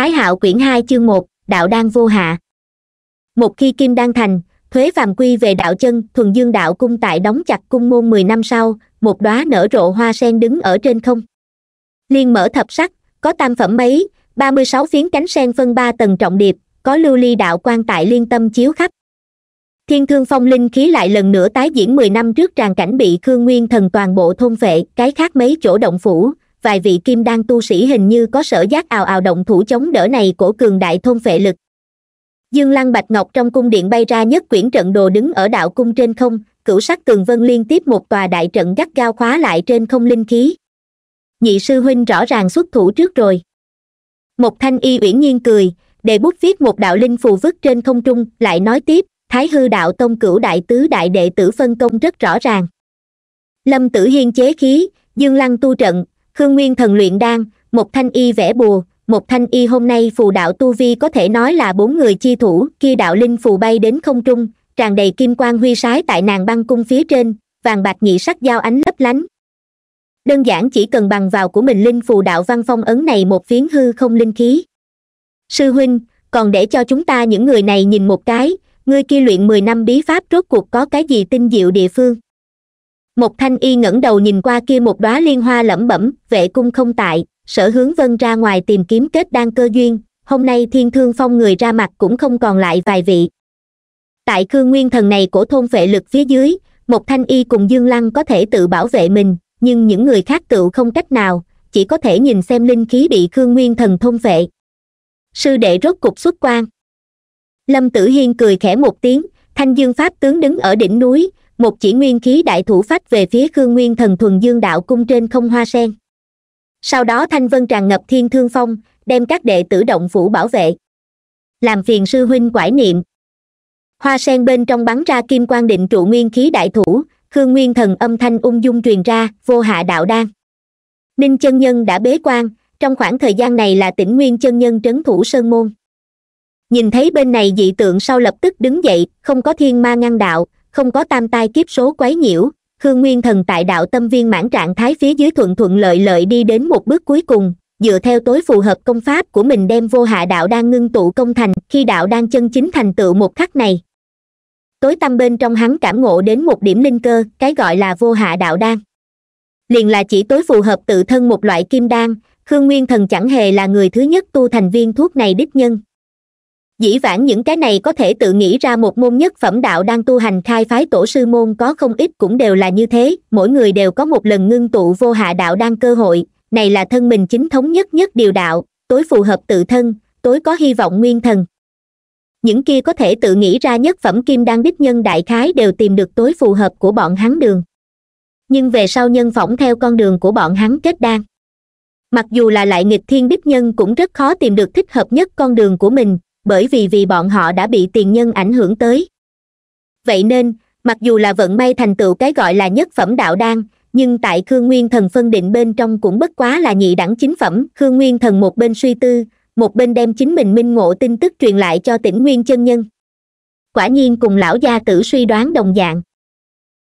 thái hạo quyển hai chương một đạo đan vô hạ một khi kim đan thành thuế phàm quy về đạo chân thuần dương đạo cung tại đóng chặt cung môn mười năm sau một đóa nở rộ hoa sen đứng ở trên không liên mở thập sắc có tam phẩm mấy ba mươi sáu phiến cánh sen phân ba tầng trọng điệp có lưu ly đạo quan tại liên tâm chiếu khắp thiên thương phong linh khí lại lần nữa tái diễn mười năm trước tràn cảnh bị khương nguyên thần toàn bộ thôn vệ cái khác mấy chỗ động phủ vài vị kim đan tu sĩ hình như có sở giác ào ào động thủ chống đỡ này của cường đại thôn phệ lực dương lăng bạch ngọc trong cung điện bay ra nhất quyển trận đồ đứng ở đạo cung trên không cửu sắc tường vân liên tiếp một tòa đại trận gắt gao khóa lại trên không linh khí nhị sư huynh rõ ràng xuất thủ trước rồi một thanh y uyển nhiên cười để bút viết một đạo linh phù vứt trên không trung lại nói tiếp thái hư đạo tông cửu đại tứ đại đệ tử phân công rất rõ ràng lâm tử hiên chế khí dương lăng tu trận khương nguyên thần luyện đan một thanh y vẽ bùa một thanh y hôm nay phù đạo tu vi có thể nói là bốn người chi thủ kia đạo linh phù bay đến không trung tràn đầy kim quang huy sái tại nàng băng cung phía trên vàng bạc nhị sắc dao ánh lấp lánh đơn giản chỉ cần bằng vào của mình linh phù đạo văn phong ấn này một phiến hư không linh khí sư huynh còn để cho chúng ta những người này nhìn một cái ngươi kia luyện mười năm bí pháp rốt cuộc có cái gì tinh diệu địa phương một thanh y ngẩng đầu nhìn qua kia một đóa liên hoa lẩm bẩm vệ cung không tại sở hướng vân ra ngoài tìm kiếm kết đan cơ duyên hôm nay thiên thương phong người ra mặt cũng không còn lại vài vị tại khương nguyên thần này của thôn vệ lực phía dưới một thanh y cùng dương lăng có thể tự bảo vệ mình nhưng những người khác tựu không cách nào chỉ có thể nhìn xem linh khí bị khương nguyên thần thôn vệ sư đệ rốt cục xuất quan lâm tử hiên cười khẽ một tiếng thanh dương pháp tướng đứng ở đỉnh núi một chỉ nguyên khí đại thủ phách về phía khương nguyên thần thuần dương đạo cung trên không hoa sen sau đó thanh vân tràn ngập thiên thương phong đem các đệ tử động phủ bảo vệ làm phiền sư huynh quải niệm hoa sen bên trong bắn ra kim quan định trụ nguyên khí đại thủ khương nguyên thần âm thanh ung dung truyền ra vô hạ đạo đan ninh chân nhân đã bế quan trong khoảng thời gian này là tỉnh nguyên chân nhân trấn thủ sơn môn nhìn thấy bên này dị tượng sau lập tức đứng dậy không có thiên ma ngăn đạo không có tam tai kiếp số quấy nhiễu khương nguyên thần tại đạo tâm viên mãn trạng thái phía dưới thuận thuận lợi lợi đi đến một bước cuối cùng dựa theo tối phù hợp công pháp của mình đem vô hạ đạo đang ngưng tụ công thành khi đạo đang chân chính thành tựu một khắc này tối tâm bên trong hắn cảm ngộ đến một điểm linh cơ cái gọi là vô hạ đạo đan liền là chỉ tối phù hợp tự thân một loại kim đan khương nguyên thần chẳng hề là người thứ nhất tu thành viên thuốc này đích nhân dĩ vãng những cái này có thể tự nghĩ ra một môn nhất phẩm đạo đang tu hành khai phái tổ sư môn có không ít cũng đều là như thế mỗi người đều có một lần ngưng tụ vô hạ đạo đang cơ hội này là thân mình chính thống nhất nhất điều đạo tối phù hợp tự thân tối có hy vọng nguyên thần những kia có thể tự nghĩ ra nhất phẩm kim đan đích nhân đại khái đều tìm được tối phù hợp của bọn hắn đường nhưng về sau nhân phỏng theo con đường của bọn hắn kết đan mặc dù là lại nghịch thiên đích nhân cũng rất khó tìm được thích hợp nhất con đường của mình bởi vì vì bọn họ đã bị tiền nhân ảnh hưởng tới vậy nên mặc dù là vận may thành tựu cái gọi là nhất phẩm đạo đan nhưng tại khương nguyên thần phân định bên trong cũng bất quá là nhị đẳng chính phẩm khương nguyên thần một bên suy tư một bên đem chính mình minh ngộ tin tức truyền lại cho tỉnh nguyên chân nhân quả nhiên cùng lão gia tử suy đoán đồng dạng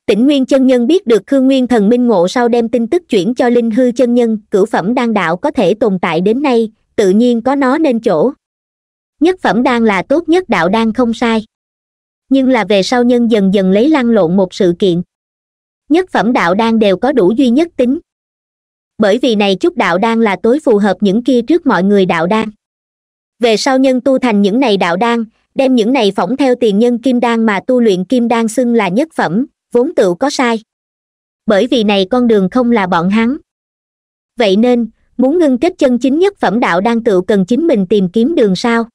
tỉnh nguyên chân nhân biết được khương nguyên thần minh ngộ sau đem tin tức chuyển cho linh hư chân nhân cửu phẩm đan đạo có thể tồn tại đến nay tự nhiên có nó nên chỗ nhất phẩm đan là tốt nhất đạo đan không sai nhưng là về sau nhân dần dần lấy lăn lộn một sự kiện nhất phẩm đạo đan đều có đủ duy nhất tính bởi vì này chút đạo đan là tối phù hợp những kia trước mọi người đạo đan về sau nhân tu thành những này đạo đan đem những này phỏng theo tiền nhân kim đan mà tu luyện kim đan xưng là nhất phẩm vốn tự có sai bởi vì này con đường không là bọn hắn vậy nên muốn ngưng kết chân chính nhất phẩm đạo đan tựu cần chính mình tìm kiếm đường sao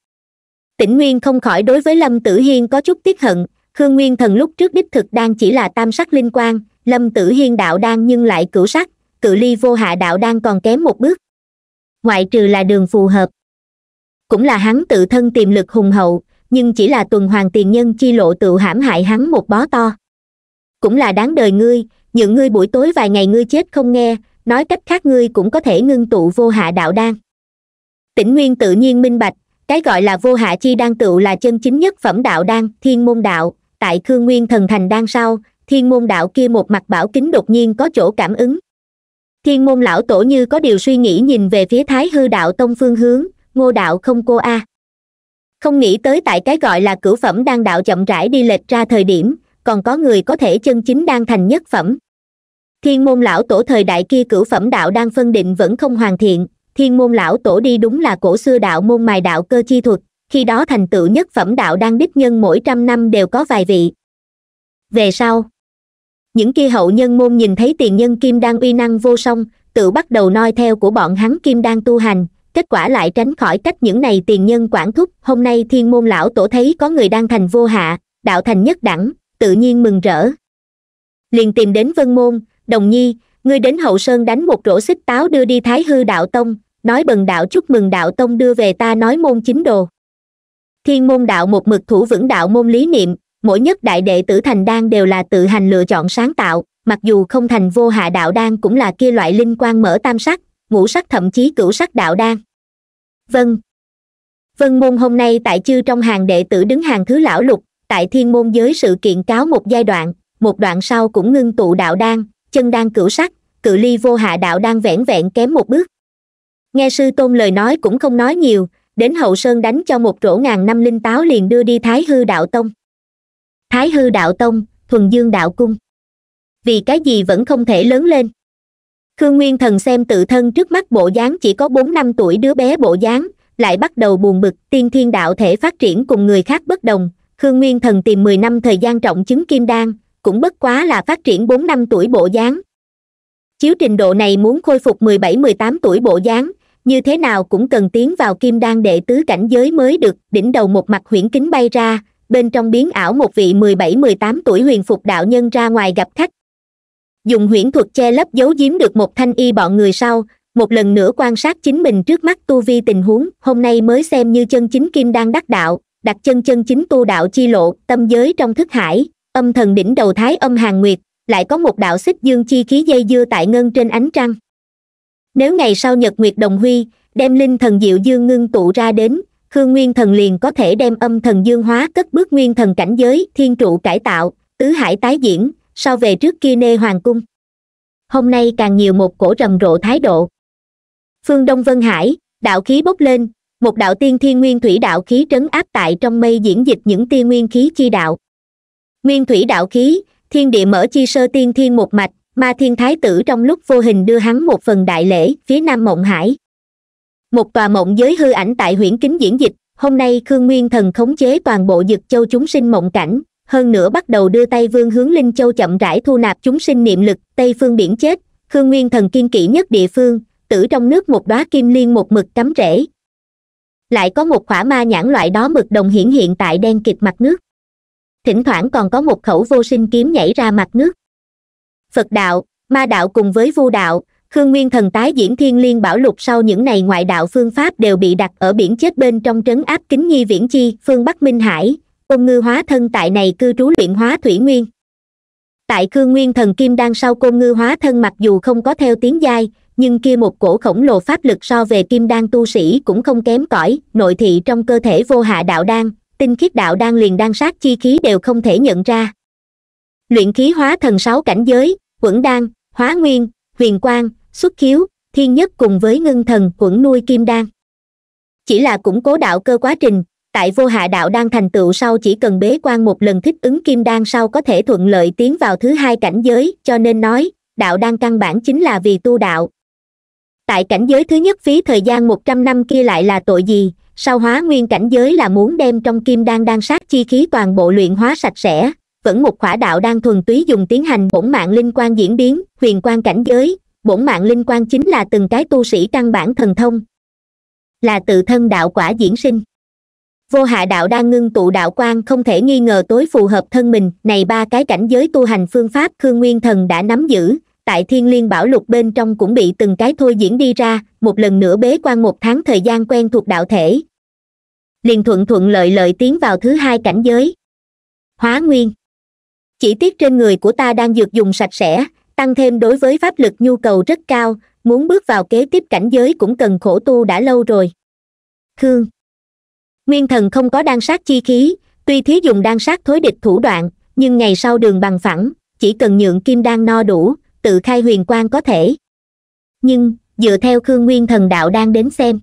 tĩnh nguyên không khỏi đối với lâm tử hiên có chút tiếc hận khương nguyên thần lúc trước đích thực đang chỉ là tam sắc linh quan lâm tử hiên đạo đang nhưng lại cửu sắc cự ly vô hạ đạo đang còn kém một bước ngoại trừ là đường phù hợp cũng là hắn tự thân tiềm lực hùng hậu nhưng chỉ là tuần Hoàng tiền nhân chi lộ tự hãm hại hắn một bó to cũng là đáng đời ngươi những ngươi buổi tối vài ngày ngươi chết không nghe nói cách khác ngươi cũng có thể ngưng tụ vô hạ đạo đan tĩnh nguyên tự nhiên minh bạch cái gọi là vô hạ chi đan tựu là chân chính nhất phẩm đạo đan thiên môn đạo tại khương nguyên thần thành đan sau thiên môn đạo kia một mặt bảo kính đột nhiên có chỗ cảm ứng thiên môn lão tổ như có điều suy nghĩ nhìn về phía thái hư đạo tông phương hướng ngô đạo không cô a à. không nghĩ tới tại cái gọi là cửu phẩm đan đạo chậm rãi đi lệch ra thời điểm còn có người có thể chân chính đan thành nhất phẩm thiên môn lão tổ thời đại kia cửu phẩm đạo đang phân định vẫn không hoàn thiện thiên môn lão tổ đi đúng là cổ xưa đạo môn mài đạo cơ chi thuật khi đó thành tựu nhất phẩm đạo đang đích nhân mỗi trăm năm đều có vài vị về sau những kia hậu nhân môn nhìn thấy tiền nhân kim đang uy năng vô song tự bắt đầu noi theo của bọn hắn kim đang tu hành kết quả lại tránh khỏi cách những này tiền nhân quản thúc hôm nay thiên môn lão tổ thấy có người đang thành vô hạ đạo thành nhất đẳng tự nhiên mừng rỡ liền tìm đến vân môn đồng nhi ngươi đến hậu sơn đánh một rổ xích táo đưa đi thái hư đạo tông nói bần đạo chúc mừng đạo tông đưa về ta nói môn chính đồ thiên môn đạo một mực thủ vững đạo môn lý niệm mỗi nhất đại đệ tử thành đan đều là tự hành lựa chọn sáng tạo mặc dù không thành vô hạ đạo đan cũng là kia loại linh quan mở tam sắc ngũ sắc thậm chí cửu sắc đạo đan vâng vân môn hôm nay tại chư trong hàng đệ tử đứng hàng thứ lão lục tại thiên môn giới sự kiện cáo một giai đoạn một đoạn sau cũng ngưng tụ đạo đan chân đan cửu sắc cự ly vô hạ đạo đan vẹn vẹn kém một bước nghe sư tôn lời nói cũng không nói nhiều đến hậu sơn đánh cho một rổ ngàn năm linh táo liền đưa đi thái hư đạo tông thái hư đạo tông thuần dương đạo cung vì cái gì vẫn không thể lớn lên khương nguyên thần xem tự thân trước mắt bộ dáng chỉ có bốn năm tuổi đứa bé bộ dáng lại bắt đầu buồn bực tiên thiên đạo thể phát triển cùng người khác bất đồng khương nguyên thần tìm mười năm thời gian trọng chứng kim đan cũng bất quá là phát triển bốn năm tuổi bộ dáng chiếu trình độ này muốn khôi phục mười bảy mười tám tuổi bộ dáng như thế nào cũng cần tiến vào kim đan đệ tứ cảnh giới mới được đỉnh đầu một mặt huyễn kính bay ra bên trong biến ảo một vị mười bảy mười tám tuổi huyền phục đạo nhân ra ngoài gặp khách dùng huyễn thuật che lấp giấu giếm được một thanh y bọn người sau một lần nữa quan sát chính mình trước mắt tu vi tình huống hôm nay mới xem như chân chính kim đan đắc đạo đặt chân chân chính tu đạo chi lộ tâm giới trong thức hải âm thần đỉnh đầu thái âm hàng nguyệt lại có một đạo xích dương chi khí dây dưa tại ngân trên ánh trăng nếu ngày sau nhật nguyệt đồng huy đem linh thần diệu dương ngưng tụ ra đến khương nguyên thần liền có thể đem âm thần dương hóa cất bước nguyên thần cảnh giới thiên trụ cải tạo tứ hải tái diễn sau về trước kia nê hoàng cung hôm nay càng nhiều một cổ rầm rộ thái độ phương đông vân hải đạo khí bốc lên một đạo tiên thiên nguyên thủy đạo khí trấn áp tại trong mây diễn dịch những tiên nguyên khí chi đạo nguyên thủy đạo khí thiên địa mở chi sơ tiên thiên một mạch ma thiên thái tử trong lúc vô hình đưa hắn một phần đại lễ phía nam mộng hải một tòa mộng giới hư ảnh tại huyện kính diễn dịch hôm nay khương nguyên thần khống chế toàn bộ dực châu chúng sinh mộng cảnh hơn nữa bắt đầu đưa tay vương hướng linh châu chậm rãi thu nạp chúng sinh niệm lực tây phương biển chết khương nguyên thần kiên kỵ nhất địa phương tử trong nước một đóa kim liên một mực cắm rễ lại có một khỏa ma nhãn loại đó mực đồng hiển hiện tại đen kịt mặt nước thỉnh thoảng còn có một khẩu vô sinh kiếm nhảy ra mặt nước phật đạo ma đạo cùng với vu đạo khương nguyên thần tái diễn thiên liên bảo lục sau những này ngoại đạo phương pháp đều bị đặt ở biển chết bên trong trấn áp kính nhi viễn chi phương bắc minh hải ôn ngư hóa thân tại này cư trú luyện hóa thủy nguyên tại khương nguyên thần kim đang sau côn ngư hóa thân mặc dù không có theo tiếng giai nhưng kia một cổ khổng lồ pháp lực so về kim đan tu sĩ cũng không kém cỏi nội thị trong cơ thể vô hạ đạo đan tinh khiết đạo đan liền đan sát chi khí đều không thể nhận ra luyện khí hóa thần sáu cảnh giới quẩn đan hóa nguyên huyền quang xuất khiếu thiên nhất cùng với ngưng thần quẩn nuôi kim đan chỉ là củng cố đạo cơ quá trình tại vô hạ đạo đang thành tựu sau chỉ cần bế quan một lần thích ứng kim đan sau có thể thuận lợi tiến vào thứ hai cảnh giới cho nên nói đạo đang căn bản chính là vì tu đạo tại cảnh giới thứ nhất phí thời gian một trăm năm kia lại là tội gì sau hóa nguyên cảnh giới là muốn đem trong kim đan đan sát chi khí toàn bộ luyện hóa sạch sẽ vẫn một khỏa đạo đang thuần túy dùng tiến hành bổn mạng linh quan diễn biến huyền quan cảnh giới bổn mạng linh quan chính là từng cái tu sĩ căn bản thần thông là tự thân đạo quả diễn sinh vô hạ đạo đang ngưng tụ đạo quan không thể nghi ngờ tối phù hợp thân mình này ba cái cảnh giới tu hành phương pháp khương nguyên thần đã nắm giữ tại thiên liên bảo lục bên trong cũng bị từng cái thôi diễn đi ra một lần nữa bế quan một tháng thời gian quen thuộc đạo thể liền thuận thuận lợi lợi tiến vào thứ hai cảnh giới hóa nguyên chỉ tiếc trên người của ta đang dược dùng sạch sẽ tăng thêm đối với pháp lực nhu cầu rất cao muốn bước vào kế tiếp cảnh giới cũng cần khổ tu đã lâu rồi khương nguyên thần không có đan sát chi khí tuy thí dùng đan sát thối địch thủ đoạn nhưng ngày sau đường bằng phẳng chỉ cần nhượng kim đan no đủ tự khai huyền quan có thể nhưng dựa theo khương nguyên thần đạo đang đến xem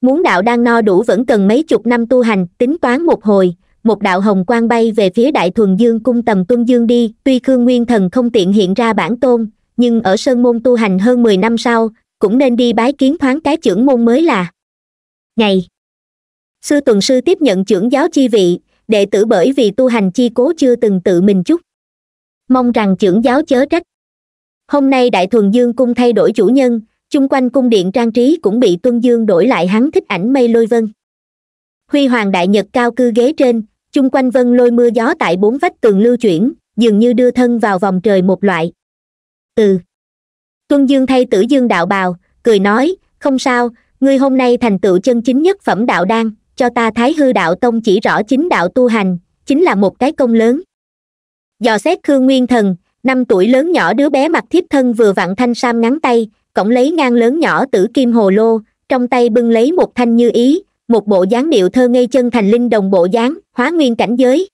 muốn đạo đang no đủ vẫn cần mấy chục năm tu hành tính toán một hồi một đạo hồng quang bay về phía đại thuần dương cung tầm tuân dương đi tuy khương nguyên thần không tiện hiện ra bản tôn nhưng ở sơn môn tu hành hơn mười năm sau cũng nên đi bái kiến thoáng cái trưởng môn mới là ngày sư tuần sư tiếp nhận trưởng giáo chi vị đệ tử bởi vì tu hành chi cố chưa từng tự mình chút, mong rằng trưởng giáo chớ trách hôm nay đại thuần dương cung thay đổi chủ nhân chung quanh cung điện trang trí cũng bị tuân dương đổi lại hắn thích ảnh mây lôi vân huy hoàng đại nhật cao cư ghế trên chung quanh vân lôi mưa gió tại bốn vách tường lưu chuyển dường như đưa thân vào vòng trời một loại từ tuân dương thay tử dương đạo bào cười nói không sao ngươi hôm nay thành tựu chân chính nhất phẩm đạo đan cho ta thái hư đạo tông chỉ rõ chính đạo tu hành chính là một cái công lớn dò xét khương nguyên thần năm tuổi lớn nhỏ đứa bé mặc thiếp thân vừa vặn thanh sam ngắn tay cổng lấy ngang lớn nhỏ tử kim hồ lô trong tay bưng lấy một thanh như ý một bộ dáng điệu thơ ngây chân thành linh đồng bộ dáng hóa nguyên cảnh giới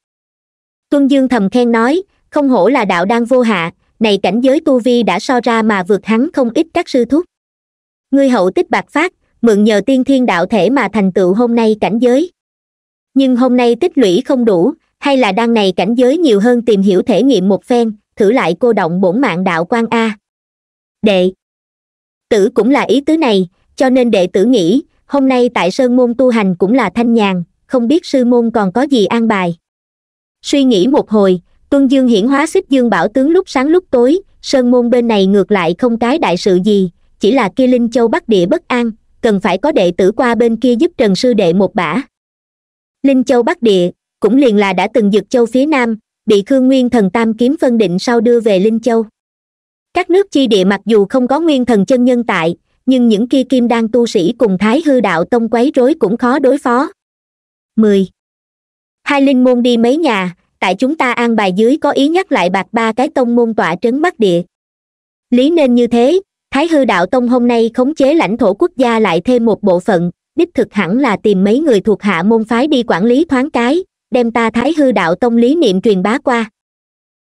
tuân dương thầm khen nói không hổ là đạo đang vô hạ này cảnh giới tu vi đã so ra mà vượt hắn không ít các sư thúc ngươi hậu tích bạc phát mượn nhờ tiên thiên đạo thể mà thành tựu hôm nay cảnh giới nhưng hôm nay tích lũy không đủ hay là đang này cảnh giới nhiều hơn tìm hiểu thể nghiệm một phen thử lại cô động bổn mạng đạo quan a đệ tử cũng là ý tứ này cho nên đệ tử nghĩ hôm nay tại sơn môn tu hành cũng là thanh nhàn không biết sư môn còn có gì an bài suy nghĩ một hồi tuân dương hiển hóa xích dương bảo tướng lúc sáng lúc tối sơn môn bên này ngược lại không cái đại sự gì chỉ là kia linh châu bắc địa bất an cần phải có đệ tử qua bên kia giúp trần sư đệ một bả linh châu bắc địa cũng liền là đã từng dực châu phía nam bị khương nguyên thần tam kiếm phân định sau đưa về linh châu các nước chi địa mặc dù không có nguyên thần chân nhân tại nhưng những kia kim đan tu sĩ cùng thái hư đạo tông quấy rối cũng khó đối phó mười hai linh môn đi mấy nhà tại chúng ta an bài dưới có ý nhắc lại bạc ba cái tông môn tọa trấn bắc địa lý nên như thế thái hư đạo tông hôm nay khống chế lãnh thổ quốc gia lại thêm một bộ phận đích thực hẳn là tìm mấy người thuộc hạ môn phái đi quản lý thoáng cái đem ta thái hư đạo tông lý niệm truyền bá qua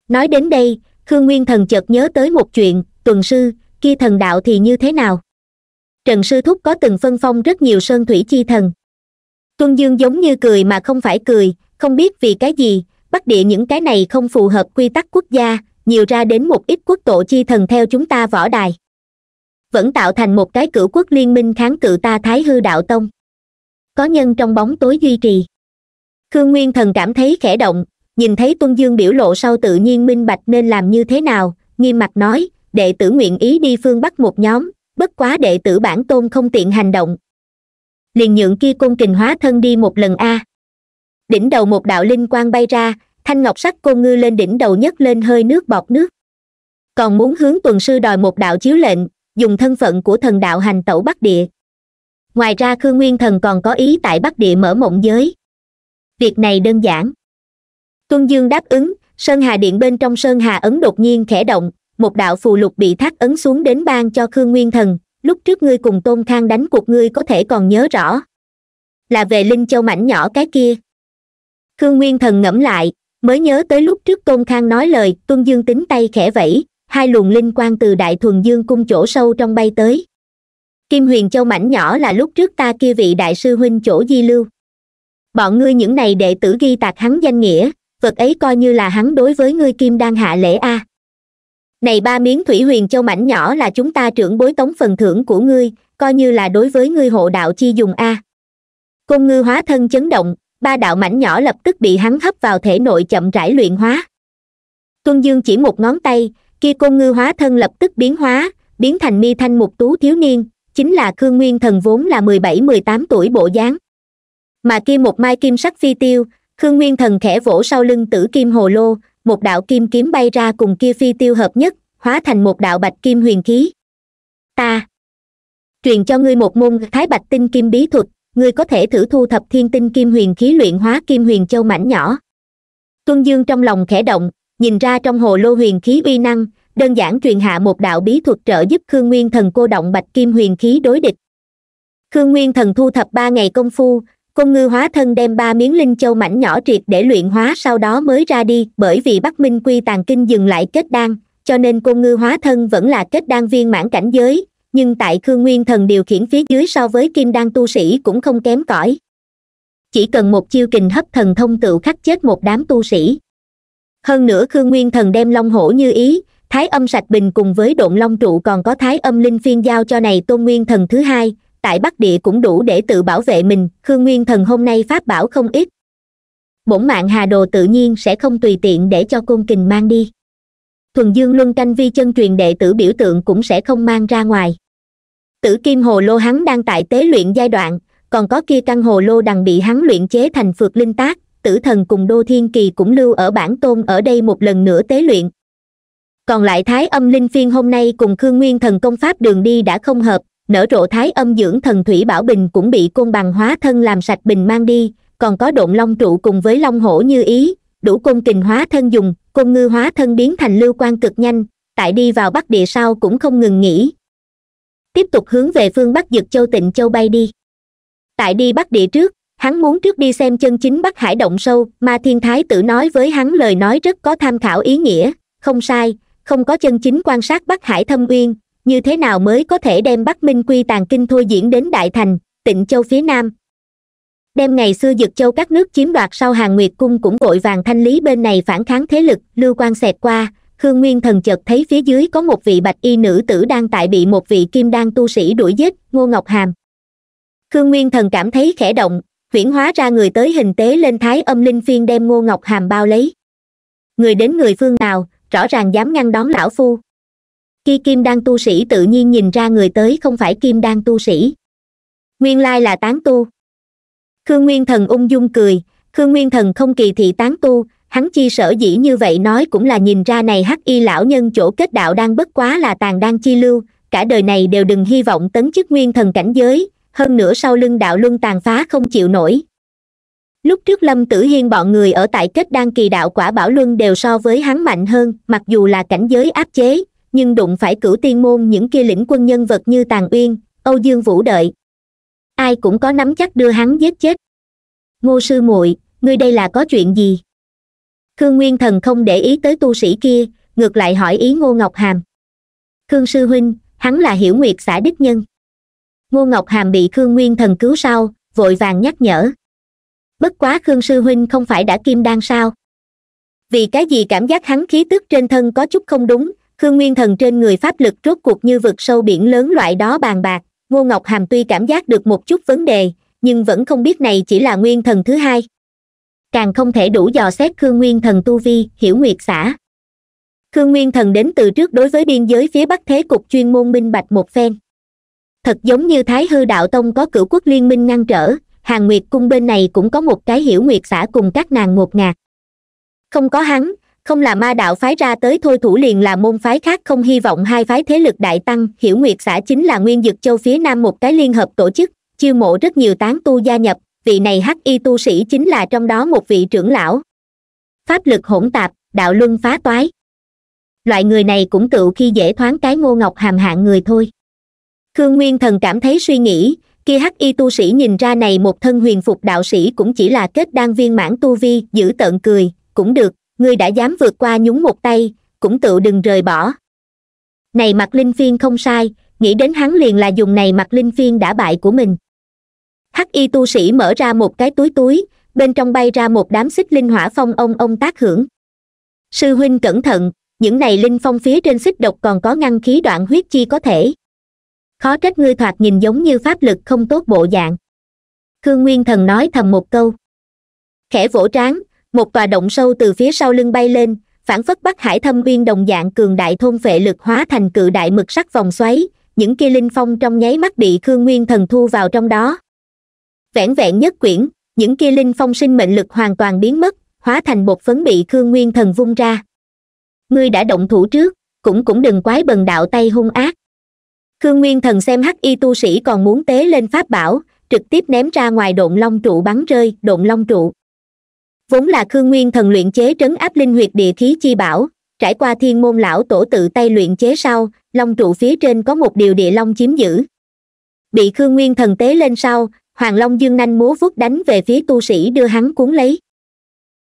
nói đến đây khương nguyên thần chợt nhớ tới một chuyện tuần sư kia thần đạo thì như thế nào trần sư thúc có từng phân phong rất nhiều sơn thủy chi thần tuân dương giống như cười mà không phải cười không biết vì cái gì bắc địa những cái này không phù hợp quy tắc quốc gia nhiều ra đến một ít quốc tổ chi thần theo chúng ta võ đài vẫn tạo thành một cái cửu quốc liên minh kháng cự ta thái hư đạo tông có nhân trong bóng tối duy trì khương nguyên thần cảm thấy khẽ động nhìn thấy tuân dương biểu lộ sau tự nhiên minh bạch nên làm như thế nào nghiêm mặt nói đệ tử nguyện ý đi phương bắc một nhóm bất quá đệ tử bản tôn không tiện hành động liền nhượng kia côn trình hóa thân đi một lần a đỉnh đầu một đạo linh quang bay ra thanh ngọc sắc côn ngư lên đỉnh đầu nhất lên hơi nước bọt nước còn muốn hướng tuần sư đòi một đạo chiếu lệnh dùng thân phận của thần đạo hành tẩu bắc địa ngoài ra khương nguyên thần còn có ý tại bắc địa mở mộng giới việc này đơn giản tuân dương đáp ứng sơn hà điện bên trong sơn hà ấn đột nhiên khẽ động một đạo phù lục bị thác ấn xuống đến ban cho khương nguyên thần lúc trước ngươi cùng tôn khang đánh cuộc ngươi có thể còn nhớ rõ là về linh châu mảnh nhỏ cái kia khương nguyên thần ngẫm lại mới nhớ tới lúc trước tôn khang nói lời tuân dương tính tay khẽ vẫy hai luồng linh quan từ đại thuần dương cung chỗ sâu trong bay tới kim huyền châu mảnh nhỏ là lúc trước ta kia vị đại sư huynh chỗ di lưu bọn ngươi những này đệ tử ghi tạc hắn danh nghĩa vật ấy coi như là hắn đối với ngươi kim đang hạ lễ a này ba miếng thủy huyền châu mảnh nhỏ là chúng ta trưởng bối tống phần thưởng của ngươi coi như là đối với ngươi hộ đạo chi dùng a cung ngư hóa thân chấn động ba đạo mảnh nhỏ lập tức bị hắn hấp vào thể nội chậm rãi luyện hóa tuân dương chỉ một ngón tay kia cung ngư hóa thân lập tức biến hóa biến thành mi thanh một tú thiếu niên chính là khương nguyên thần vốn là mười bảy mười tám tuổi bộ dáng mà kia một mai kim sắc phi tiêu khương nguyên thần khẽ vỗ sau lưng tử kim hồ lô một đạo kim kiếm bay ra cùng kia phi tiêu hợp nhất hóa thành một đạo bạch kim huyền khí ta truyền cho ngươi một môn thái bạch tinh kim bí thuật ngươi có thể thử thu thập thiên tinh kim huyền khí luyện hóa kim huyền châu mảnh nhỏ tuân dương trong lòng khẽ động nhìn ra trong hồ lô huyền khí uy năng đơn giản truyền hạ một đạo bí thuật trợ giúp khương nguyên thần cô động bạch kim huyền khí đối địch khương nguyên thần thu thập ba ngày công phu côn ngư hóa thân đem ba miếng linh châu mảnh nhỏ triệt để luyện hóa sau đó mới ra đi bởi vì bắc minh quy tàng kinh dừng lại kết đan cho nên côn ngư hóa thân vẫn là kết đan viên mãn cảnh giới nhưng tại khương nguyên thần điều khiển phía dưới so với kim đan tu sĩ cũng không kém cỏi chỉ cần một chiêu kình hấp thần thông tựu khắc chết một đám tu sĩ hơn nữa khương nguyên thần đem long hổ như ý thái âm sạch bình cùng với độn long trụ còn có thái âm linh phiên giao cho này tôn nguyên thần thứ hai tại bắc địa cũng đủ để tự bảo vệ mình khương nguyên thần hôm nay pháp bảo không ít bổn mạng hà đồ tự nhiên sẽ không tùy tiện để cho côn kình mang đi thuần dương luân canh vi chân truyền đệ tử biểu tượng cũng sẽ không mang ra ngoài tử kim hồ lô hắn đang tại tế luyện giai đoạn còn có kia căn hồ lô đằng bị hắn luyện chế thành phược linh tác tử thần cùng đô thiên kỳ cũng lưu ở bản tôn ở đây một lần nữa tế luyện còn lại thái âm linh phiên hôm nay cùng khương nguyên thần công pháp đường đi đã không hợp nở rộ thái âm dưỡng thần thủy bảo bình cũng bị côn bằng hóa thân làm sạch bình mang đi còn có độn long trụ cùng với long hổ như ý đủ côn kình hóa thân dùng côn ngư hóa thân biến thành lưu quan cực nhanh tại đi vào bắc địa sau cũng không ngừng nghỉ tiếp tục hướng về phương bắc dực châu tịnh châu bay đi tại đi bắc địa trước hắn muốn trước đi xem chân chính bắc hải động sâu mà thiên thái tử nói với hắn lời nói rất có tham khảo ý nghĩa không sai không có chân chính quan sát bắc hải thâm uyên như thế nào mới có thể đem bắc minh quy tàng kinh thôi diễn đến đại thành tịnh châu phía nam đem ngày xưa dực châu các nước chiếm đoạt sau hàng nguyệt cung cũng vội vàng thanh lý bên này phản kháng thế lực lưu quan xẹt qua khương nguyên thần chợt thấy phía dưới có một vị bạch y nữ tử đang tại bị một vị kim đan tu sĩ đuổi giết ngô ngọc hàm khương nguyên thần cảm thấy khẽ động chuyển hóa ra người tới hình tế lên thái âm linh phiên đem ngô ngọc hàm bao lấy người đến người phương nào rõ ràng dám ngăn đón lão phu khi kim đan tu sĩ tự nhiên nhìn ra người tới không phải kim đan tu sĩ nguyên lai là tán tu khương nguyên thần ung dung cười khương nguyên thần không kỳ thị tán tu hắn chi sở dĩ như vậy nói cũng là nhìn ra này hắc y lão nhân chỗ kết đạo đang bất quá là tàn đang chi lưu cả đời này đều đừng hy vọng tấn chức nguyên thần cảnh giới hơn nữa sau lưng đạo luân tàn phá không chịu nổi lúc trước lâm tử hiên bọn người ở tại kết đan kỳ đạo quả bảo luân đều so với hắn mạnh hơn mặc dù là cảnh giới áp chế nhưng đụng phải cửu tiên môn những kia lĩnh quân nhân vật như tàng uyên âu dương vũ đợi ai cũng có nắm chắc đưa hắn giết chết ngô sư muội ngươi đây là có chuyện gì khương nguyên thần không để ý tới tu sĩ kia ngược lại hỏi ý ngô ngọc hàm khương sư huynh hắn là hiểu nguyệt xã đích nhân ngô ngọc hàm bị khương nguyên thần cứu sau vội vàng nhắc nhở bất quá khương sư huynh không phải đã kim đan sao vì cái gì cảm giác hắn khí tức trên thân có chút không đúng khương nguyên thần trên người pháp lực rốt cuộc như vực sâu biển lớn loại đó bàn bạc ngô ngọc hàm tuy cảm giác được một chút vấn đề nhưng vẫn không biết này chỉ là nguyên thần thứ hai càng không thể đủ dò xét khương nguyên thần tu vi hiểu nguyệt xã khương nguyên thần đến từ trước đối với biên giới phía bắc thế cục chuyên môn minh bạch một phen thật giống như thái hư đạo tông có cửu quốc liên minh ngăn trở hàng nguyệt cung bên này cũng có một cái hiểu nguyệt xã cùng các nàng ngột ngạt không có hắn không là ma đạo phái ra tới thôi thủ liền là môn phái khác không hy vọng hai phái thế lực đại tăng hiểu nguyệt xã chính là nguyên dực châu phía nam một cái liên hợp tổ chức chiêu mộ rất nhiều tán tu gia nhập vị này hắc y tu sĩ chính là trong đó một vị trưởng lão pháp lực hỗn tạp đạo luân phá toái loại người này cũng tự khi dễ thoáng cái ngô ngọc hàm hạng người thôi khương nguyên thần cảm thấy suy nghĩ kia hắc y tu sĩ nhìn ra này một thân huyền phục đạo sĩ cũng chỉ là kết đan viên mãn tu vi giữ tận cười cũng được ngươi đã dám vượt qua nhúng một tay cũng tự đừng rời bỏ này mặt linh phiên không sai nghĩ đến hắn liền là dùng này mặt linh phiên đã bại của mình hắc y tu sĩ mở ra một cái túi túi bên trong bay ra một đám xích linh hỏa phong ông ông tác hưởng sư huynh cẩn thận những này linh phong phía trên xích độc còn có ngăn khí đoạn huyết chi có thể khó trách ngươi thoạt nhìn giống như pháp lực không tốt bộ dạng khương nguyên thần nói thầm một câu khẽ vỗ trán một tòa động sâu từ phía sau lưng bay lên phản phất bắc hải thâm uyên đồng dạng cường đại thôn vệ lực hóa thành cự đại mực sắc vòng xoáy những kia linh phong trong nháy mắt bị khương nguyên thần thu vào trong đó vẻn vẹn nhất quyển những kia linh phong sinh mệnh lực hoàn toàn biến mất hóa thành bột phấn bị khương nguyên thần vung ra ngươi đã động thủ trước cũng cũng đừng quái bần đạo tay hung ác khương nguyên thần xem hắc y tu sĩ còn muốn tế lên pháp bảo trực tiếp ném ra ngoài độn long trụ bắn rơi độn long trụ vốn là khương nguyên thần luyện chế trấn áp linh huyệt địa khí chi bảo trải qua thiên môn lão tổ tự tay luyện chế sau long trụ phía trên có một điều địa long chiếm giữ bị khương nguyên thần tế lên sau hoàng long dương nanh múa vuốt đánh về phía tu sĩ đưa hắn cuốn lấy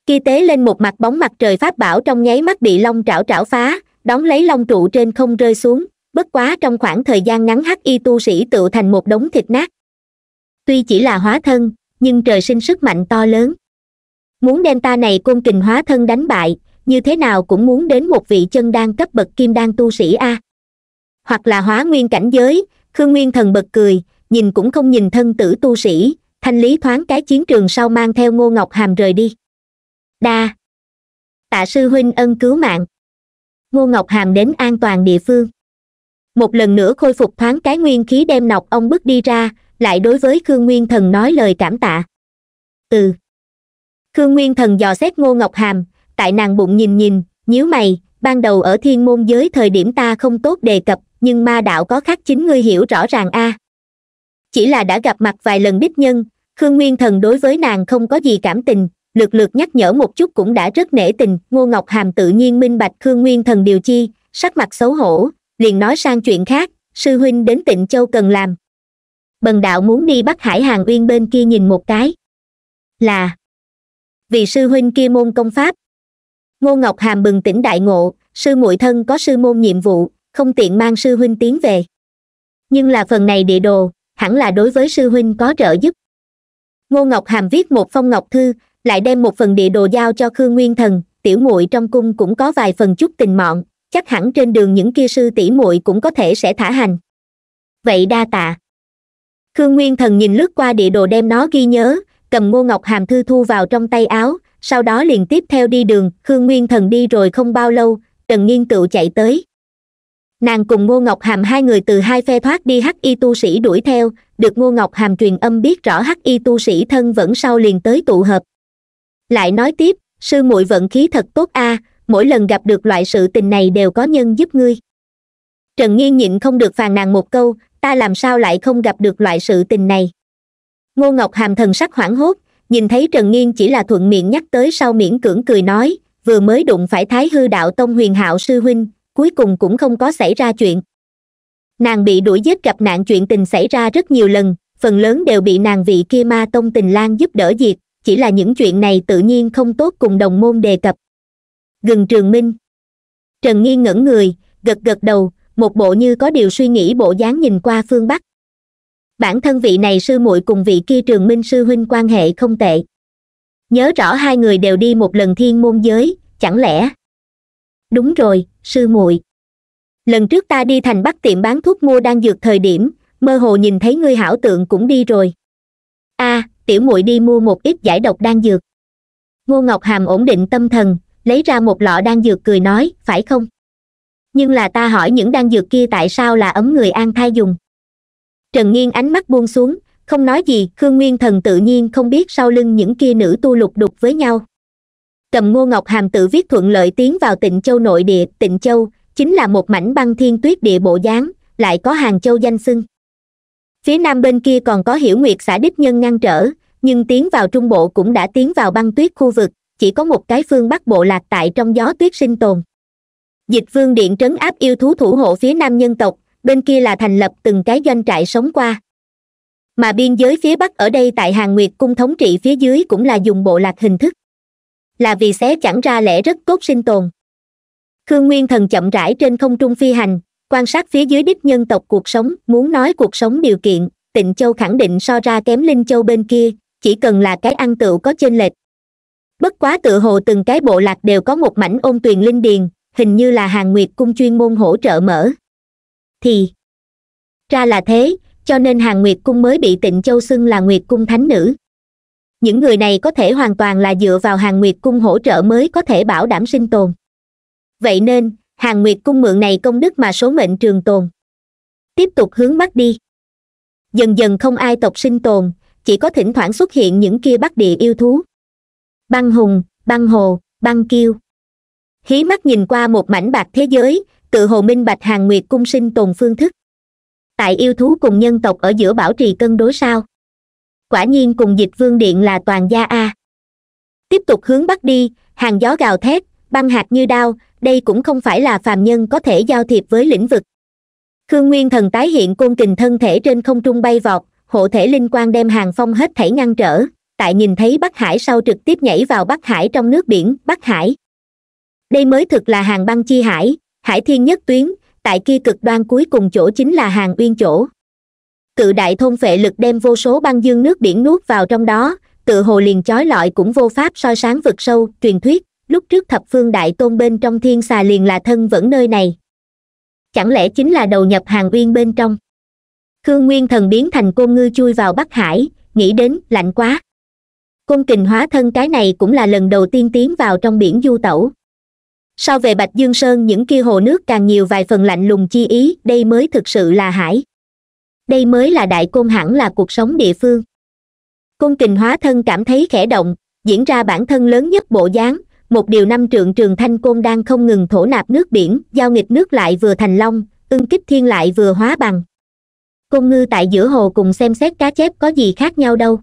khi tế lên một mặt bóng mặt trời pháp bảo trong nháy mắt bị long trảo trảo phá đón lấy long trụ trên không rơi xuống bất quá trong khoảng thời gian ngắn hắc y tu sĩ tựu thành một đống thịt nát tuy chỉ là hóa thân nhưng trời sinh sức mạnh to lớn muốn đem ta này côn kình hóa thân đánh bại như thế nào cũng muốn đến một vị chân đan cấp bậc kim đan tu sĩ a hoặc là hóa nguyên cảnh giới khương nguyên thần bật cười nhìn cũng không nhìn thân tử tu sĩ thanh lý thoáng cái chiến trường sau mang theo ngô ngọc hàm rời đi đa tạ sư huynh ân cứu mạng ngô ngọc hàm đến an toàn địa phương một lần nữa khôi phục thoáng cái nguyên khí đem nọc ông bước đi ra lại đối với khương nguyên thần nói lời cảm tạ từ khương nguyên thần dò xét ngô ngọc hàm tại nàng bụng nhìn nhìn nhíu mày ban đầu ở thiên môn giới thời điểm ta không tốt đề cập nhưng ma đạo có khác chính ngươi hiểu rõ ràng a à. chỉ là đã gặp mặt vài lần đích nhân khương nguyên thần đối với nàng không có gì cảm tình lược lược nhắc nhở một chút cũng đã rất nể tình ngô ngọc hàm tự nhiên minh bạch khương nguyên thần điều chi sắc mặt xấu hổ liền nói sang chuyện khác sư huynh đến tịnh châu cần làm bần đạo muốn đi bắt hải hàng uyên bên kia nhìn một cái là vì sư huynh kia môn công pháp ngô ngọc hàm bừng tỉnh đại ngộ sư muội thân có sư môn nhiệm vụ không tiện mang sư huynh tiến về nhưng là phần này địa đồ hẳn là đối với sư huynh có trợ giúp ngô ngọc hàm viết một phong ngọc thư lại đem một phần địa đồ giao cho khương nguyên thần tiểu muội trong cung cũng có vài phần chút tình mọn chắc hẳn trên đường những kia sư tỷ muội cũng có thể sẽ thả hành vậy đa tạ khương nguyên thần nhìn lướt qua địa đồ đem nó ghi nhớ cầm ngô ngọc hàm thư thu vào trong tay áo sau đó liền tiếp theo đi đường khương nguyên thần đi rồi không bao lâu trần nghiên cựu chạy tới nàng cùng ngô ngọc hàm hai người từ hai phe thoát đi hắc y tu sĩ đuổi theo được ngô ngọc hàm truyền âm biết rõ hắc y tu sĩ thân vẫn sau liền tới tụ hợp lại nói tiếp sư muội vận khí thật tốt a à, mỗi lần gặp được loại sự tình này đều có nhân giúp ngươi trần nghiên nhịn không được phàn nàn một câu ta làm sao lại không gặp được loại sự tình này ngô ngọc hàm thần sắc hoảng hốt nhìn thấy trần nghiên chỉ là thuận miệng nhắc tới sau miễn cưỡng cười nói vừa mới đụng phải thái hư đạo tông huyền hạo sư huynh cuối cùng cũng không có xảy ra chuyện nàng bị đuổi giết gặp nạn chuyện tình xảy ra rất nhiều lần phần lớn đều bị nàng vị kia ma tông tình Lan giúp đỡ diệt chỉ là những chuyện này tự nhiên không tốt cùng đồng môn đề cập Gần trường minh trần nghiên ngẩn người gật gật đầu một bộ như có điều suy nghĩ bộ dáng nhìn qua phương bắc bản thân vị này sư muội cùng vị kia trường minh sư huynh quan hệ không tệ nhớ rõ hai người đều đi một lần thiên môn giới chẳng lẽ đúng rồi sư muội lần trước ta đi thành bắc tiệm bán thuốc mua đang dược thời điểm mơ hồ nhìn thấy ngươi hảo tượng cũng đi rồi a à, tiểu muội đi mua một ít giải độc đan dược ngô ngọc hàm ổn định tâm thần lấy ra một lọ đan dược cười nói phải không nhưng là ta hỏi những đan dược kia tại sao là ấm người an thai dùng trần nghiên ánh mắt buông xuống không nói gì khương nguyên thần tự nhiên không biết sau lưng những kia nữ tu lục đục với nhau cầm ngô ngọc hàm tự viết thuận lợi tiến vào tịnh châu nội địa tịnh châu chính là một mảnh băng thiên tuyết địa bộ dáng lại có hàng châu danh xưng phía nam bên kia còn có hiểu nguyệt xã đích nhân ngăn trở nhưng tiến vào trung bộ cũng đã tiến vào băng tuyết khu vực chỉ có một cái phương bắc bộ lạc tại trong gió tuyết sinh tồn dịch vương điện trấn áp yêu thú thủ hộ phía nam nhân tộc bên kia là thành lập từng cái doanh trại sống qua mà biên giới phía bắc ở đây tại hàng nguyệt cung thống trị phía dưới cũng là dùng bộ lạc hình thức là vì xé chẳng ra lẽ rất cốt sinh tồn khương nguyên thần chậm rãi trên không trung phi hành quan sát phía dưới đích nhân tộc cuộc sống muốn nói cuộc sống điều kiện tịnh châu khẳng định so ra kém linh châu bên kia chỉ cần là cái ăn tựu có chênh lệch bất quá tự hồ từng cái bộ lạc đều có một mảnh ôn tuyền linh điền hình như là hàng nguyệt cung chuyên môn hỗ trợ mở thì ra là thế cho nên hàng nguyệt cung mới bị tịnh châu xưng là nguyệt cung thánh nữ những người này có thể hoàn toàn là dựa vào hàng nguyệt cung hỗ trợ mới có thể bảo đảm sinh tồn vậy nên hàng nguyệt cung mượn này công đức mà số mệnh trường tồn tiếp tục hướng bắc đi dần dần không ai tộc sinh tồn chỉ có thỉnh thoảng xuất hiện những kia bắc địa yêu thú băng hùng băng hồ băng kiêu hí mắt nhìn qua một mảnh bạc thế giới tự hồ minh bạch hàng nguyệt cung sinh tồn phương thức tại yêu thú cùng nhân tộc ở giữa bảo trì cân đối sao quả nhiên cùng dịch vương điện là toàn gia a tiếp tục hướng bắc đi hàng gió gào thét băng hạt như đao đây cũng không phải là phàm nhân có thể giao thiệp với lĩnh vực khương nguyên thần tái hiện côn kình thân thể trên không trung bay vọt hộ thể linh quan đem hàng phong hết thảy ngăn trở tại nhìn thấy bắc hải sau trực tiếp nhảy vào bắc hải trong nước biển bắc hải đây mới thực là hàng băng chi hải hải thiên nhất tuyến tại kia cực đoan cuối cùng chỗ chính là hàng uyên chỗ cự đại thôn phệ lực đem vô số băng dương nước biển nuốt vào trong đó tự hồ liền chói lọi cũng vô pháp soi sáng vực sâu truyền thuyết lúc trước thập phương đại tôn bên trong thiên xà liền là thân vẫn nơi này chẳng lẽ chính là đầu nhập hàng uyên bên trong khương nguyên thần biến thành côn ngư chui vào bắc hải nghĩ đến lạnh quá côn kình hóa thân cái này cũng là lần đầu tiên tiến vào trong biển du tẩu sau về bạch dương sơn những kia hồ nước càng nhiều vài phần lạnh lùng chi ý đây mới thực sự là hải đây mới là đại côn hẳn là cuộc sống địa phương côn kình hóa thân cảm thấy khẽ động diễn ra bản thân lớn nhất bộ dáng một điều năm trượng trường thanh côn đang không ngừng thổ nạp nước biển giao nghịch nước lại vừa thành long ưng kích thiên lại vừa hóa bằng côn ngư tại giữa hồ cùng xem xét cá chép có gì khác nhau đâu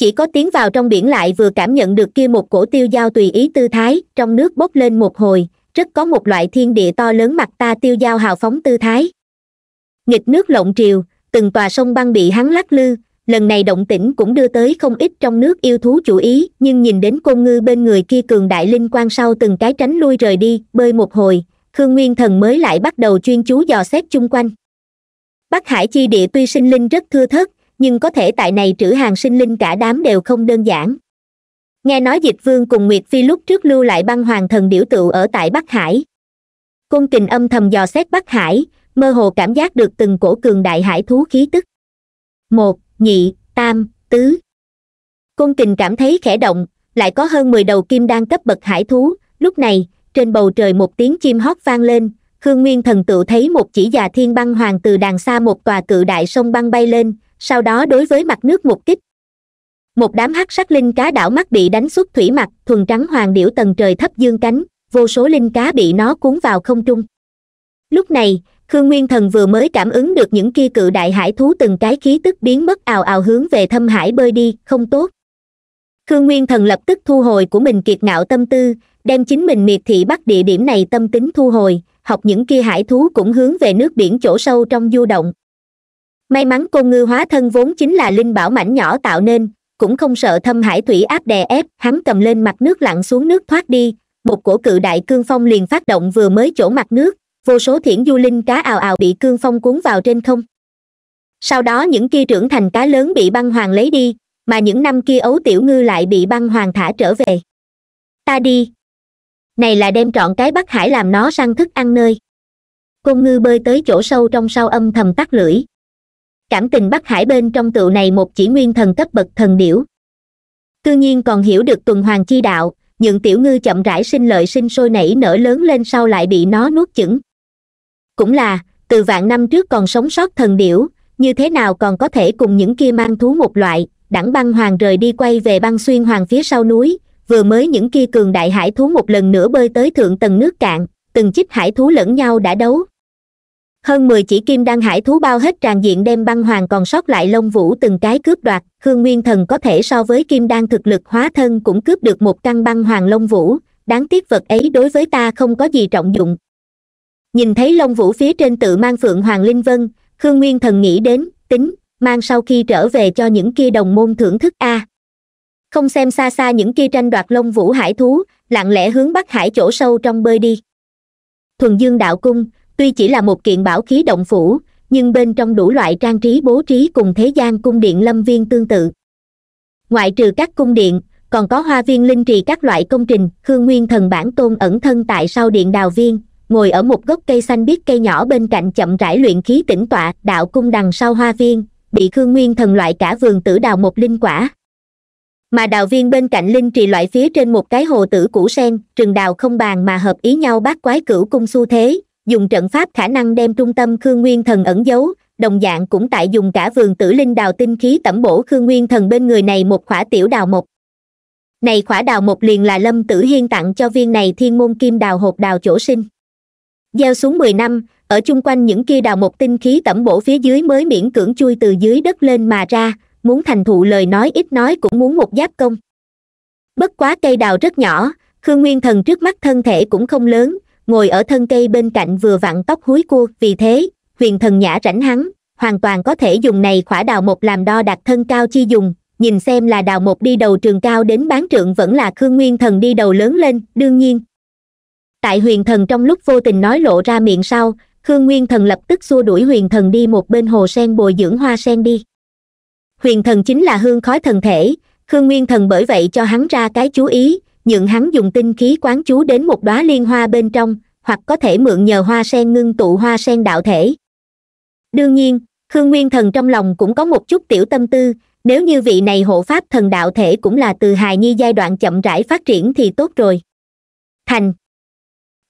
chỉ có tiến vào trong biển lại vừa cảm nhận được kia một cổ tiêu dao tùy ý tư thái trong nước bốc lên một hồi rất có một loại thiên địa to lớn mặt ta tiêu dao hào phóng tư thái nghịch nước lộng triều từng tòa sông băng bị hắn lắc lư lần này động tĩnh cũng đưa tới không ít trong nước yêu thú chủ ý nhưng nhìn đến côn ngư bên người kia cường đại linh quan sau từng cái tránh lui rời đi bơi một hồi khương nguyên thần mới lại bắt đầu chuyên chú dò xét chung quanh bắc hải chi địa tuy sinh linh rất thưa thớt nhưng có thể tại này trữ hàng sinh linh cả đám đều không đơn giản nghe nói dịch vương cùng nguyệt phi lúc trước lưu lại băng hoàng thần điểu tựu ở tại bắc hải cung kình âm thầm dò xét bắc hải mơ hồ cảm giác được từng cổ cường đại hải thú khí tức một nhị tam tứ cung kình cảm thấy khẽ động lại có hơn mười đầu kim đang cấp bậc hải thú lúc này trên bầu trời một tiếng chim hót vang lên khương nguyên thần tựu thấy một chỉ già thiên băng hoàng từ đàng xa một tòa cự đại sông băng bay lên sau đó đối với mặt nước một kích một đám hắc sắc linh cá đảo mắt bị đánh xuất thủy mặt thuần trắng hoàng điểu tầng trời thấp dương cánh vô số linh cá bị nó cuốn vào không trung lúc này khương nguyên thần vừa mới cảm ứng được những kia cự đại hải thú từng cái khí tức biến mất ào ào hướng về thâm hải bơi đi không tốt khương nguyên thần lập tức thu hồi của mình kiệt ngạo tâm tư đem chính mình miệt thị bắt địa điểm này tâm tính thu hồi học những kia hải thú cũng hướng về nước biển chỗ sâu trong du động may mắn côn ngư hóa thân vốn chính là linh bảo mảnh nhỏ tạo nên cũng không sợ thâm hải thủy áp đè ép hắn cầm lên mặt nước lặn xuống nước thoát đi một cổ cự đại cương phong liền phát động vừa mới chỗ mặt nước vô số thiển du linh cá ào ào bị cương phong cuốn vào trên không sau đó những kia trưởng thành cá lớn bị băng hoàng lấy đi mà những năm kia ấu tiểu ngư lại bị băng hoàng thả trở về ta đi này là đem trọn cái bắc hải làm nó săn thức ăn nơi côn ngư bơi tới chỗ sâu trong sau âm thầm tắt lưỡi cảm tình bắt hải bên trong tựu này một chỉ nguyên thần cấp bậc thần điểu cư nhiên còn hiểu được tuần hoàn chi đạo những tiểu ngư chậm rãi sinh lợi sinh sôi nảy nở lớn lên sau lại bị nó nuốt chửng cũng là từ vạn năm trước còn sống sót thần điểu như thế nào còn có thể cùng những kia mang thú một loại đẳng băng hoàng rời đi quay về băng xuyên hoàng phía sau núi vừa mới những kia cường đại hải thú một lần nữa bơi tới thượng tầng nước cạn từng chích hải thú lẫn nhau đã đấu hơn mười chỉ kim đăng hải thú bao hết tràn diện đem băng hoàng còn sót lại lông vũ từng cái cướp đoạt khương nguyên thần có thể so với kim đan thực lực hóa thân cũng cướp được một căn băng hoàng lông vũ đáng tiếc vật ấy đối với ta không có gì trọng dụng nhìn thấy lông vũ phía trên tự mang phượng hoàng linh vân khương nguyên thần nghĩ đến tính mang sau khi trở về cho những kia đồng môn thưởng thức a không xem xa xa những kia tranh đoạt lông vũ hải thú lặng lẽ hướng bắc hải chỗ sâu trong bơi đi thuần dương đạo cung tuy chỉ là một kiện bảo khí động phủ nhưng bên trong đủ loại trang trí bố trí cùng thế gian cung điện lâm viên tương tự ngoại trừ các cung điện còn có hoa viên linh trì các loại công trình khương nguyên thần bản tôn ẩn thân tại sau điện đào viên ngồi ở một gốc cây xanh biết cây nhỏ bên cạnh chậm rãi luyện khí tĩnh tọa đạo cung đằng sau hoa viên bị khương nguyên thần loại cả vườn tử đào một linh quả mà đào viên bên cạnh linh trì loại phía trên một cái hồ tử củ sen trường đào không bàn mà hợp ý nhau bát quái cửu cung xu thế dùng trận pháp khả năng đem trung tâm khương nguyên thần ẩn giấu đồng dạng cũng tại dùng cả vườn tử linh đào tinh khí tẩm bổ khương nguyên thần bên người này một khỏa tiểu đào mộc này khỏa đào mộc liền là lâm tử hiên tặng cho viên này thiên môn kim đào hộp đào chỗ sinh gieo xuống mười năm ở chung quanh những kia đào mộc tinh khí tẩm bổ phía dưới mới miễn cưỡng chui từ dưới đất lên mà ra muốn thành thụ lời nói ít nói cũng muốn một giáp công bất quá cây đào rất nhỏ khương nguyên thần trước mắt thân thể cũng không lớn ngồi ở thân cây bên cạnh vừa vặn tóc húi cua vì thế huyền thần nhã rảnh hắn hoàn toàn có thể dùng này khỏa đào một làm đo đặt thân cao chi dùng nhìn xem là đào một đi đầu trường cao đến bán trượng vẫn là khương nguyên thần đi đầu lớn lên đương nhiên tại huyền thần trong lúc vô tình nói lộ ra miệng sau khương nguyên thần lập tức xua đuổi huyền thần đi một bên hồ sen bồi dưỡng hoa sen đi huyền thần chính là hương khói thần thể khương nguyên thần bởi vậy cho hắn ra cái chú ý nhượng hắn dùng tinh khí quán chú đến một đóa liên hoa bên trong hoặc có thể mượn nhờ hoa sen ngưng tụ hoa sen đạo thể đương nhiên khương nguyên thần trong lòng cũng có một chút tiểu tâm tư nếu như vị này hộ pháp thần đạo thể cũng là từ hài nhi giai đoạn chậm rãi phát triển thì tốt rồi thành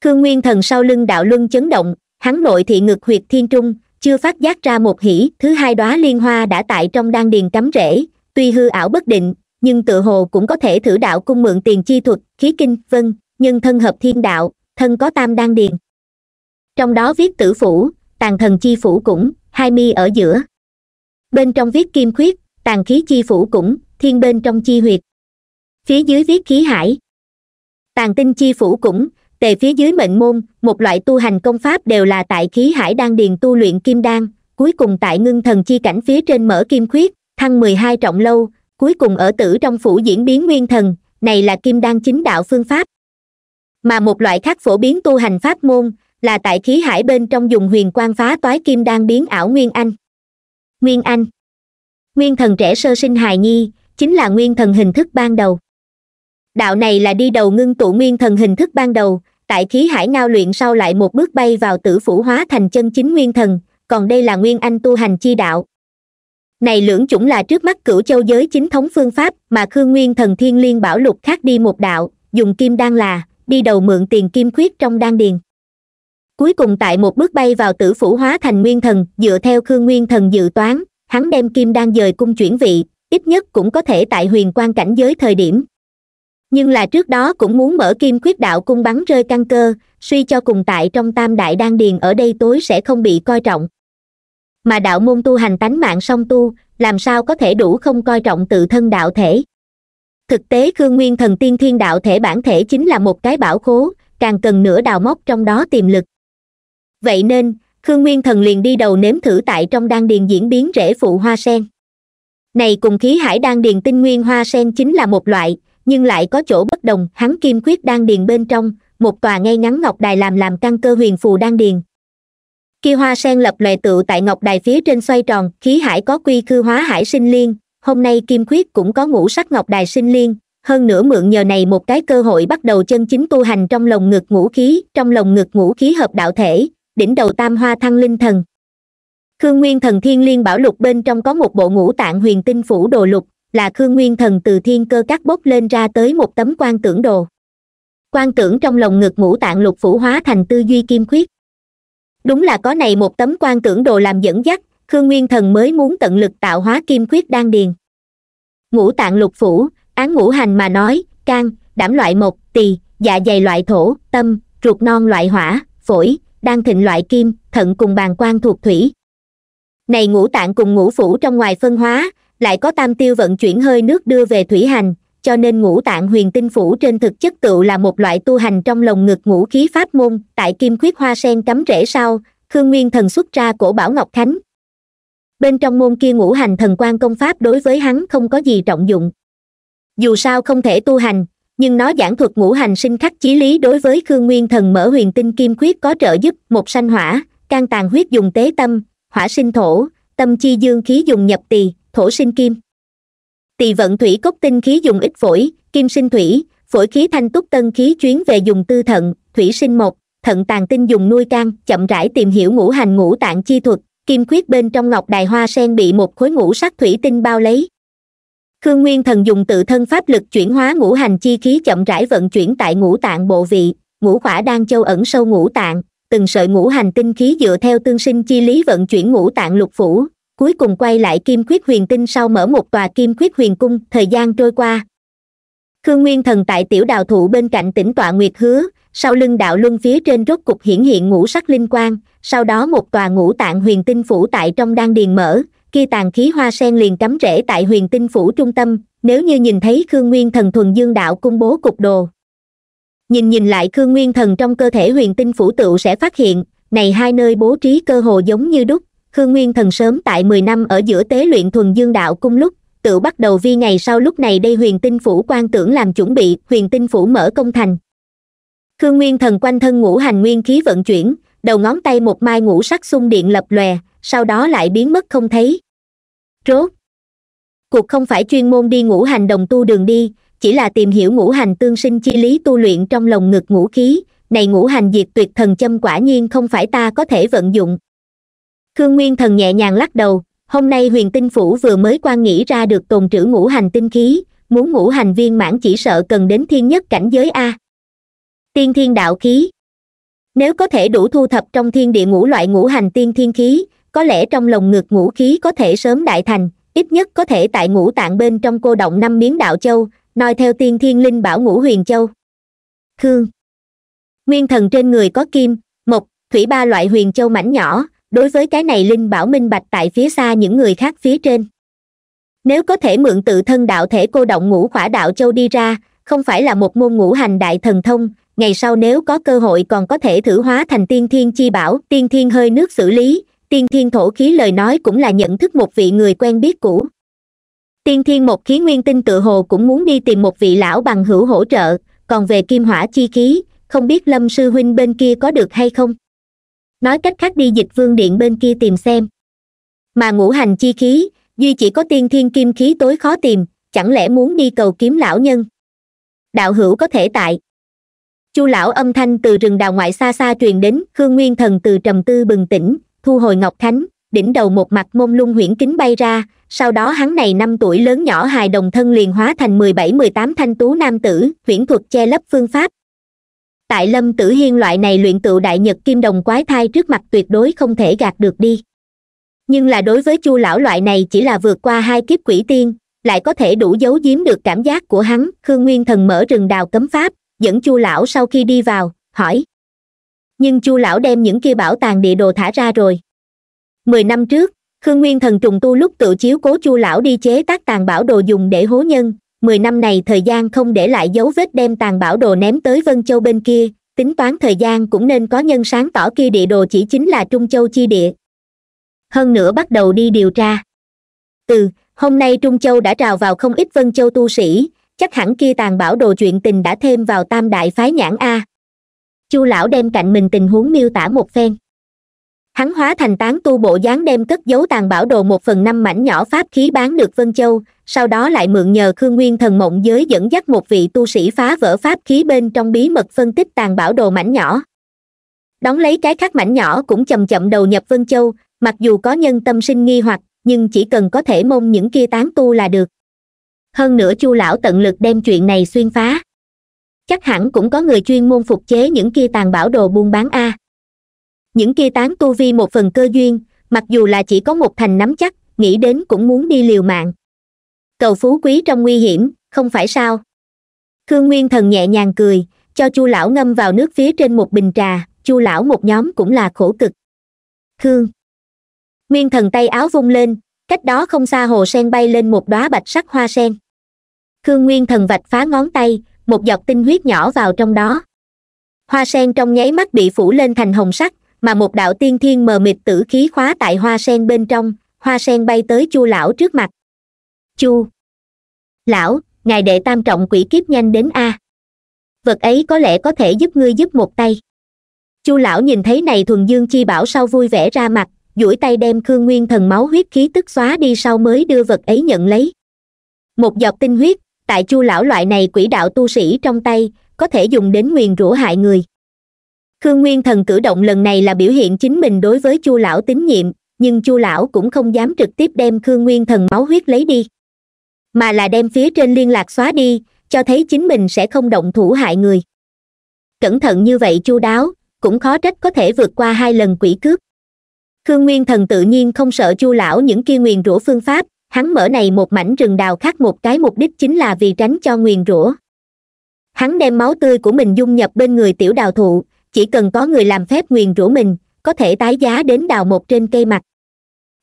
khương nguyên thần sau lưng đạo luân chấn động hắn nội thị ngực huyệt thiên trung chưa phát giác ra một hỉ thứ hai đóa liên hoa đã tại trong đan điền cắm rễ tuy hư ảo bất định nhưng tự hồ cũng có thể thử đạo cung mượn tiền chi thuật khí kinh vân nhưng thân hợp thiên đạo thân có tam đan điền trong đó viết tử phủ tàn thần chi phủ cũng hai mi ở giữa bên trong viết kim khuyết tàn khí chi phủ cũng thiên bên trong chi huyệt phía dưới viết khí hải tàn tinh chi phủ cũng tề phía dưới mệnh môn một loại tu hành công pháp đều là tại khí hải đan điền tu luyện kim đan cuối cùng tại ngưng thần chi cảnh phía trên mở kim khuyết thăng mười hai trọng lâu cuối cùng ở tử trong phủ diễn biến nguyên thần này là kim đan chính đạo phương pháp mà một loại khác phổ biến tu hành pháp môn là tại khí hải bên trong dùng huyền quan phá toái kim đan biến ảo nguyên anh nguyên anh nguyên thần trẻ sơ sinh hài nhi chính là nguyên thần hình thức ban đầu đạo này là đi đầu ngưng tụ nguyên thần hình thức ban đầu tại khí hải ngao luyện sau lại một bước bay vào tử phủ hóa thành chân chính nguyên thần còn đây là nguyên anh tu hành chi đạo này lưỡng chủng là trước mắt cửu châu giới chính thống phương pháp mà khương nguyên thần thiên liên bảo lục khác đi một đạo dùng kim đan là đi đầu mượn tiền kim khuyết trong đan điền cuối cùng tại một bước bay vào tử phủ hóa thành nguyên thần dựa theo khương nguyên thần dự toán hắn đem kim đan dời cung chuyển vị ít nhất cũng có thể tại huyền quan cảnh giới thời điểm nhưng là trước đó cũng muốn mở kim khuyết đạo cung bắn rơi căn cơ suy cho cùng tại trong tam đại đan điền ở đây tối sẽ không bị coi trọng mà đạo môn tu hành tánh mạng song tu làm sao có thể đủ không coi trọng tự thân đạo thể thực tế khương nguyên thần tiên thiên đạo thể bản thể chính là một cái bảo khố càng cần nửa đào móc trong đó tiềm lực vậy nên khương nguyên thần liền đi đầu nếm thử tại trong đan điền diễn biến rễ phụ hoa sen này cùng khí hải đan điền tinh nguyên hoa sen chính là một loại nhưng lại có chỗ bất đồng hắn kim quyết đan điền bên trong một tòa ngay ngắn ngọc đài làm làm căn cơ huyền phù đan điền khi hoa sen lập loài tự tại ngọc đài phía trên xoay tròn khí hải có quy cư hóa hải sinh liên hôm nay kim khuyết cũng có ngũ sắc ngọc đài sinh liên hơn nữa mượn nhờ này một cái cơ hội bắt đầu chân chính tu hành trong lồng ngực ngũ khí trong lồng ngực ngũ khí hợp đạo thể đỉnh đầu tam hoa thăng linh thần khương nguyên thần thiên liên bảo lục bên trong có một bộ ngũ tạng huyền tinh phủ đồ lục là khương nguyên thần từ thiên cơ cắt bốc lên ra tới một tấm quan tưởng đồ quan tưởng trong lồng ngực ngũ tạng lục phủ hóa thành tư duy kim khuyết đúng là có này một tấm quan tưởng đồ làm dẫn dắt khương nguyên thần mới muốn tận lực tạo hóa kim khuyết đan điền ngũ tạng lục phủ án ngũ hành mà nói can đảm loại mộc tỳ dạ dày loại thổ tâm ruột non loại hỏa phổi đan thịnh loại kim thận cùng bàn quan thuộc thủy này ngũ tạng cùng ngũ phủ trong ngoài phân hóa lại có tam tiêu vận chuyển hơi nước đưa về thủy hành cho nên ngũ tạng huyền tinh phủ trên thực chất tựu là một loại tu hành trong lồng ngực ngũ khí pháp môn tại kim khuyết hoa sen cắm rễ sau khương nguyên thần xuất ra cổ bảo ngọc khánh bên trong môn kia ngũ hành thần quan công pháp đối với hắn không có gì trọng dụng dù sao không thể tu hành nhưng nó giảng thuật ngũ hành sinh khắc chí lý đối với khương nguyên thần mở huyền tinh kim khuyết có trợ giúp một sanh hỏa can tàn huyết dùng tế tâm hỏa sinh thổ tâm chi dương khí dùng nhập tỳ thổ sinh kim tỳ vận thủy cốc tinh khí dùng ít phổi kim sinh thủy phổi khí thanh túc tân khí chuyến về dùng tư thận thủy sinh một thận tàn tinh dùng nuôi can chậm rãi tìm hiểu ngũ hành ngũ tạng chi thuật kim khuyết bên trong ngọc đài hoa sen bị một khối ngũ sắc thủy tinh bao lấy khương nguyên thần dùng tự thân pháp lực chuyển hóa ngũ hành chi khí chậm rãi vận chuyển tại ngũ tạng bộ vị ngũ khỏa đang châu ẩn sâu ngũ tạng từng sợi ngũ hành tinh khí dựa theo tương sinh chi lý vận chuyển ngũ tạng lục phủ cuối cùng quay lại kim quyết huyền tinh sau mở một tòa kim quyết huyền cung thời gian trôi qua khương nguyên thần tại tiểu đào thụ bên cạnh tỉnh tọa nguyệt hứa sau lưng đạo luân phía trên rốt cục hiển hiện ngũ sắc linh quang sau đó một tòa ngũ tạng huyền tinh phủ tại trong đan điền mở kia tàn khí hoa sen liền cắm rễ tại huyền tinh phủ trung tâm nếu như nhìn thấy khương nguyên thần thuần dương đạo cung bố cục đồ nhìn nhìn lại khương nguyên thần trong cơ thể huyền tinh phủ tựu sẽ phát hiện này hai nơi bố trí cơ hồ giống như đúc khương nguyên thần sớm tại mười năm ở giữa tế luyện thuần dương đạo cung lúc tự bắt đầu vi ngày sau lúc này đây huyền tinh phủ quan tưởng làm chuẩn bị huyền tinh phủ mở công thành khương nguyên thần quanh thân ngũ hành nguyên khí vận chuyển đầu ngón tay một mai ngũ sắc xung điện lập lòe sau đó lại biến mất không thấy rốt cuộc không phải chuyên môn đi ngũ hành đồng tu đường đi chỉ là tìm hiểu ngũ hành tương sinh chi lý tu luyện trong lồng ngực ngũ khí này ngũ hành diệt tuyệt thần châm quả nhiên không phải ta có thể vận dụng khương nguyên thần nhẹ nhàng lắc đầu hôm nay huyền tinh phủ vừa mới quan nghĩ ra được tồn trữ ngũ hành tinh khí muốn ngũ hành viên mãn chỉ sợ cần đến thiên nhất cảnh giới a tiên thiên đạo khí nếu có thể đủ thu thập trong thiên địa ngũ loại ngũ hành tiên thiên khí có lẽ trong lồng ngực ngũ khí có thể sớm đại thành ít nhất có thể tại ngũ tạng bên trong cô động năm miếng đạo châu noi theo tiên thiên linh bảo ngũ huyền châu khương nguyên thần trên người có kim mộc thủy ba loại huyền châu mảnh nhỏ đối với cái này linh bảo minh bạch tại phía xa những người khác phía trên nếu có thể mượn tự thân đạo thể cô động ngũ khỏa đạo châu đi ra không phải là một môn ngũ hành đại thần thông ngày sau nếu có cơ hội còn có thể thử hóa thành tiên thiên chi bảo tiên thiên hơi nước xử lý tiên thiên thổ khí lời nói cũng là nhận thức một vị người quen biết cũ tiên thiên một khí nguyên tinh tự hồ cũng muốn đi tìm một vị lão bằng hữu hỗ trợ còn về kim hỏa chi khí không biết lâm sư huynh bên kia có được hay không nói cách khác đi dịch vương điện bên kia tìm xem mà ngũ hành chi khí duy chỉ có tiên thiên kim khí tối khó tìm chẳng lẽ muốn đi cầu kiếm lão nhân đạo hữu có thể tại chu lão âm thanh từ rừng đào ngoại xa xa truyền đến khương nguyên thần từ trầm tư bừng tỉnh thu hồi ngọc khánh đỉnh đầu một mặt mông lung huyễn kính bay ra sau đó hắn này năm tuổi lớn nhỏ hài đồng thân liền hóa thành mười bảy mười tám thanh tú nam tử huyễn thuật che lấp phương pháp tại lâm tử hiên loại này luyện tựu đại nhật kim đồng quái thai trước mặt tuyệt đối không thể gạt được đi nhưng là đối với chu lão loại này chỉ là vượt qua hai kiếp quỷ tiên lại có thể đủ giấu giếm được cảm giác của hắn khương nguyên thần mở rừng đào cấm pháp dẫn chu lão sau khi đi vào hỏi nhưng chu lão đem những kia bảo tàng địa đồ thả ra rồi mười năm trước khương nguyên thần trùng tu lúc tự chiếu cố chu lão đi chế tác tàn bảo đồ dùng để hố nhân mười năm này thời gian không để lại dấu vết đem tàn bảo đồ ném tới vân châu bên kia tính toán thời gian cũng nên có nhân sáng tỏ kia địa đồ chỉ chính là trung châu chi địa hơn nữa bắt đầu đi điều tra từ hôm nay trung châu đã trào vào không ít vân châu tu sĩ chắc hẳn kia tàn bảo đồ chuyện tình đã thêm vào tam đại phái nhãn a chu lão đem cạnh mình tình huống miêu tả một phen hắn hóa thành tán tu bộ dáng đem cất giấu tàn bảo đồ một phần năm mảnh nhỏ pháp khí bán được vân châu sau đó lại mượn nhờ khương nguyên thần mộng giới dẫn dắt một vị tu sĩ phá vỡ pháp khí bên trong bí mật phân tích tàn bảo đồ mảnh nhỏ đón lấy cái khác mảnh nhỏ cũng chậm chậm đầu nhập vân châu mặc dù có nhân tâm sinh nghi hoặc nhưng chỉ cần có thể môn những kia tán tu là được hơn nữa chu lão tận lực đem chuyện này xuyên phá chắc hẳn cũng có người chuyên môn phục chế những kia tàn bảo đồ buôn bán a những kia tán tu vi một phần cơ duyên mặc dù là chỉ có một thành nắm chắc nghĩ đến cũng muốn đi liều mạng cầu phú quý trong nguy hiểm không phải sao khương nguyên thần nhẹ nhàng cười cho chu lão ngâm vào nước phía trên một bình trà chu lão một nhóm cũng là khổ cực khương nguyên thần tay áo vung lên cách đó không xa hồ sen bay lên một đóa bạch sắc hoa sen khương nguyên thần vạch phá ngón tay một giọt tinh huyết nhỏ vào trong đó hoa sen trong nháy mắt bị phủ lên thành hồng sắc mà một đạo tiên thiên mờ mịt tử khí khóa tại hoa sen bên trong hoa sen bay tới chu lão trước mặt chu lão ngài đệ tam trọng quỷ kiếp nhanh đến a vật ấy có lẽ có thể giúp ngươi giúp một tay chu lão nhìn thấy này thuần dương chi bảo sau vui vẻ ra mặt duỗi tay đem khương nguyên thần máu huyết khí tức xóa đi sau mới đưa vật ấy nhận lấy một giọt tinh huyết tại chu lão loại này quỷ đạo tu sĩ trong tay có thể dùng đến nguyền rủa hại người khương nguyên thần cử động lần này là biểu hiện chính mình đối với chu lão tín nhiệm nhưng chu lão cũng không dám trực tiếp đem khương nguyên thần máu huyết lấy đi mà là đem phía trên liên lạc xóa đi cho thấy chính mình sẽ không động thủ hại người cẩn thận như vậy chu đáo cũng khó trách có thể vượt qua hai lần quỷ cướp khương nguyên thần tự nhiên không sợ chu lão những kia nguyền rủa phương pháp hắn mở này một mảnh rừng đào khác một cái mục đích chính là vì tránh cho nguyền rủa hắn đem máu tươi của mình dung nhập bên người tiểu đào thụ chỉ cần có người làm phép nguyền rủa mình có thể tái giá đến đào một trên cây mặt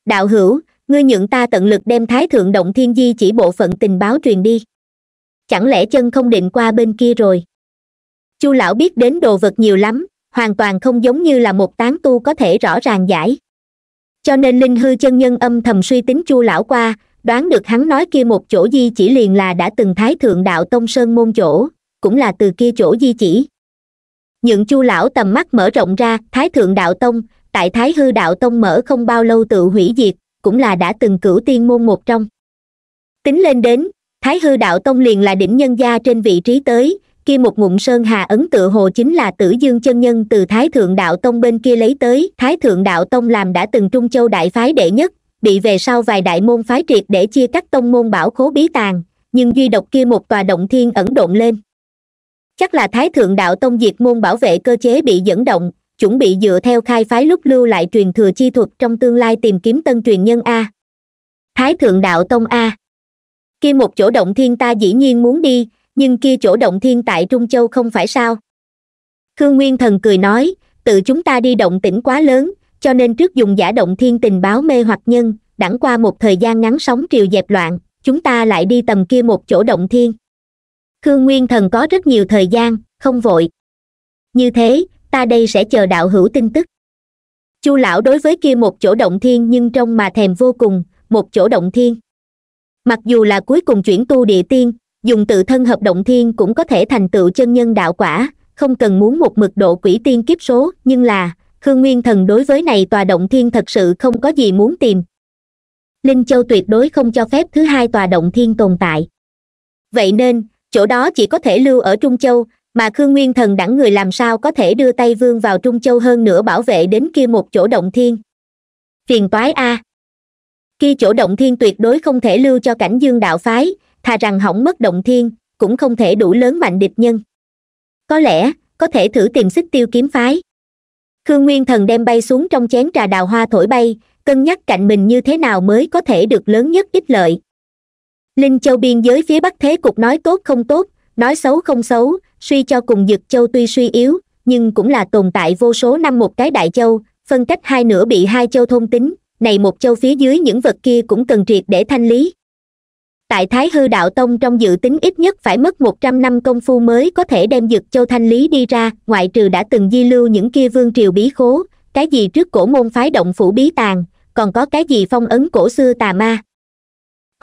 đạo hữu ngươi nhượng ta tận lực đem thái thượng động thiên di chỉ bộ phận tình báo truyền đi chẳng lẽ chân không định qua bên kia rồi chu lão biết đến đồ vật nhiều lắm hoàn toàn không giống như là một tán tu có thể rõ ràng giải cho nên linh hư chân nhân âm thầm suy tính chu lão qua đoán được hắn nói kia một chỗ di chỉ liền là đã từng thái thượng đạo tông sơn môn chỗ cũng là từ kia chỗ di chỉ nhượng chu lão tầm mắt mở rộng ra thái thượng đạo tông tại thái hư đạo tông mở không bao lâu tự hủy diệt cũng là đã từng cửu tiên môn một trong tính lên đến thái hư đạo tông liền là đỉnh nhân gia trên vị trí tới kia một ngụm sơn hà ấn tự hồ chính là tử dương chân nhân từ thái thượng đạo tông bên kia lấy tới thái thượng đạo tông làm đã từng trung châu đại phái đệ nhất bị về sau vài đại môn phái triệt để chia cắt tông môn bảo khố bí tàng nhưng duy độc kia một tòa động thiên ẩn độn lên chắc là thái thượng đạo tông diệt môn bảo vệ cơ chế bị dẫn động chuẩn bị dựa theo khai phái lúc lưu lại truyền thừa chi thuật trong tương lai tìm kiếm tân truyền nhân a thái thượng đạo tông a kia một chỗ động thiên ta dĩ nhiên muốn đi nhưng kia chỗ động thiên tại trung châu không phải sao khương nguyên thần cười nói tự chúng ta đi động tỉnh quá lớn cho nên trước dùng giả động thiên tình báo mê hoặc nhân đẳng qua một thời gian ngắn sóng triều dẹp loạn chúng ta lại đi tầm kia một chỗ động thiên khương nguyên thần có rất nhiều thời gian không vội như thế ta đây sẽ chờ đạo hữu tin tức chu lão đối với kia một chỗ động thiên nhưng trong mà thèm vô cùng một chỗ động thiên mặc dù là cuối cùng chuyển tu địa tiên dùng tự thân hợp động thiên cũng có thể thành tựu chân nhân đạo quả không cần muốn một mực độ quỷ tiên kiếp số nhưng là khương nguyên thần đối với này tòa động thiên thật sự không có gì muốn tìm linh châu tuyệt đối không cho phép thứ hai tòa động thiên tồn tại vậy nên chỗ đó chỉ có thể lưu ở trung châu mà khương nguyên thần đẳng người làm sao có thể đưa tay vương vào trung châu hơn nữa bảo vệ đến kia một chỗ động thiên phiền toái a kia chỗ động thiên tuyệt đối không thể lưu cho cảnh dương đạo phái thà rằng hỏng mất động thiên cũng không thể đủ lớn mạnh địch nhân có lẽ có thể thử tìm xích tiêu kiếm phái khương nguyên thần đem bay xuống trong chén trà đào hoa thổi bay cân nhắc cạnh mình như thế nào mới có thể được lớn nhất ít lợi linh châu biên giới phía bắc thế cục nói tốt không tốt nói xấu không xấu suy cho cùng dực châu tuy suy yếu nhưng cũng là tồn tại vô số năm một cái đại châu phân cách hai nửa bị hai châu thôn tính này một châu phía dưới những vật kia cũng cần triệt để thanh lý tại thái hư đạo tông trong dự tính ít nhất phải mất một trăm năm công phu mới có thể đem dực châu thanh lý đi ra ngoại trừ đã từng di lưu những kia vương triều bí khố cái gì trước cổ môn phái động phủ bí tàng còn có cái gì phong ấn cổ xưa tà ma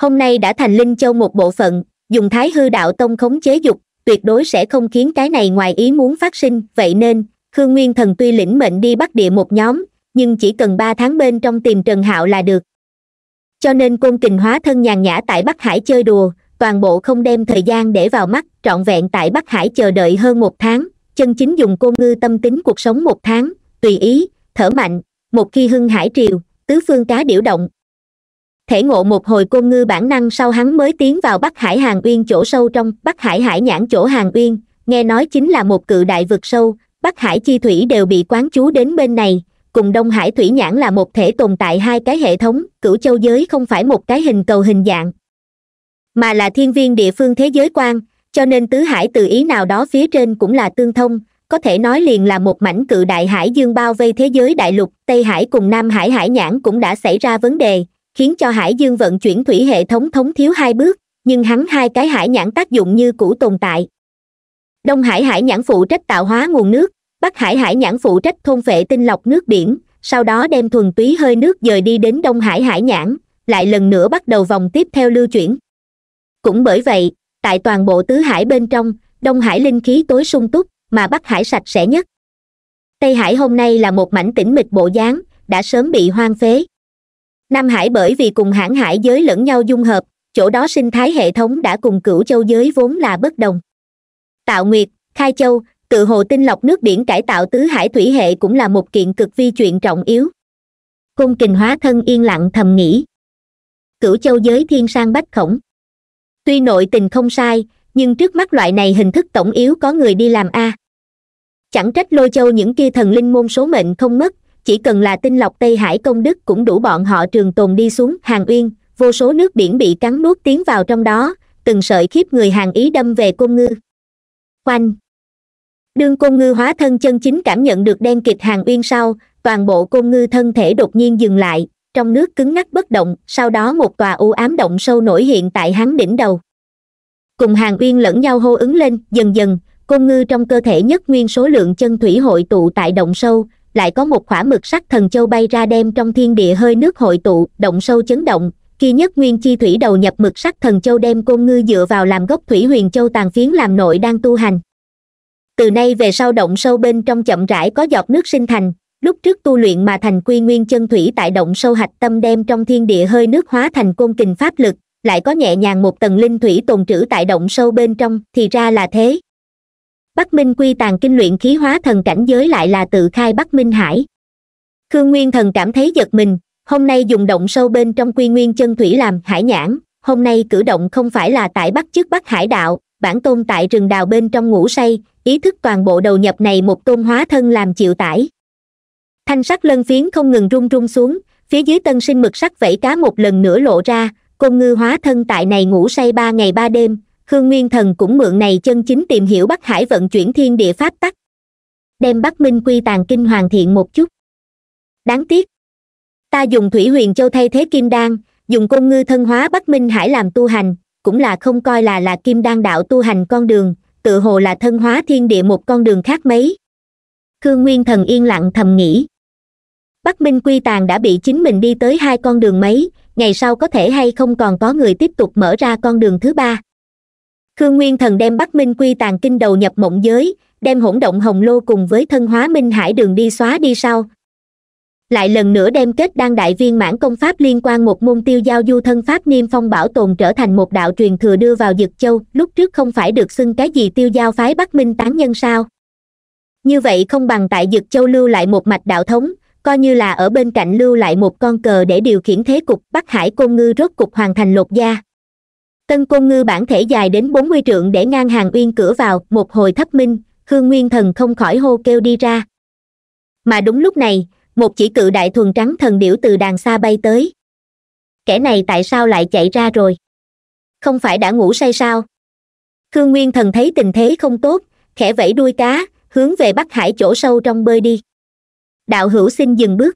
hôm nay đã thành linh châu một bộ phận dùng thái hư đạo tông khống chế dục tuyệt đối sẽ không khiến cái này ngoài ý muốn phát sinh vậy nên khương nguyên thần tuy lĩnh mệnh đi bắt địa một nhóm nhưng chỉ cần ba tháng bên trong tìm trần hạo là được cho nên côn kình hóa thân nhàn nhã tại bắc hải chơi đùa toàn bộ không đem thời gian để vào mắt trọn vẹn tại bắc hải chờ đợi hơn một tháng chân chính dùng côn ngư tâm tính cuộc sống một tháng tùy ý thở mạnh một khi hưng hải triều tứ phương cá điểu động thể ngộ một hồi côn ngư bản năng sau hắn mới tiến vào bắc hải hàng uyên chỗ sâu trong bắc hải hải nhãn chỗ hàng uyên nghe nói chính là một cự đại vực sâu bắc hải chi thủy đều bị quán chú đến bên này cùng đông hải thủy nhãn là một thể tồn tại hai cái hệ thống cửu châu giới không phải một cái hình cầu hình dạng mà là thiên viên địa phương thế giới quan cho nên tứ hải từ ý nào đó phía trên cũng là tương thông có thể nói liền là một mảnh cự đại hải dương bao vây thế giới đại lục tây hải cùng nam hải hải nhãn cũng đã xảy ra vấn đề khiến cho hải dương vận chuyển thủy hệ thống thống thiếu hai bước nhưng hắn hai cái hải nhãn tác dụng như cũ tồn tại đông hải hải nhãn phụ trách tạo hóa nguồn nước bắc hải hải nhãn phụ trách thôn vệ tinh lọc nước biển sau đó đem thuần túy hơi nước dời đi đến đông hải hải nhãn lại lần nữa bắt đầu vòng tiếp theo lưu chuyển cũng bởi vậy tại toàn bộ tứ hải bên trong đông hải linh khí tối sung túc mà bắc hải sạch sẽ nhất tây hải hôm nay là một mảnh tĩnh mịch bộ dáng đã sớm bị hoang phế nam hải bởi vì cùng hãng hải giới lẫn nhau dung hợp chỗ đó sinh thái hệ thống đã cùng cửu châu giới vốn là bất đồng tạo nguyệt khai châu tự hồ tinh lọc nước biển cải tạo tứ hải thủy hệ cũng là một kiện cực vi chuyện trọng yếu cung kình hóa thân yên lặng thầm nghĩ cửu châu giới thiên sang bách khổng tuy nội tình không sai nhưng trước mắt loại này hình thức tổng yếu có người đi làm a chẳng trách lôi châu những kia thần linh môn số mệnh không mất chỉ cần là tinh lọc tây hải công đức cũng đủ bọn họ trường tồn đi xuống hàng uyên vô số nước biển bị cắn nuốt tiến vào trong đó từng sợi khiếp người hàng ý đâm về côn ngư khoanh đương côn ngư hóa thân chân chính cảm nhận được đen kịch hàng uyên sau toàn bộ côn ngư thân thể đột nhiên dừng lại trong nước cứng ngắc bất động sau đó một tòa u ám động sâu nổi hiện tại hắn đỉnh đầu cùng hàng uyên lẫn nhau hô ứng lên dần dần côn ngư trong cơ thể nhất nguyên số lượng chân thủy hội tụ tại động sâu lại có một khỏa mực sắc thần châu bay ra đem trong thiên địa hơi nước hội tụ động sâu chấn động khi nhất nguyên chi thủy đầu nhập mực sắc thần châu đem côn ngư dựa vào làm gốc thủy huyền châu tàn phiến làm nội đang tu hành từ nay về sau động sâu bên trong chậm rãi có giọt nước sinh thành lúc trước tu luyện mà thành quy nguyên chân thủy tại động sâu hạch tâm đem trong thiên địa hơi nước hóa thành côn kình pháp lực lại có nhẹ nhàng một tầng linh thủy tồn trữ tại động sâu bên trong thì ra là thế bắc minh quy tàn kinh luyện khí hóa thần cảnh giới lại là tự khai bắc minh hải khương nguyên thần cảm thấy giật mình hôm nay dùng động sâu bên trong quy nguyên chân thủy làm hải nhãn hôm nay cử động không phải là tại bắc trước bắc hải đạo bản tôn tại rừng đào bên trong ngủ say ý thức toàn bộ đầu nhập này một tôn hóa thân làm chịu tải thanh sắc lân phiến không ngừng rung rung xuống phía dưới tân sinh mực sắc vẫy cá một lần nữa lộ ra côn ngư hóa thân tại này ngủ say ba ngày ba đêm khương nguyên thần cũng mượn này chân chính tìm hiểu bắc hải vận chuyển thiên địa pháp tắc đem bắc minh quy tàng kinh hoàn thiện một chút đáng tiếc ta dùng thủy huyền châu thay thế kim đan dùng công ngư thân hóa bắc minh hải làm tu hành cũng là không coi là là kim đan đạo tu hành con đường tự hồ là thân hóa thiên địa một con đường khác mấy khương nguyên thần yên lặng thầm nghĩ bắc minh quy tàng đã bị chính mình đi tới hai con đường mấy ngày sau có thể hay không còn có người tiếp tục mở ra con đường thứ ba khương nguyên thần đem bắc minh quy tàng kinh đầu nhập mộng giới đem hỗn động hồng lô cùng với thân hóa minh hải đường đi xóa đi sau lại lần nữa đem kết đan đại viên mãn công pháp liên quan một môn tiêu giao du thân pháp niêm phong bảo tồn trở thành một đạo truyền thừa đưa vào dực châu lúc trước không phải được xưng cái gì tiêu giao phái bắc minh tán nhân sao như vậy không bằng tại dực châu lưu lại một mạch đạo thống coi như là ở bên cạnh lưu lại một con cờ để điều khiển thế cục bắc hải côn ngư rốt cục hoàn thành lột da tân côn ngư bản thể dài đến bốn mươi trượng để ngang hàng uyên cửa vào một hồi thấp minh khương nguyên thần không khỏi hô kêu đi ra mà đúng lúc này một chỉ cự đại thuần trắng thần điểu từ đàng xa bay tới kẻ này tại sao lại chạy ra rồi không phải đã ngủ say sao khương nguyên thần thấy tình thế không tốt khẽ vẫy đuôi cá hướng về bắc hải chỗ sâu trong bơi đi đạo hữu xin dừng bước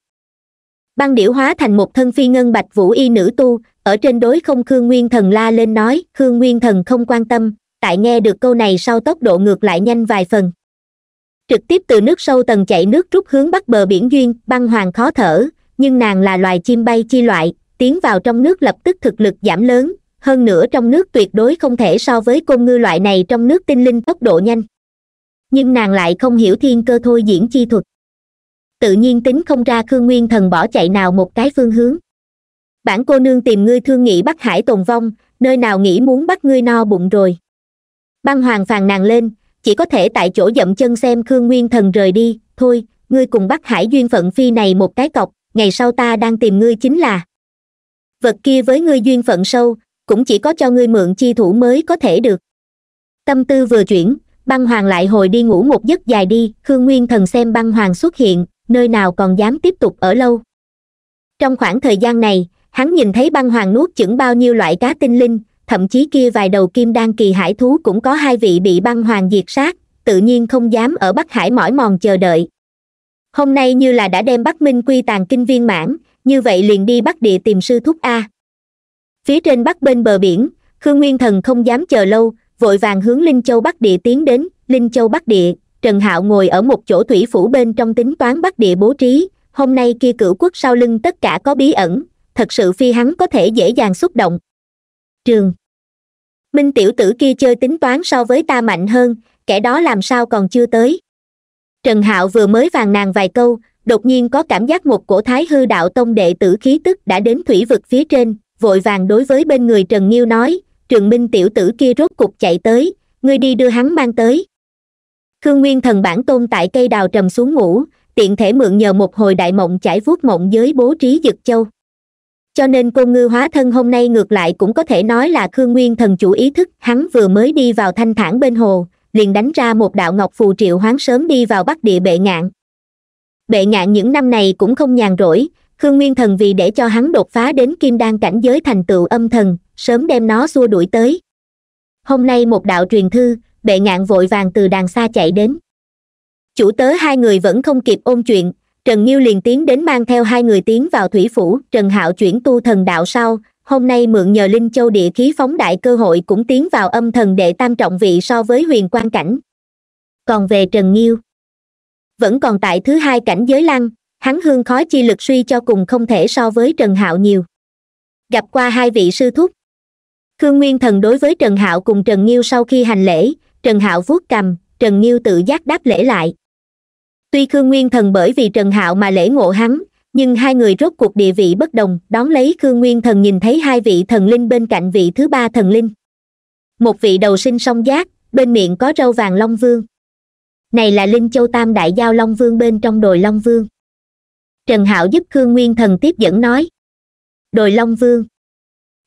băng điểu hóa thành một thân phi ngân bạch vũ y nữ tu ở trên đối không khương nguyên thần la lên nói khương nguyên thần không quan tâm tại nghe được câu này sau tốc độ ngược lại nhanh vài phần trực tiếp từ nước sâu tầng chảy nước rút hướng bắc bờ biển duyên băng hoàng khó thở nhưng nàng là loài chim bay chi loại tiến vào trong nước lập tức thực lực giảm lớn hơn nữa trong nước tuyệt đối không thể so với côn ngư loại này trong nước tinh linh tốc độ nhanh nhưng nàng lại không hiểu thiên cơ thôi diễn chi thuật tự nhiên tính không ra khương nguyên thần bỏ chạy nào một cái phương hướng bản cô nương tìm ngươi thương nghị bắc hải tồn vong nơi nào nghĩ muốn bắt ngươi no bụng rồi băng hoàng phàn nàn lên chỉ có thể tại chỗ dậm chân xem khương nguyên thần rời đi thôi ngươi cùng bắc hải duyên phận phi này một cái cọc ngày sau ta đang tìm ngươi chính là vật kia với ngươi duyên phận sâu cũng chỉ có cho ngươi mượn chi thủ mới có thể được tâm tư vừa chuyển băng hoàng lại hồi đi ngủ một giấc dài đi khương nguyên thần xem băng hoàng xuất hiện nơi nào còn dám tiếp tục ở lâu trong khoảng thời gian này hắn nhìn thấy băng hoàng nuốt chửng bao nhiêu loại cá tinh linh thậm chí kia vài đầu kim đan kỳ hải thú cũng có hai vị bị băng hoàng diệt sát tự nhiên không dám ở bắc hải mỏi mòn chờ đợi hôm nay như là đã đem bắc minh quy tàn kinh viên mãn như vậy liền đi bắc địa tìm sư thúc a phía trên bắc bên bờ biển khương nguyên thần không dám chờ lâu vội vàng hướng linh châu bắc địa tiến đến linh châu bắc địa trần hạo ngồi ở một chỗ thủy phủ bên trong tính toán bắc địa bố trí hôm nay kia cửu quốc sau lưng tất cả có bí ẩn thật sự phi hắn có thể dễ dàng xúc động trường minh tiểu tử kia chơi tính toán so với ta mạnh hơn kẻ đó làm sao còn chưa tới trần hạo vừa mới vàng nàng vài câu đột nhiên có cảm giác một cổ thái hư đạo tông đệ tử khí tức đã đến thủy vực phía trên vội vàng đối với bên người trần nghiêu nói trường minh tiểu tử kia rốt cục chạy tới ngươi đi đưa hắn mang tới khương nguyên thần bản tôn tại cây đào trầm xuống ngủ tiện thể mượn nhờ một hồi đại mộng chải vuốt mộng giới bố trí dực châu cho nên côn ngư hóa thân hôm nay ngược lại cũng có thể nói là khương nguyên thần chủ ý thức hắn vừa mới đi vào thanh thản bên hồ liền đánh ra một đạo ngọc phù triệu hoán sớm đi vào bắc địa bệ ngạn bệ ngạn những năm này cũng không nhàn rỗi khương nguyên thần vì để cho hắn đột phá đến kim đan cảnh giới thành tựu âm thần sớm đem nó xua đuổi tới hôm nay một đạo truyền thư bệ ngạn vội vàng từ đàng xa chạy đến chủ tớ hai người vẫn không kịp ôn chuyện trần nhiêu liền tiến đến mang theo hai người tiến vào thủy phủ trần hạo chuyển tu thần đạo sau hôm nay mượn nhờ linh châu địa khí phóng đại cơ hội cũng tiến vào âm thần đệ tam trọng vị so với huyền quan cảnh còn về trần nhiêu vẫn còn tại thứ hai cảnh giới lăng hắn hương khó chi lực suy cho cùng không thể so với trần hạo nhiều gặp qua hai vị sư thúc khương nguyên thần đối với trần hạo cùng trần nhiêu sau khi hành lễ trần hạo vuốt cầm trần nhiêu tự giác đáp lễ lại tuy khương nguyên thần bởi vì trần hạo mà lễ ngộ hắn nhưng hai người rốt cuộc địa vị bất đồng đón lấy khương nguyên thần nhìn thấy hai vị thần linh bên cạnh vị thứ ba thần linh một vị đầu sinh song giác bên miệng có râu vàng long vương này là linh châu tam đại giao long vương bên trong đồi long vương trần hạo giúp khương nguyên thần tiếp dẫn nói đồi long vương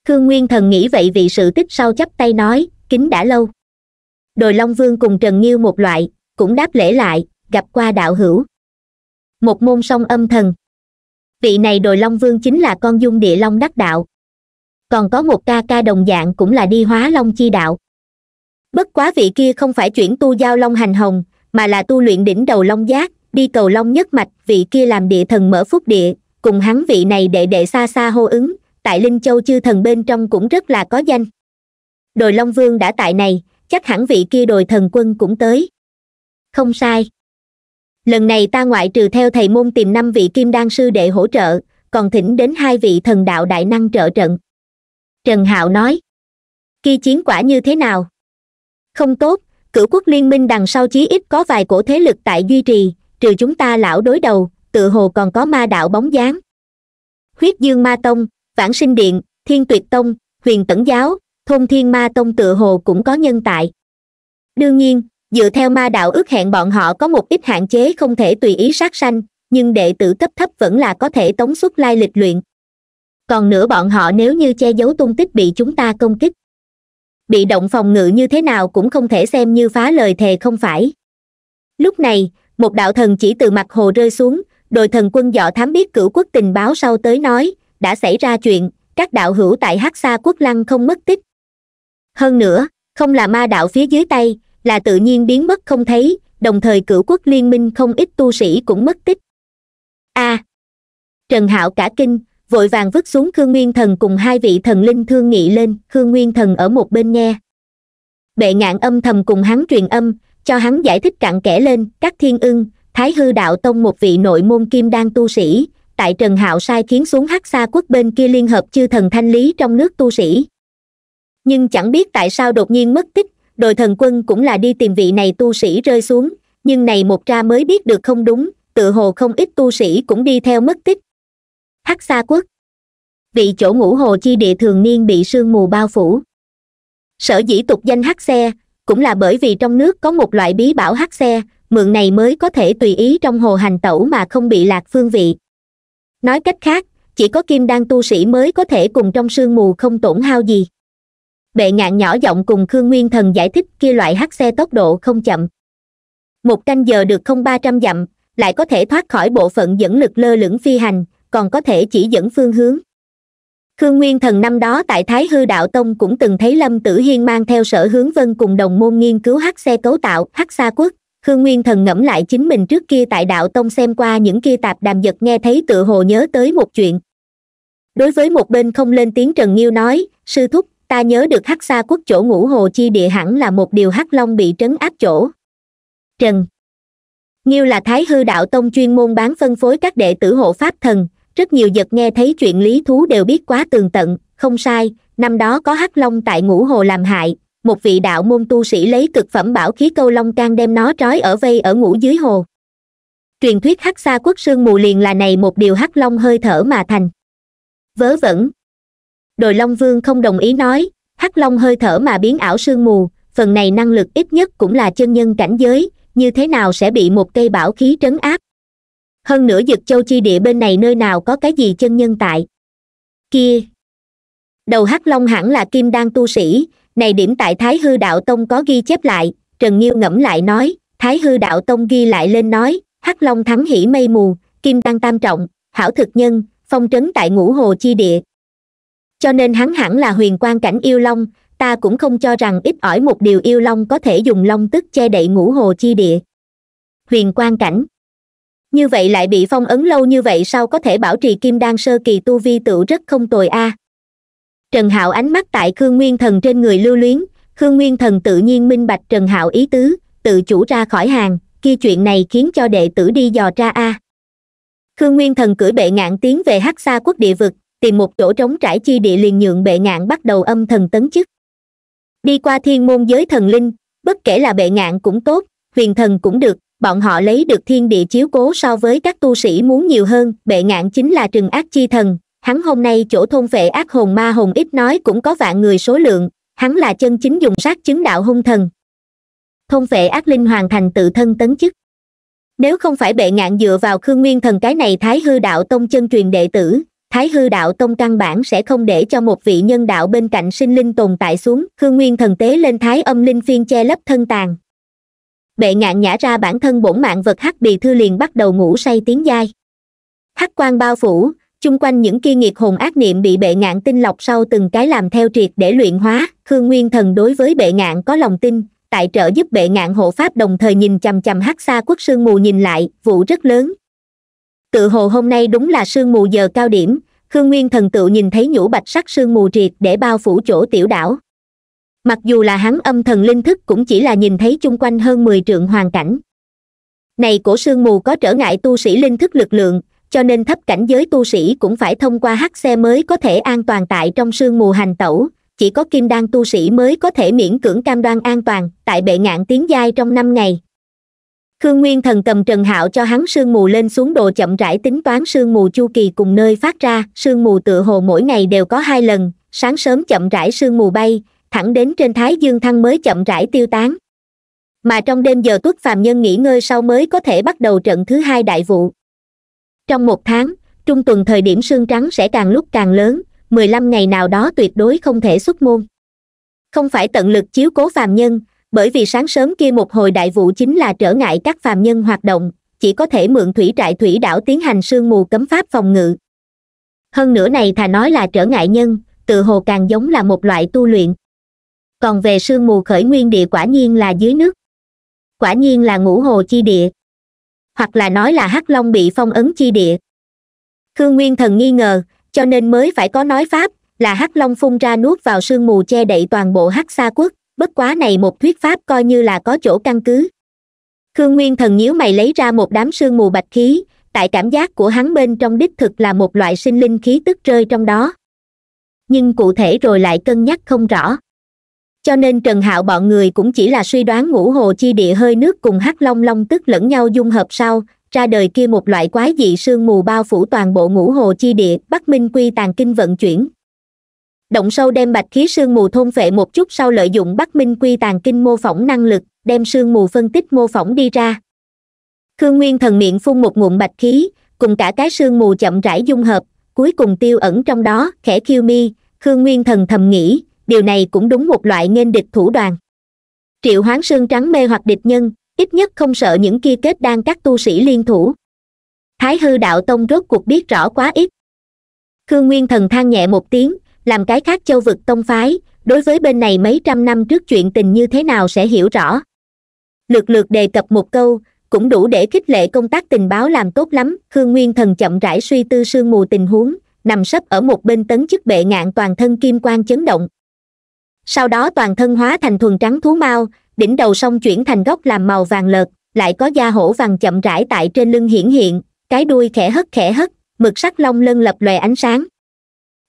khương nguyên thần nghĩ vậy vì sự tích sau chắp tay nói kính đã lâu đồi long vương cùng trần nghiêu một loại cũng đáp lễ lại gặp qua đạo hữu một môn song âm thần vị này đồi long vương chính là con dung địa long đắc đạo còn có một ca ca đồng dạng cũng là đi hóa long chi đạo bất quá vị kia không phải chuyển tu giao long hành hồng mà là tu luyện đỉnh đầu long giác đi cầu long nhất mạch vị kia làm địa thần mở phúc địa cùng hắn vị này đệ đệ xa xa hô ứng tại linh châu chư thần bên trong cũng rất là có danh đồi long vương đã tại này chắc hẳn vị kia đồi thần quân cũng tới không sai lần này ta ngoại trừ theo thầy môn tìm năm vị kim đan sư để hỗ trợ còn thỉnh đến hai vị thần đạo đại năng trợ trận trần hạo nói khi chiến quả như thế nào không tốt cửu quốc liên minh đằng sau chí ít có vài cổ thế lực tại duy trì trừ chúng ta lão đối đầu tự hồ còn có ma đạo bóng dáng huyết dương ma tông vãng sinh điện thiên tuyệt tông huyền tẩn giáo thôn thiên ma tông tự hồ cũng có nhân tại đương nhiên dựa theo ma đạo ước hẹn bọn họ có một ít hạn chế không thể tùy ý sát sanh nhưng đệ tử cấp thấp vẫn là có thể tống xuất lai lịch luyện còn nữa bọn họ nếu như che giấu tung tích bị chúng ta công kích bị động phòng ngự như thế nào cũng không thể xem như phá lời thề không phải lúc này một đạo thần chỉ từ mặt hồ rơi xuống đội thần quân dọ thám biết cửu quốc tình báo sau tới nói đã xảy ra chuyện các đạo hữu tại hắc xa quốc lăng không mất tích hơn nữa không là ma đạo phía dưới tay là tự nhiên biến mất không thấy đồng thời cửu quốc liên minh không ít tu sĩ cũng mất tích a à, trần hạo cả kinh vội vàng vứt xuống khương nguyên thần cùng hai vị thần linh thương nghị lên khương nguyên thần ở một bên nghe bệ ngạn âm thầm cùng hắn truyền âm cho hắn giải thích cặn kẽ lên các thiên ưng thái hư đạo tông một vị nội môn kim đan tu sĩ tại trần hạo sai khiến xuống hắc xa quốc bên kia liên hợp chư thần thanh lý trong nước tu sĩ nhưng chẳng biết tại sao đột nhiên mất tích đội thần quân cũng là đi tìm vị này tu sĩ rơi xuống nhưng này một ra mới biết được không đúng tự hồ không ít tu sĩ cũng đi theo mất tích hắc xa quốc vị chỗ ngũ hồ chi địa thường niên bị sương mù bao phủ sở dĩ tục danh hắc xe cũng là bởi vì trong nước có một loại bí bảo hắc xe mượn này mới có thể tùy ý trong hồ hành tẩu mà không bị lạc phương vị nói cách khác chỉ có kim đan tu sĩ mới có thể cùng trong sương mù không tổn hao gì bệ ngạn nhỏ giọng cùng khương nguyên thần giải thích kia loại hắc xe tốc độ không chậm một canh giờ được không ba trăm dặm lại có thể thoát khỏi bộ phận dẫn lực lơ lửng phi hành còn có thể chỉ dẫn phương hướng khương nguyên thần năm đó tại thái hư đạo tông cũng từng thấy lâm tử hiên mang theo sở hướng vân cùng đồng môn nghiên cứu hắc xe cấu tạo hắc xa quốc khương nguyên thần ngẫm lại chính mình trước kia tại đạo tông xem qua những kia tạp đàm giật nghe thấy tự hồ nhớ tới một chuyện đối với một bên không lên tiếng trần nghiêu nói sư thúc ta nhớ được hắc xa quốc chỗ ngũ hồ chi địa hẳn là một điều hắc long bị trấn áp chỗ trần nghiêu là thái hư đạo tông chuyên môn bán phân phối các đệ tử hộ pháp thần rất nhiều giật nghe thấy chuyện lý thú đều biết quá tường tận không sai năm đó có hắc long tại ngũ hồ làm hại một vị đạo môn tu sĩ lấy cực phẩm bảo khí câu long can đem nó trói ở vây ở ngũ dưới hồ truyền thuyết hắc xa quốc sương mù liền là này một điều hắc long hơi thở mà thành vớ vẩn đội long vương không đồng ý nói hắc long hơi thở mà biến ảo sương mù phần này năng lực ít nhất cũng là chân nhân cảnh giới như thế nào sẽ bị một cây bảo khí trấn áp hơn nữa dực châu chi địa bên này nơi nào có cái gì chân nhân tại kia đầu hắc long hẳn là kim đan tu sĩ này điểm tại thái hư đạo tông có ghi chép lại trần nhiêu ngẫm lại nói thái hư đạo tông ghi lại lên nói hắc long thắng hỉ mây mù kim đan tam trọng hảo thực nhân phong trấn tại ngũ hồ chi địa cho nên hắn hẳn là huyền quan cảnh yêu long ta cũng không cho rằng ít ỏi một điều yêu long có thể dùng long tức che đậy ngũ hồ chi địa huyền quan cảnh như vậy lại bị phong ấn lâu như vậy sao có thể bảo trì kim đan sơ kỳ tu vi tựu rất không tồi a à. trần hạo ánh mắt tại khương nguyên thần trên người lưu luyến khương nguyên thần tự nhiên minh bạch trần hạo ý tứ tự chủ ra khỏi hàng kia chuyện này khiến cho đệ tử đi dò tra a à. khương nguyên thần cưỡi bệ ngạn tiến về hắc xa quốc địa vực tìm một chỗ trống trải chi địa liền nhượng bệ ngạn bắt đầu âm thần tấn chức đi qua thiên môn giới thần linh bất kể là bệ ngạn cũng tốt huyền thần cũng được bọn họ lấy được thiên địa chiếu cố so với các tu sĩ muốn nhiều hơn bệ ngạn chính là trừng ác chi thần hắn hôm nay chỗ thôn vệ ác hồn ma hồn ít nói cũng có vạn người số lượng hắn là chân chính dùng sát chứng đạo hung thần thôn vệ ác linh hoàn thành tự thân tấn chức nếu không phải bệ ngạn dựa vào khương nguyên thần cái này thái hư đạo tông chân truyền đệ tử thái hư đạo tông căn bản sẽ không để cho một vị nhân đạo bên cạnh sinh linh tồn tại xuống khương nguyên thần tế lên thái âm linh phiên che lấp thân tàn bệ ngạn nhả ra bản thân bổn mạng vật hắc bì thư liền bắt đầu ngủ say tiếng dai hắc quan bao phủ chung quanh những kia nghiệt hồn ác niệm bị bệ ngạn tinh lọc sau từng cái làm theo triệt để luyện hóa khương nguyên thần đối với bệ ngạn có lòng tin tại trợ giúp bệ ngạn hộ pháp đồng thời nhìn chằm chằm hắc xa quốc sương mù nhìn lại vụ rất lớn tự hồ hôm nay đúng là sương mù giờ cao điểm khương nguyên thần tự nhìn thấy nhũ bạch sắc sương mù triệt để bao phủ chỗ tiểu đảo mặc dù là hắn âm thần linh thức cũng chỉ là nhìn thấy chung quanh hơn mười trượng hoàn cảnh này cổ sương mù có trở ngại tu sĩ linh thức lực lượng cho nên thấp cảnh giới tu sĩ cũng phải thông qua hắc xe mới có thể an toàn tại trong sương mù hành tẩu chỉ có kim đan tu sĩ mới có thể miễn cưỡng cam đoan an toàn tại bệ ngạn tiến giai trong năm ngày khương nguyên thần cầm trần hạo cho hắn sương mù lên xuống đồ chậm rãi tính toán sương mù chu kỳ cùng nơi phát ra sương mù tựa hồ mỗi ngày đều có hai lần sáng sớm chậm rãi sương mù bay thẳng đến trên thái dương thăng mới chậm rãi tiêu tán mà trong đêm giờ tuất phàm nhân nghỉ ngơi sau mới có thể bắt đầu trận thứ hai đại vụ trong một tháng trung tuần thời điểm sương trắng sẽ càng lúc càng lớn mười lăm ngày nào đó tuyệt đối không thể xuất môn không phải tận lực chiếu cố phàm nhân bởi vì sáng sớm kia một hồi đại vụ chính là trở ngại các phàm nhân hoạt động chỉ có thể mượn thủy trại thủy đảo tiến hành sương mù cấm pháp phòng ngự hơn nữa này thà nói là trở ngại nhân tự hồ càng giống là một loại tu luyện còn về sương mù khởi nguyên địa quả nhiên là dưới nước quả nhiên là ngũ hồ chi địa hoặc là nói là hắc long bị phong ấn chi địa khương nguyên thần nghi ngờ cho nên mới phải có nói pháp là hắc long phun ra nuốt vào sương mù che đậy toàn bộ hắc xa quốc bất quá này một thuyết pháp coi như là có chỗ căn cứ khương nguyên thần nhíu mày lấy ra một đám sương mù bạch khí tại cảm giác của hắn bên trong đích thực là một loại sinh linh khí tức rơi trong đó nhưng cụ thể rồi lại cân nhắc không rõ cho nên trần hạo bọn người cũng chỉ là suy đoán ngũ hồ chi địa hơi nước cùng hắc long long tức lẫn nhau dung hợp sau ra đời kia một loại quái dị sương mù bao phủ toàn bộ ngũ hồ chi địa bắc minh quy tàn kinh vận chuyển động sâu đem bạch khí sương mù thôn phệ một chút sau lợi dụng bắc minh quy tàng kinh mô phỏng năng lực đem sương mù phân tích mô phỏng đi ra khương nguyên thần miệng phun một ngụm bạch khí cùng cả cái sương mù chậm rãi dung hợp cuối cùng tiêu ẩn trong đó khẽ khiêu mi khương nguyên thần thầm nghĩ điều này cũng đúng một loại nghênh địch thủ đoàn triệu hoán sương trắng mê hoặc địch nhân ít nhất không sợ những kia kết đan các tu sĩ liên thủ thái hư đạo tông rốt cuộc biết rõ quá ít khương nguyên thần than nhẹ một tiếng làm cái khác châu vực tông phái đối với bên này mấy trăm năm trước chuyện tình như thế nào sẽ hiểu rõ lượt lượt đề cập một câu cũng đủ để khích lệ công tác tình báo làm tốt lắm khương nguyên thần chậm rãi suy tư sương mù tình huống nằm sấp ở một bên tấn chức bệ ngạn toàn thân kim quan chấn động sau đó toàn thân hóa thành thuần trắng thú mau đỉnh đầu sông chuyển thành gốc làm màu vàng lợt lại có da hổ vàng chậm rãi tại trên lưng hiển hiện cái đuôi khẽ hất khẽ hất mực sắc long lân lập lòe ánh sáng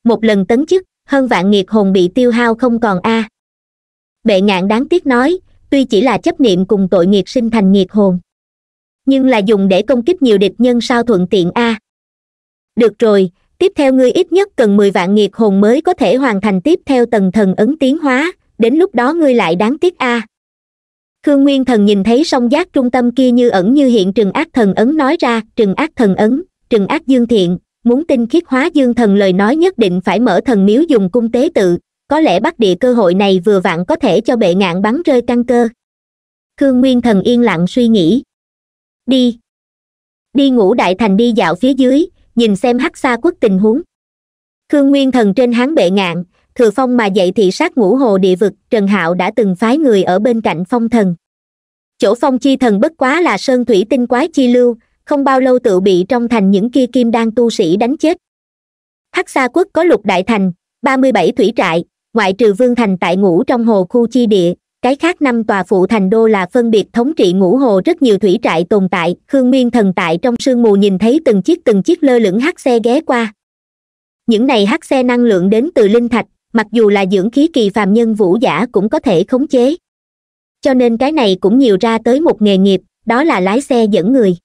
một lần tấn chức hơn vạn nghiệt hồn bị tiêu hao không còn a à. bệ ngạn đáng tiếc nói tuy chỉ là chấp niệm cùng tội nghiệt sinh thành nghiệt hồn nhưng là dùng để công kích nhiều địch nhân sao thuận tiện a à. được rồi tiếp theo ngươi ít nhất cần mười vạn nghiệt hồn mới có thể hoàn thành tiếp theo tầng thần ấn tiến hóa đến lúc đó ngươi lại đáng tiếc a à. khương nguyên thần nhìn thấy song giác trung tâm kia như ẩn như hiện trừng ác thần ấn nói ra trừng ác thần ấn trừng ác dương thiện muốn tinh khiết hóa dương thần lời nói nhất định phải mở thần miếu dùng cung tế tự có lẽ bắc địa cơ hội này vừa vặn có thể cho bệ ngạn bắn rơi căn cơ khương nguyên thần yên lặng suy nghĩ đi đi ngủ đại thành đi dạo phía dưới nhìn xem hắc xa quốc tình huống khương nguyên thần trên hán bệ ngạn thừa phong mà dậy thị sát ngũ hồ địa vực trần hạo đã từng phái người ở bên cạnh phong thần chỗ phong chi thần bất quá là sơn thủy tinh quái chi lưu không bao lâu tự bị trong thành những kia kim đan tu sĩ đánh chết hắc Sa quốc có lục đại thành ba mươi bảy thủy trại ngoại trừ vương thành tại ngũ trong hồ khu chi địa cái khác năm tòa phụ thành đô là phân biệt thống trị ngũ hồ rất nhiều thủy trại tồn tại khương miên thần tại trong sương mù nhìn thấy từng chiếc từng chiếc lơ lửng hắc xe ghé qua những này hắc xe năng lượng đến từ linh thạch mặc dù là dưỡng khí kỳ phàm nhân vũ giả cũng có thể khống chế cho nên cái này cũng nhiều ra tới một nghề nghiệp đó là lái xe dẫn người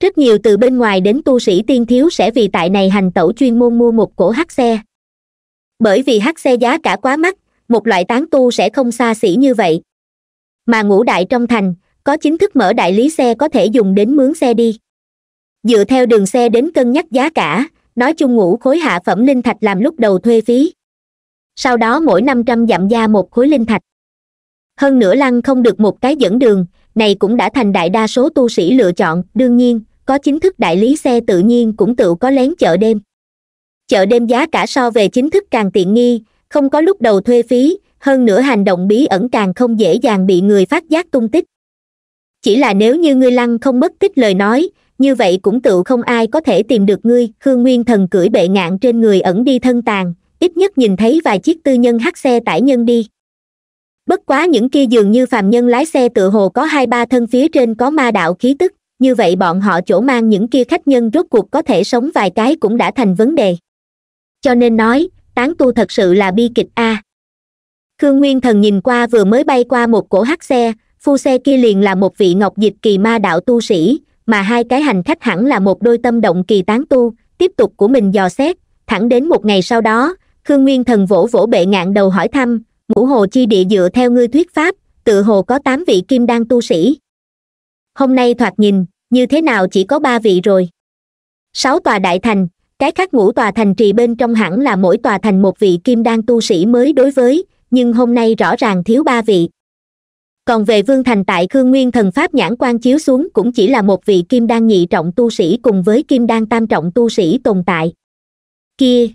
rất nhiều từ bên ngoài đến tu sĩ tiên thiếu sẽ vì tại này hành tẩu chuyên môn mua một cổ hắc xe bởi vì hắc xe giá cả quá mắc một loại tán tu sẽ không xa xỉ như vậy mà ngũ đại trong thành có chính thức mở đại lý xe có thể dùng đến mướn xe đi dựa theo đường xe đến cân nhắc giá cả nói chung ngũ khối hạ phẩm linh thạch làm lúc đầu thuê phí sau đó mỗi năm trăm dặm gia một khối linh thạch hơn nữa lăng không được một cái dẫn đường này cũng đã thành đại đa số tu sĩ lựa chọn đương nhiên có chính thức đại lý xe tự nhiên cũng tự có lén chợ đêm chợ đêm giá cả so về chính thức càng tiện nghi không có lúc đầu thuê phí hơn nữa hành động bí ẩn càng không dễ dàng bị người phát giác tung tích chỉ là nếu như ngươi lăng không mất tích lời nói như vậy cũng tự không ai có thể tìm được ngươi khương nguyên thần cưỡi bệ ngạn trên người ẩn đi thân tàn ít nhất nhìn thấy vài chiếc tư nhân hắt xe tải nhân đi bất quá những kia dường như phàm nhân lái xe tự hồ có hai ba thân phía trên có ma đạo khí tức như vậy bọn họ chỗ mang những kia khách nhân rốt cuộc có thể sống vài cái cũng đã thành vấn đề cho nên nói tán tu thật sự là bi kịch a khương nguyên thần nhìn qua vừa mới bay qua một cổ hắc xe phu xe kia liền là một vị ngọc dịch kỳ ma đạo tu sĩ mà hai cái hành khách hẳn là một đôi tâm động kỳ tán tu tiếp tục của mình dò xét thẳng đến một ngày sau đó khương nguyên thần vỗ vỗ bệ ngạn đầu hỏi thăm ngũ hồ chi địa dựa theo ngươi thuyết pháp tự hồ có tám vị kim đan tu sĩ hôm nay thoạt nhìn như thế nào chỉ có ba vị rồi sáu tòa đại thành cái khác ngũ tòa thành trì bên trong hẳn là mỗi tòa thành một vị kim đan tu sĩ mới đối với nhưng hôm nay rõ ràng thiếu ba vị còn về vương thành tại khương nguyên thần pháp nhãn quan chiếu xuống cũng chỉ là một vị kim đan nhị trọng tu sĩ cùng với kim đan tam trọng tu sĩ tồn tại kia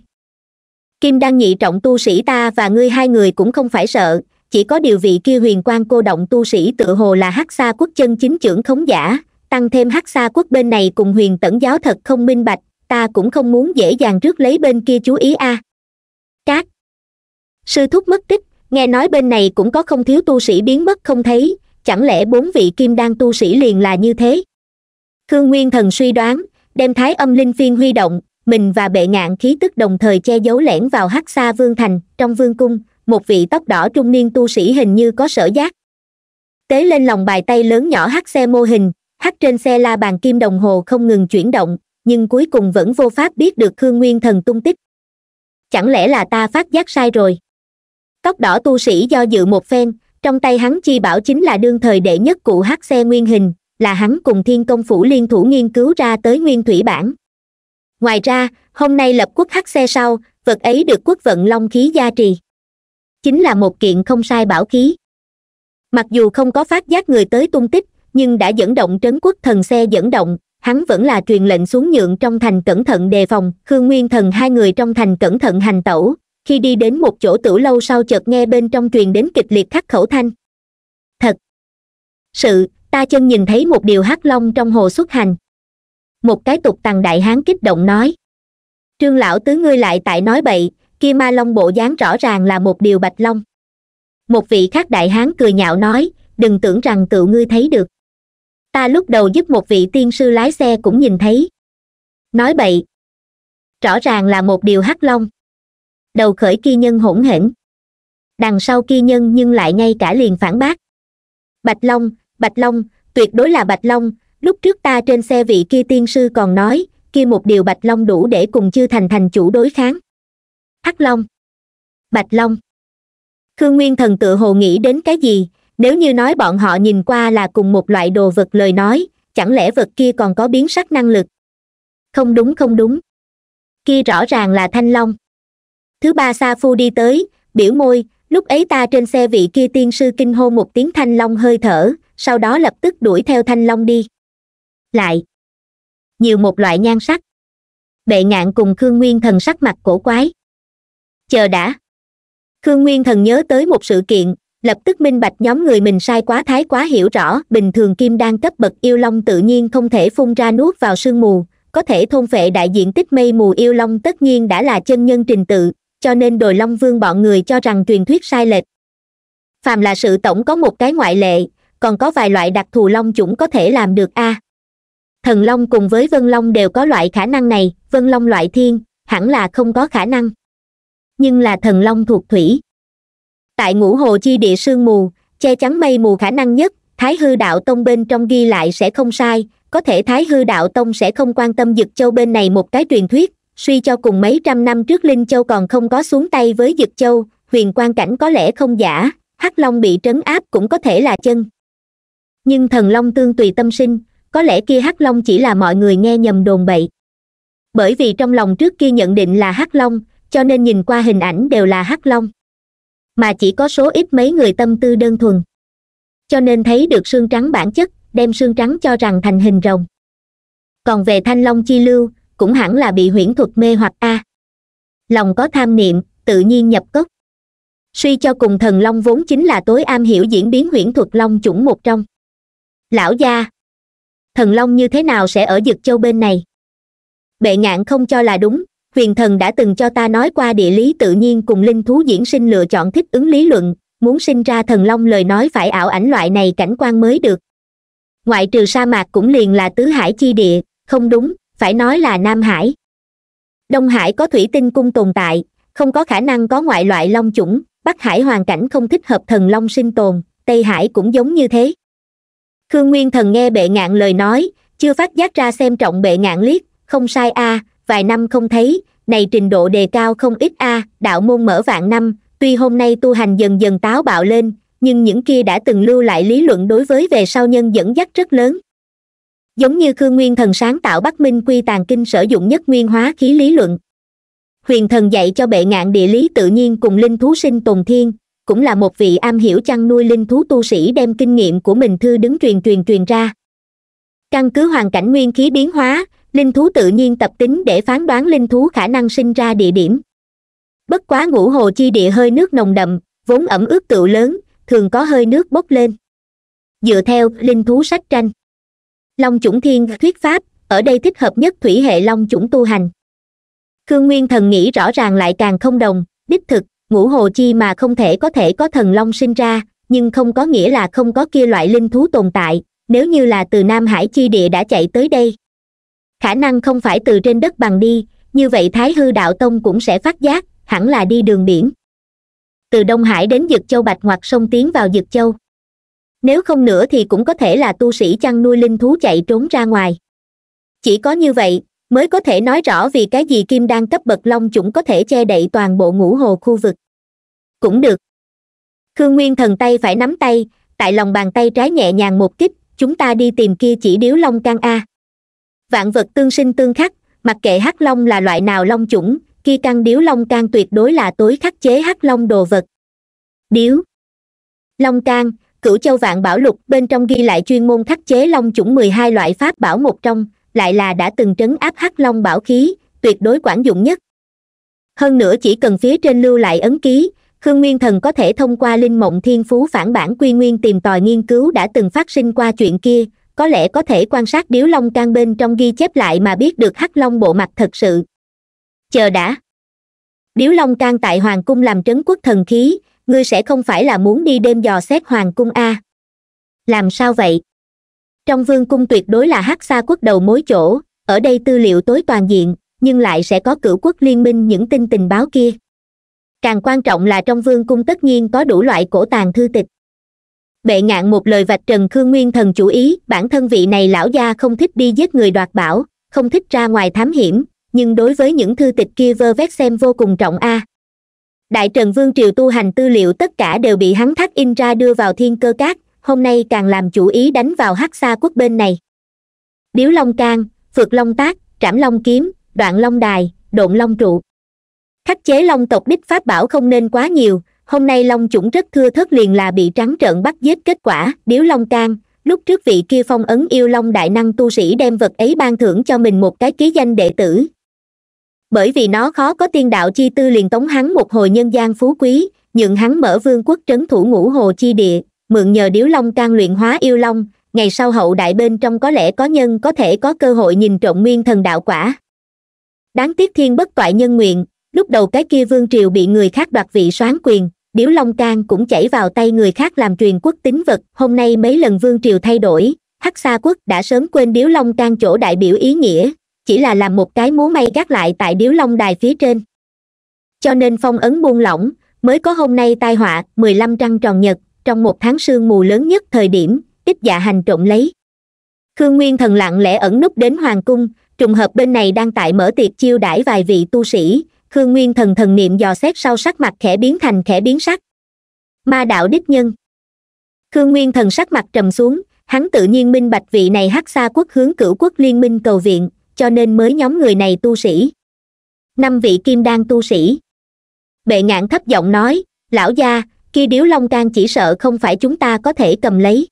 kim đan nhị trọng tu sĩ ta và ngươi hai người cũng không phải sợ chỉ có điều vị kia huyền quan cô động tu sĩ tự hồ là hắc xa quốc chân chính trưởng khống giả tăng thêm hắc xa quốc bên này cùng huyền tẩn giáo thật không minh bạch ta cũng không muốn dễ dàng rước lấy bên kia chú ý a à. cát sư thúc mất tích nghe nói bên này cũng có không thiếu tu sĩ biến mất không thấy chẳng lẽ bốn vị kim đan tu sĩ liền là như thế khương nguyên thần suy đoán đem thái âm linh phiên huy động mình và bệ ngạn khí tức đồng thời che giấu lẻn vào hắc xa vương thành trong vương cung một vị tóc đỏ trung niên tu sĩ hình như có sở giác tế lên lòng bài tay lớn nhỏ hắt xe mô hình hắt trên xe la bàn kim đồng hồ không ngừng chuyển động nhưng cuối cùng vẫn vô pháp biết được khương nguyên thần tung tích chẳng lẽ là ta phát giác sai rồi tóc đỏ tu sĩ do dự một phen trong tay hắn chi bảo chính là đương thời đệ nhất cụ hắc xe nguyên hình là hắn cùng thiên công phủ liên thủ nghiên cứu ra tới nguyên thủy bản ngoài ra hôm nay lập quốc hắc xe sau vật ấy được quốc vận long khí gia trì chính là một kiện không sai bảo khí mặc dù không có phát giác người tới tung tích nhưng đã dẫn động trấn quốc thần xe dẫn động hắn vẫn là truyền lệnh xuống nhượng trong thành cẩn thận đề phòng khương nguyên thần hai người trong thành cẩn thận hành tẩu khi đi đến một chỗ tử lâu sau chợt nghe bên trong truyền đến kịch liệt khắc khẩu thanh thật sự ta chân nhìn thấy một điều hắc long trong hồ xuất hành một cái tục tằng đại hán kích động nói trương lão tứ ngươi lại tại nói bậy kia ma long bộ dáng rõ ràng là một điều bạch long một vị khác đại hán cười nhạo nói đừng tưởng rằng tự ngươi thấy được ta lúc đầu giúp một vị tiên sư lái xe cũng nhìn thấy nói bậy rõ ràng là một điều hắc long đầu khởi kia nhân hỗn hển đằng sau kia nhân nhưng lại ngay cả liền phản bác bạch long bạch long tuyệt đối là bạch long lúc trước ta trên xe vị kia tiên sư còn nói kia một điều bạch long đủ để cùng chư thành thành chủ đối kháng hắc long bạch long khương nguyên thần tự hồ nghĩ đến cái gì nếu như nói bọn họ nhìn qua là cùng một loại đồ vật lời nói chẳng lẽ vật kia còn có biến sắc năng lực không đúng không đúng kia rõ ràng là thanh long thứ ba sa phu đi tới biểu môi lúc ấy ta trên xe vị kia tiên sư kinh hô một tiếng thanh long hơi thở sau đó lập tức đuổi theo thanh long đi lại nhiều một loại nhan sắc bệ ngạn cùng khương nguyên thần sắc mặt cổ quái chờ đã khương nguyên thần nhớ tới một sự kiện lập tức minh bạch nhóm người mình sai quá thái quá hiểu rõ bình thường kim đang cấp bậc yêu long tự nhiên không thể phun ra nuốt vào sương mù có thể thôn phệ đại diện tích mây mù yêu long tất nhiên đã là chân nhân trình tự cho nên đồi long vương bọn người cho rằng truyền thuyết sai lệch phàm là sự tổng có một cái ngoại lệ còn có vài loại đặc thù long chủng có thể làm được a à. thần long cùng với vân long đều có loại khả năng này vân long loại thiên hẳn là không có khả năng nhưng là thần long thuộc thủy tại ngũ hồ chi địa sương mù che chắn mây mù khả năng nhất thái hư đạo tông bên trong ghi lại sẽ không sai có thể thái hư đạo tông sẽ không quan tâm dực châu bên này một cái truyền thuyết suy cho cùng mấy trăm năm trước linh châu còn không có xuống tay với dực châu huyền quan cảnh có lẽ không giả hắc long bị trấn áp cũng có thể là chân nhưng thần long tương tùy tâm sinh có lẽ kia hắc long chỉ là mọi người nghe nhầm đồn bậy bởi vì trong lòng trước kia nhận định là hắc long cho nên nhìn qua hình ảnh đều là hắc long mà chỉ có số ít mấy người tâm tư đơn thuần cho nên thấy được xương trắng bản chất đem xương trắng cho rằng thành hình rồng còn về thanh long chi lưu cũng hẳn là bị huyễn thuật mê hoặc a lòng có tham niệm tự nhiên nhập cốc suy cho cùng thần long vốn chính là tối am hiểu diễn biến huyễn thuật long chủng một trong lão gia thần long như thế nào sẽ ở dực châu bên này bệ ngạn không cho là đúng huyền thần đã từng cho ta nói qua địa lý tự nhiên cùng linh thú diễn sinh lựa chọn thích ứng lý luận muốn sinh ra thần long lời nói phải ảo ảnh loại này cảnh quan mới được ngoại trừ sa mạc cũng liền là tứ hải chi địa không đúng phải nói là nam hải đông hải có thủy tinh cung tồn tại không có khả năng có ngoại loại long chủng bắc hải hoàn cảnh không thích hợp thần long sinh tồn tây hải cũng giống như thế khương nguyên thần nghe bệ ngạn lời nói chưa phát giác ra xem trọng bệ ngạn liếc không sai a vài năm không thấy này trình độ đề cao không ít a à, đạo môn mở vạn năm tuy hôm nay tu hành dần dần táo bạo lên nhưng những kia đã từng lưu lại lý luận đối với về sau nhân dẫn dắt rất lớn giống như khương nguyên thần sáng tạo bắc minh quy tàng kinh sử dụng nhất nguyên hóa khí lý luận huyền thần dạy cho bệ ngạn địa lý tự nhiên cùng linh thú sinh tồn thiên cũng là một vị am hiểu chăn nuôi linh thú tu sĩ đem kinh nghiệm của mình thư đứng truyền truyền truyền ra căn cứ hoàn cảnh nguyên khí biến hóa linh thú tự nhiên tập tính để phán đoán linh thú khả năng sinh ra địa điểm bất quá ngũ hồ chi địa hơi nước nồng đậm vốn ẩm ướt tựu lớn thường có hơi nước bốc lên dựa theo linh thú sách tranh long chủng thiên thuyết pháp ở đây thích hợp nhất thủy hệ long chủng tu hành khương nguyên thần nghĩ rõ ràng lại càng không đồng đích thực ngũ hồ chi mà không thể có thể có thần long sinh ra nhưng không có nghĩa là không có kia loại linh thú tồn tại nếu như là từ nam hải chi địa đã chạy tới đây khả năng không phải từ trên đất bằng đi như vậy thái hư đạo tông cũng sẽ phát giác hẳn là đi đường biển từ đông hải đến dực châu bạch hoặc sông tiến vào dực châu nếu không nữa thì cũng có thể là tu sĩ chăn nuôi linh thú chạy trốn ra ngoài chỉ có như vậy mới có thể nói rõ vì cái gì kim đang cấp bậc long chủng có thể che đậy toàn bộ ngũ hồ khu vực cũng được khương nguyên thần tay phải nắm tay tại lòng bàn tay trái nhẹ nhàng một kích chúng ta đi tìm kia chỉ điếu long can a vạn vật tương sinh tương khắc mặc kệ hắc long là loại nào long chủng khi căn điếu long can tuyệt đối là tối khắc chế hắc long đồ vật điếu long can cửu châu vạn bảo lục bên trong ghi lại chuyên môn khắc chế long chủng mười hai loại pháp bảo một trong lại là đã từng trấn áp hắc long bảo khí tuyệt đối quản dụng nhất hơn nữa chỉ cần phía trên lưu lại ấn ký khương nguyên thần có thể thông qua linh mộng thiên phú phản bản quy nguyên tìm tòi nghiên cứu đã từng phát sinh qua chuyện kia có lẽ có thể quan sát điếu long can bên trong ghi chép lại mà biết được hắc long bộ mặt thật sự chờ đã điếu long can tại hoàng cung làm trấn quốc thần khí ngươi sẽ không phải là muốn đi đêm dò xét hoàng cung a làm sao vậy trong vương cung tuyệt đối là hắc xa quốc đầu mối chỗ ở đây tư liệu tối toàn diện nhưng lại sẽ có cửu quốc liên minh những tin tình báo kia càng quan trọng là trong vương cung tất nhiên có đủ loại cổ tàng thư tịch bệ ngạn một lời vạch trần khương nguyên thần chủ ý bản thân vị này lão gia không thích đi giết người đoạt bảo không thích ra ngoài thám hiểm nhưng đối với những thư tịch kia vơ vét xem vô cùng trọng a à. đại trần vương triều tu hành tư liệu tất cả đều bị hắn thắt in ra đưa vào thiên cơ cát hôm nay càng làm chủ ý đánh vào hắc xa quốc bên này điếu long can phượt long tác trảm long kiếm đoạn long đài độn long trụ khắc chế long tộc đích pháp bảo không nên quá nhiều hôm nay long chủng rất thưa thất liền là bị trắng trợn bắt giết kết quả điếu long can lúc trước vị kia phong ấn yêu long đại năng tu sĩ đem vật ấy ban thưởng cho mình một cái ký danh đệ tử bởi vì nó khó có tiên đạo chi tư liền tống hắn một hồi nhân gian phú quý nhượng hắn mở vương quốc trấn thủ ngũ hồ chi địa mượn nhờ điếu long can luyện hóa yêu long ngày sau hậu đại bên trong có lẽ có nhân có thể có cơ hội nhìn trộm nguyên thần đạo quả đáng tiếc thiên bất toại nhân nguyện lúc đầu cái kia vương triều bị người khác đoạt vị soán quyền điếu long can cũng chảy vào tay người khác làm truyền quốc tín vật hôm nay mấy lần vương triều thay đổi hắc xa quốc đã sớm quên điếu long can chỗ đại biểu ý nghĩa chỉ là làm một cái múa may gác lại tại điếu long đài phía trên cho nên phong ấn buông lỏng mới có hôm nay tai họa mười lăm trăng tròn nhật trong một tháng sương mù lớn nhất thời điểm ít dạ hành trộm lấy khương nguyên thần lặng lẽ ẩn núp đến hoàng cung trùng hợp bên này đang tại mở tiệc chiêu đãi vài vị tu sĩ khương nguyên thần thần niệm dò xét sau sắc mặt khẽ biến thành khẽ biến sắc ma đạo đích nhân khương nguyên thần sắc mặt trầm xuống hắn tự nhiên minh bạch vị này hắc xa quốc hướng cửu quốc liên minh cầu viện cho nên mới nhóm người này tu sĩ năm vị kim đan tu sĩ bệ ngạn thấp giọng nói lão gia kia điếu long can chỉ sợ không phải chúng ta có thể cầm lấy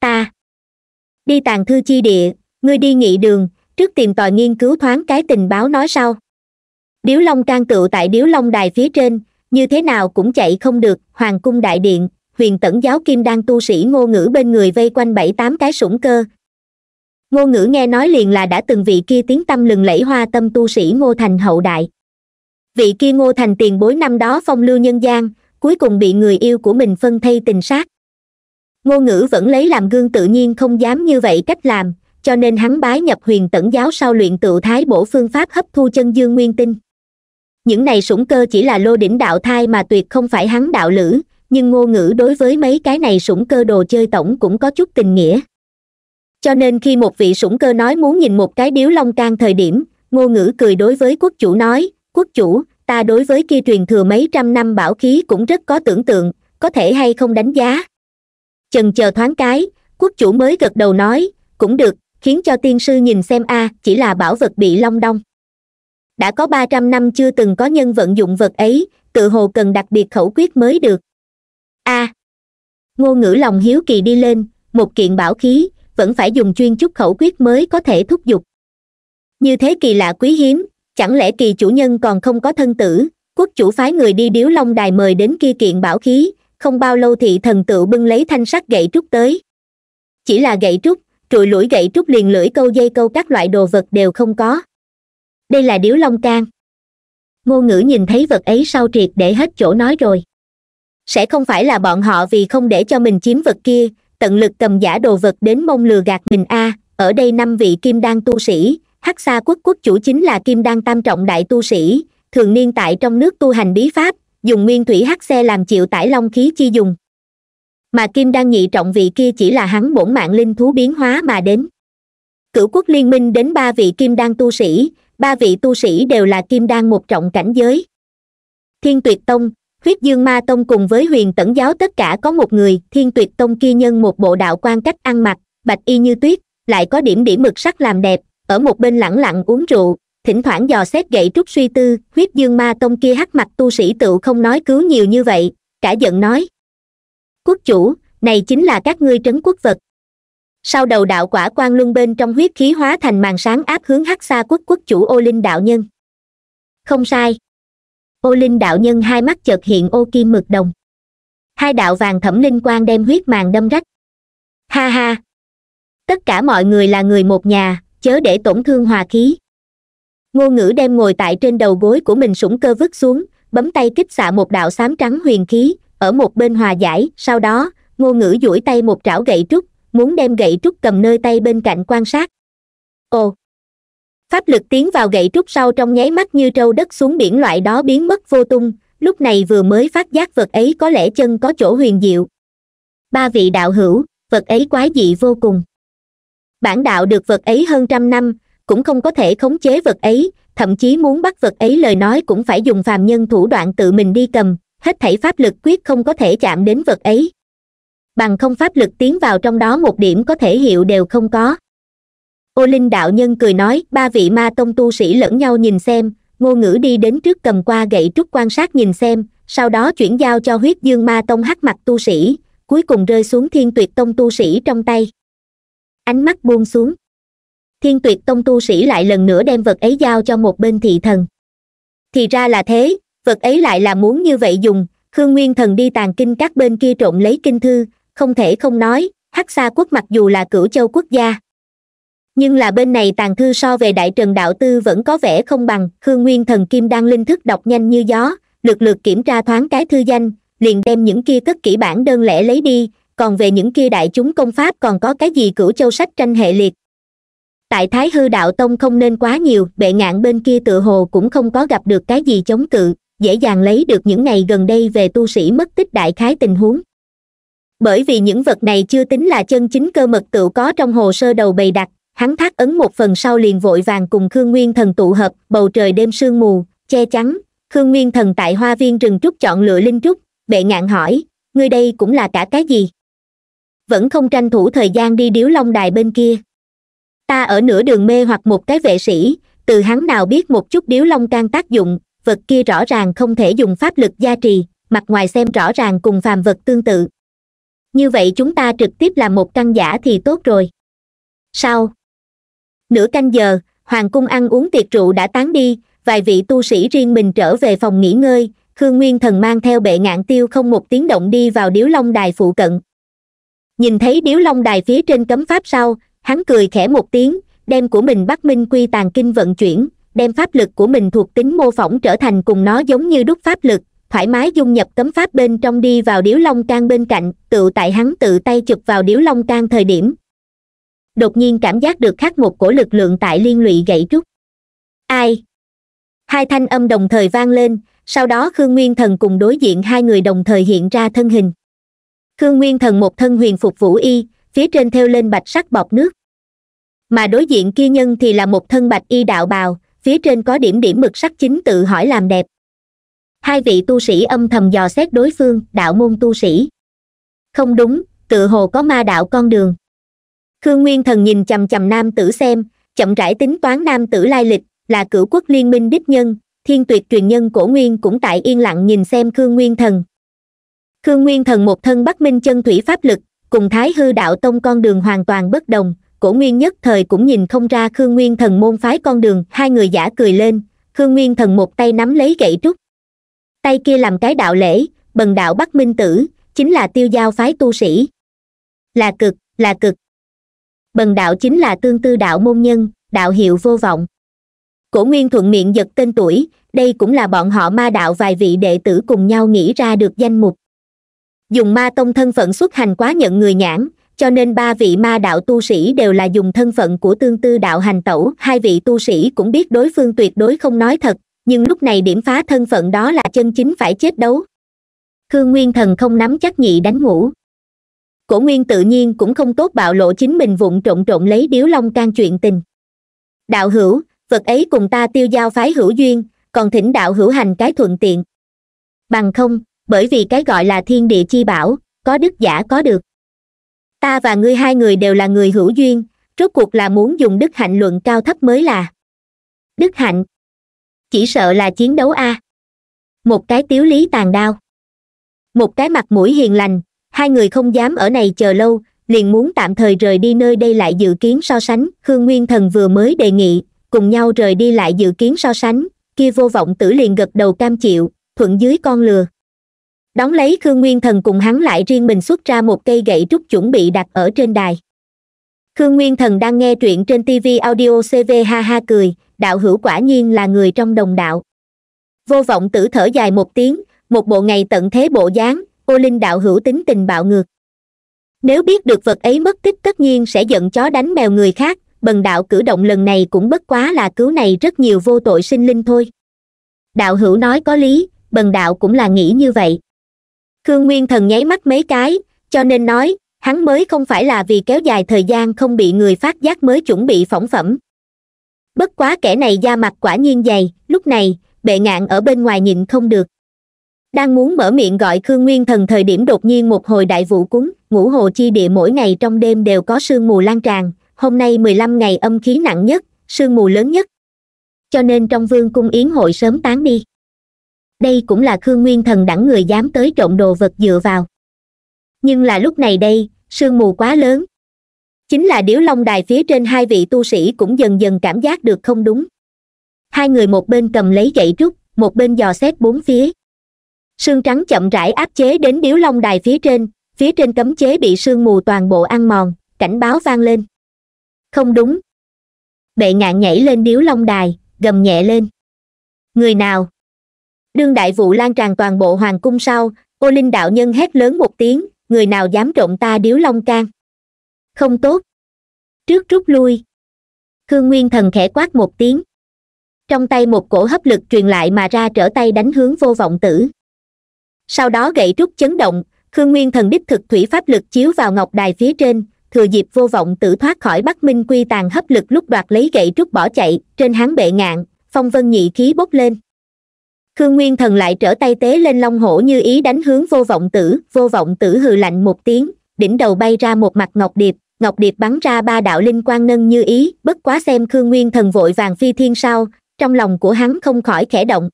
ta đi tàn thư chi địa ngươi đi nghị đường trước tìm tòi nghiên cứu thoáng cái tình báo nói sau điếu long trang cựu tại điếu long đài phía trên như thế nào cũng chạy không được hoàng cung đại điện huyền tẩn giáo kim đang tu sĩ ngô ngữ bên người vây quanh bảy tám cái sủng cơ ngô ngữ nghe nói liền là đã từng vị kia tiếng tâm lừng lẫy hoa tâm tu sĩ ngô thành hậu đại vị kia ngô thành tiền bối năm đó phong lưu nhân gian cuối cùng bị người yêu của mình phân thây tình sát ngô ngữ vẫn lấy làm gương tự nhiên không dám như vậy cách làm cho nên hắn bái nhập huyền tẩn giáo sau luyện tự thái bổ phương pháp hấp thu chân dương nguyên tinh những này sủng cơ chỉ là lô đỉnh đạo thai mà tuyệt không phải hắn đạo lữ nhưng ngô ngữ đối với mấy cái này sủng cơ đồ chơi tổng cũng có chút tình nghĩa cho nên khi một vị sủng cơ nói muốn nhìn một cái điếu long can thời điểm ngô ngữ cười đối với quốc chủ nói quốc chủ ta đối với kia truyền thừa mấy trăm năm bảo khí cũng rất có tưởng tượng có thể hay không đánh giá chần chờ thoáng cái quốc chủ mới gật đầu nói cũng được khiến cho tiên sư nhìn xem a à, chỉ là bảo vật bị long đong đã có ba trăm năm chưa từng có nhân vận dụng vật ấy tự hồ cần đặc biệt khẩu quyết mới được a à, ngô ngữ lòng hiếu kỳ đi lên một kiện bảo khí vẫn phải dùng chuyên chút khẩu quyết mới có thể thúc giục như thế kỳ lạ quý hiếm chẳng lẽ kỳ chủ nhân còn không có thân tử quốc chủ phái người đi điếu long đài mời đến kia kiện bảo khí không bao lâu thị thần tự bưng lấy thanh sắt gậy trúc tới chỉ là gậy trúc trụi lũi gậy trúc liền lưỡi câu dây câu các loại đồ vật đều không có đây là điếu long can ngôn ngữ nhìn thấy vật ấy sau triệt để hết chỗ nói rồi sẽ không phải là bọn họ vì không để cho mình chiếm vật kia tận lực cầm giả đồ vật đến mông lừa gạt mình a à, ở đây năm vị kim đan tu sĩ hắc xa quốc quốc chủ chính là kim đan tam trọng đại tu sĩ thường niên tại trong nước tu hành bí pháp dùng nguyên thủy hắc xe làm chịu tải long khí chi dùng mà kim đan nhị trọng vị kia chỉ là hắn bổn mạng linh thú biến hóa mà đến cửu quốc liên minh đến ba vị kim đan tu sĩ ba vị tu sĩ đều là kim đan một trọng cảnh giới thiên tuyệt tông huyết dương ma tông cùng với huyền tẩn giáo tất cả có một người thiên tuyệt tông kia nhân một bộ đạo quan cách ăn mặc bạch y như tuyết lại có điểm điểm mực sắc làm đẹp ở một bên lẳng lặng uống rượu thỉnh thoảng dò xét gậy trúc suy tư huyết dương ma tông kia hắc mặt tu sĩ tựu không nói cứu nhiều như vậy cả giận nói quốc chủ này chính là các ngươi trấn quốc vật sau đầu đạo quả quan luân bên trong huyết khí hóa thành màn sáng áp hướng hắc xa quốc quốc chủ ô linh đạo nhân không sai ô linh đạo nhân hai mắt chợt hiện ô kim mực đồng hai đạo vàng thẩm linh quang đem huyết màn đâm rách ha ha tất cả mọi người là người một nhà chớ để tổn thương hòa khí ngô ngữ đem ngồi tại trên đầu gối của mình sủng cơ vứt xuống bấm tay kích xạ một đạo xám trắng huyền khí ở một bên hòa giải sau đó ngô ngữ duỗi tay một trảo gậy trúc muốn đem gậy trúc cầm nơi tay bên cạnh quan sát ồ pháp lực tiến vào gậy trúc sau trong nháy mắt như trâu đất xuống biển loại đó biến mất vô tung lúc này vừa mới phát giác vật ấy có lẽ chân có chỗ huyền diệu ba vị đạo hữu vật ấy quái dị vô cùng bản đạo được vật ấy hơn trăm năm cũng không có thể khống chế vật ấy thậm chí muốn bắt vật ấy lời nói cũng phải dùng phàm nhân thủ đoạn tự mình đi cầm hết thảy pháp lực quyết không có thể chạm đến vật ấy bằng không pháp lực tiến vào trong đó một điểm có thể hiệu đều không có ô linh đạo nhân cười nói ba vị ma tông tu sĩ lẫn nhau nhìn xem ngô ngữ đi đến trước cầm qua gậy trúc quan sát nhìn xem sau đó chuyển giao cho huyết dương ma tông hắc mặt tu sĩ cuối cùng rơi xuống thiên tuyệt tông tu sĩ trong tay ánh mắt buông xuống thiên tuyệt tông tu sĩ lại lần nữa đem vật ấy giao cho một bên thị thần thì ra là thế vật ấy lại là muốn như vậy dùng khương nguyên thần đi tàn kinh các bên kia trộm lấy kinh thư không thể không nói hắc sa quốc mặc dù là cửu châu quốc gia nhưng là bên này tàn thư so về đại trần đạo tư vẫn có vẻ không bằng khương nguyên thần kim đang linh thức đọc nhanh như gió lượt lượt kiểm tra thoáng cái thư danh liền đem những kia cất kỹ bản đơn lẻ lấy đi còn về những kia đại chúng công pháp còn có cái gì cửu châu sách tranh hệ liệt tại thái hư đạo tông không nên quá nhiều bệ ngạn bên kia tự hồ cũng không có gặp được cái gì chống cự dễ dàng lấy được những ngày gần đây về tu sĩ mất tích đại khái tình huống bởi vì những vật này chưa tính là chân chính cơ mật tựu có trong hồ sơ đầu bày đặt hắn thác ấn một phần sau liền vội vàng cùng khương nguyên thần tụ hợp bầu trời đêm sương mù che chắn khương nguyên thần tại hoa viên rừng trúc chọn lựa linh trúc bệ ngạn hỏi ngươi đây cũng là cả cái gì vẫn không tranh thủ thời gian đi điếu long đài bên kia ta ở nửa đường mê hoặc một cái vệ sĩ từ hắn nào biết một chút điếu long can tác dụng vật kia rõ ràng không thể dùng pháp lực gia trì mặt ngoài xem rõ ràng cùng phàm vật tương tự như vậy chúng ta trực tiếp làm một căn giả thì tốt rồi sau nửa canh giờ hoàng cung ăn uống tiệc rượu đã tán đi vài vị tu sĩ riêng mình trở về phòng nghỉ ngơi khương nguyên thần mang theo bệ ngạn tiêu không một tiếng động đi vào điếu long đài phụ cận nhìn thấy điếu long đài phía trên cấm pháp sau hắn cười khẽ một tiếng đem của mình bắt minh quy tàn kinh vận chuyển đem pháp lực của mình thuộc tính mô phỏng trở thành cùng nó giống như đúc pháp lực thoải mái dung nhập cấm pháp bên trong đi vào điếu long can bên cạnh tự tại hắn tự tay chụp vào điếu long can thời điểm đột nhiên cảm giác được khắc một cổ lực lượng tại liên lụy gãy trúc ai hai thanh âm đồng thời vang lên sau đó khương nguyên thần cùng đối diện hai người đồng thời hiện ra thân hình khương nguyên thần một thân huyền phục vũ y phía trên theo lên bạch sắc bọc nước mà đối diện kia nhân thì là một thân bạch y đạo bào phía trên có điểm điểm mực sắc chính tự hỏi làm đẹp hai vị tu sĩ âm thầm dò xét đối phương đạo môn tu sĩ không đúng tự hồ có ma đạo con đường khương nguyên thần nhìn chằm chằm nam tử xem chậm rãi tính toán nam tử lai lịch là cửu quốc liên minh đích nhân thiên tuyệt truyền nhân cổ nguyên cũng tại yên lặng nhìn xem khương nguyên thần khương nguyên thần một thân bắc minh chân thủy pháp lực cùng thái hư đạo tông con đường hoàn toàn bất đồng cổ nguyên nhất thời cũng nhìn không ra khương nguyên thần môn phái con đường hai người giả cười lên khương nguyên thần một tay nắm lấy gậy trúc tay kia làm cái đạo lễ bần đạo bắc minh tử chính là tiêu giao phái tu sĩ là cực là cực bần đạo chính là tương tư đạo môn nhân đạo hiệu vô vọng cổ nguyên thuận miệng giật tên tuổi đây cũng là bọn họ ma đạo vài vị đệ tử cùng nhau nghĩ ra được danh mục dùng ma tông thân phận xuất hành quá nhận người nhãn cho nên ba vị ma đạo tu sĩ đều là dùng thân phận của tương tư đạo hành tẩu hai vị tu sĩ cũng biết đối phương tuyệt đối không nói thật nhưng lúc này điểm phá thân phận đó là chân chính phải chết đấu khương nguyên thần không nắm chắc nhị đánh ngủ cổ nguyên tự nhiên cũng không tốt bạo lộ chính mình vụng trộn trộn lấy điếu long can chuyện tình đạo hữu vật ấy cùng ta tiêu giao phái hữu duyên còn thỉnh đạo hữu hành cái thuận tiện bằng không bởi vì cái gọi là thiên địa chi bảo có đức giả có được ta và ngươi hai người đều là người hữu duyên rốt cuộc là muốn dùng đức hạnh luận cao thấp mới là đức hạnh chỉ sợ là chiến đấu a một cái tiếu lý tàn đao một cái mặt mũi hiền lành hai người không dám ở này chờ lâu liền muốn tạm thời rời đi nơi đây lại dự kiến so sánh khương nguyên thần vừa mới đề nghị cùng nhau rời đi lại dự kiến so sánh kia vô vọng tử liền gật đầu cam chịu thuận dưới con lừa đóng lấy khương nguyên thần cùng hắn lại riêng mình xuất ra một cây gậy trúc chuẩn bị đặt ở trên đài khương nguyên thần đang nghe truyện trên tv audio cv ha ha cười đạo hữu quả nhiên là người trong đồng đạo vô vọng tử thở dài một tiếng một bộ ngày tận thế bộ dáng ô linh đạo hữu tính tình bạo ngược nếu biết được vật ấy mất tích tất nhiên sẽ giận chó đánh mèo người khác bần đạo cử động lần này cũng bất quá là cứu này rất nhiều vô tội sinh linh thôi đạo hữu nói có lý bần đạo cũng là nghĩ như vậy khương nguyên thần nháy mắt mấy cái cho nên nói hắn mới không phải là vì kéo dài thời gian không bị người phát giác mới chuẩn bị phỏng phẩm bất quá kẻ này da mặt quả nhiên dày lúc này bệ ngạn ở bên ngoài nhìn không được đang muốn mở miệng gọi khương nguyên thần thời điểm đột nhiên một hồi đại vụ cúng ngũ hồ chi địa mỗi ngày trong đêm đều có sương mù lan tràn hôm nay mười lăm ngày âm khí nặng nhất sương mù lớn nhất cho nên trong vương cung yến hội sớm tán đi đây cũng là khương nguyên thần đẳng người dám tới trộn đồ vật dựa vào nhưng là lúc này đây sương mù quá lớn chính là điếu long đài phía trên hai vị tu sĩ cũng dần dần cảm giác được không đúng hai người một bên cầm lấy gậy trúc một bên dò xét bốn phía sương trắng chậm rãi áp chế đến điếu long đài phía trên phía trên cấm chế bị sương mù toàn bộ ăn mòn cảnh báo vang lên không đúng bệ ngạn nhảy lên điếu long đài gầm nhẹ lên người nào đương đại vụ lan tràn toàn bộ hoàng cung sau ô linh đạo nhân hét lớn một tiếng người nào dám trộm ta điếu long can không tốt trước rút lui khương nguyên thần khẽ quát một tiếng trong tay một cổ hấp lực truyền lại mà ra trở tay đánh hướng vô vọng tử sau đó gậy rút chấn động khương nguyên thần đích thực thủy pháp lực chiếu vào ngọc đài phía trên thừa dịp vô vọng tử thoát khỏi bắc minh quy tàn hấp lực lúc đoạt lấy gậy rút bỏ chạy trên hán bệ ngạn phong vân nhị khí bốc lên khương nguyên thần lại trở tay tế lên long hổ như ý đánh hướng vô vọng tử vô vọng tử hừ lạnh một tiếng đỉnh đầu bay ra một mặt ngọc điệp ngọc điệp bắn ra ba đạo linh quang nâng như ý bất quá xem khương nguyên thần vội vàng phi thiên sao trong lòng của hắn không khỏi khẽ động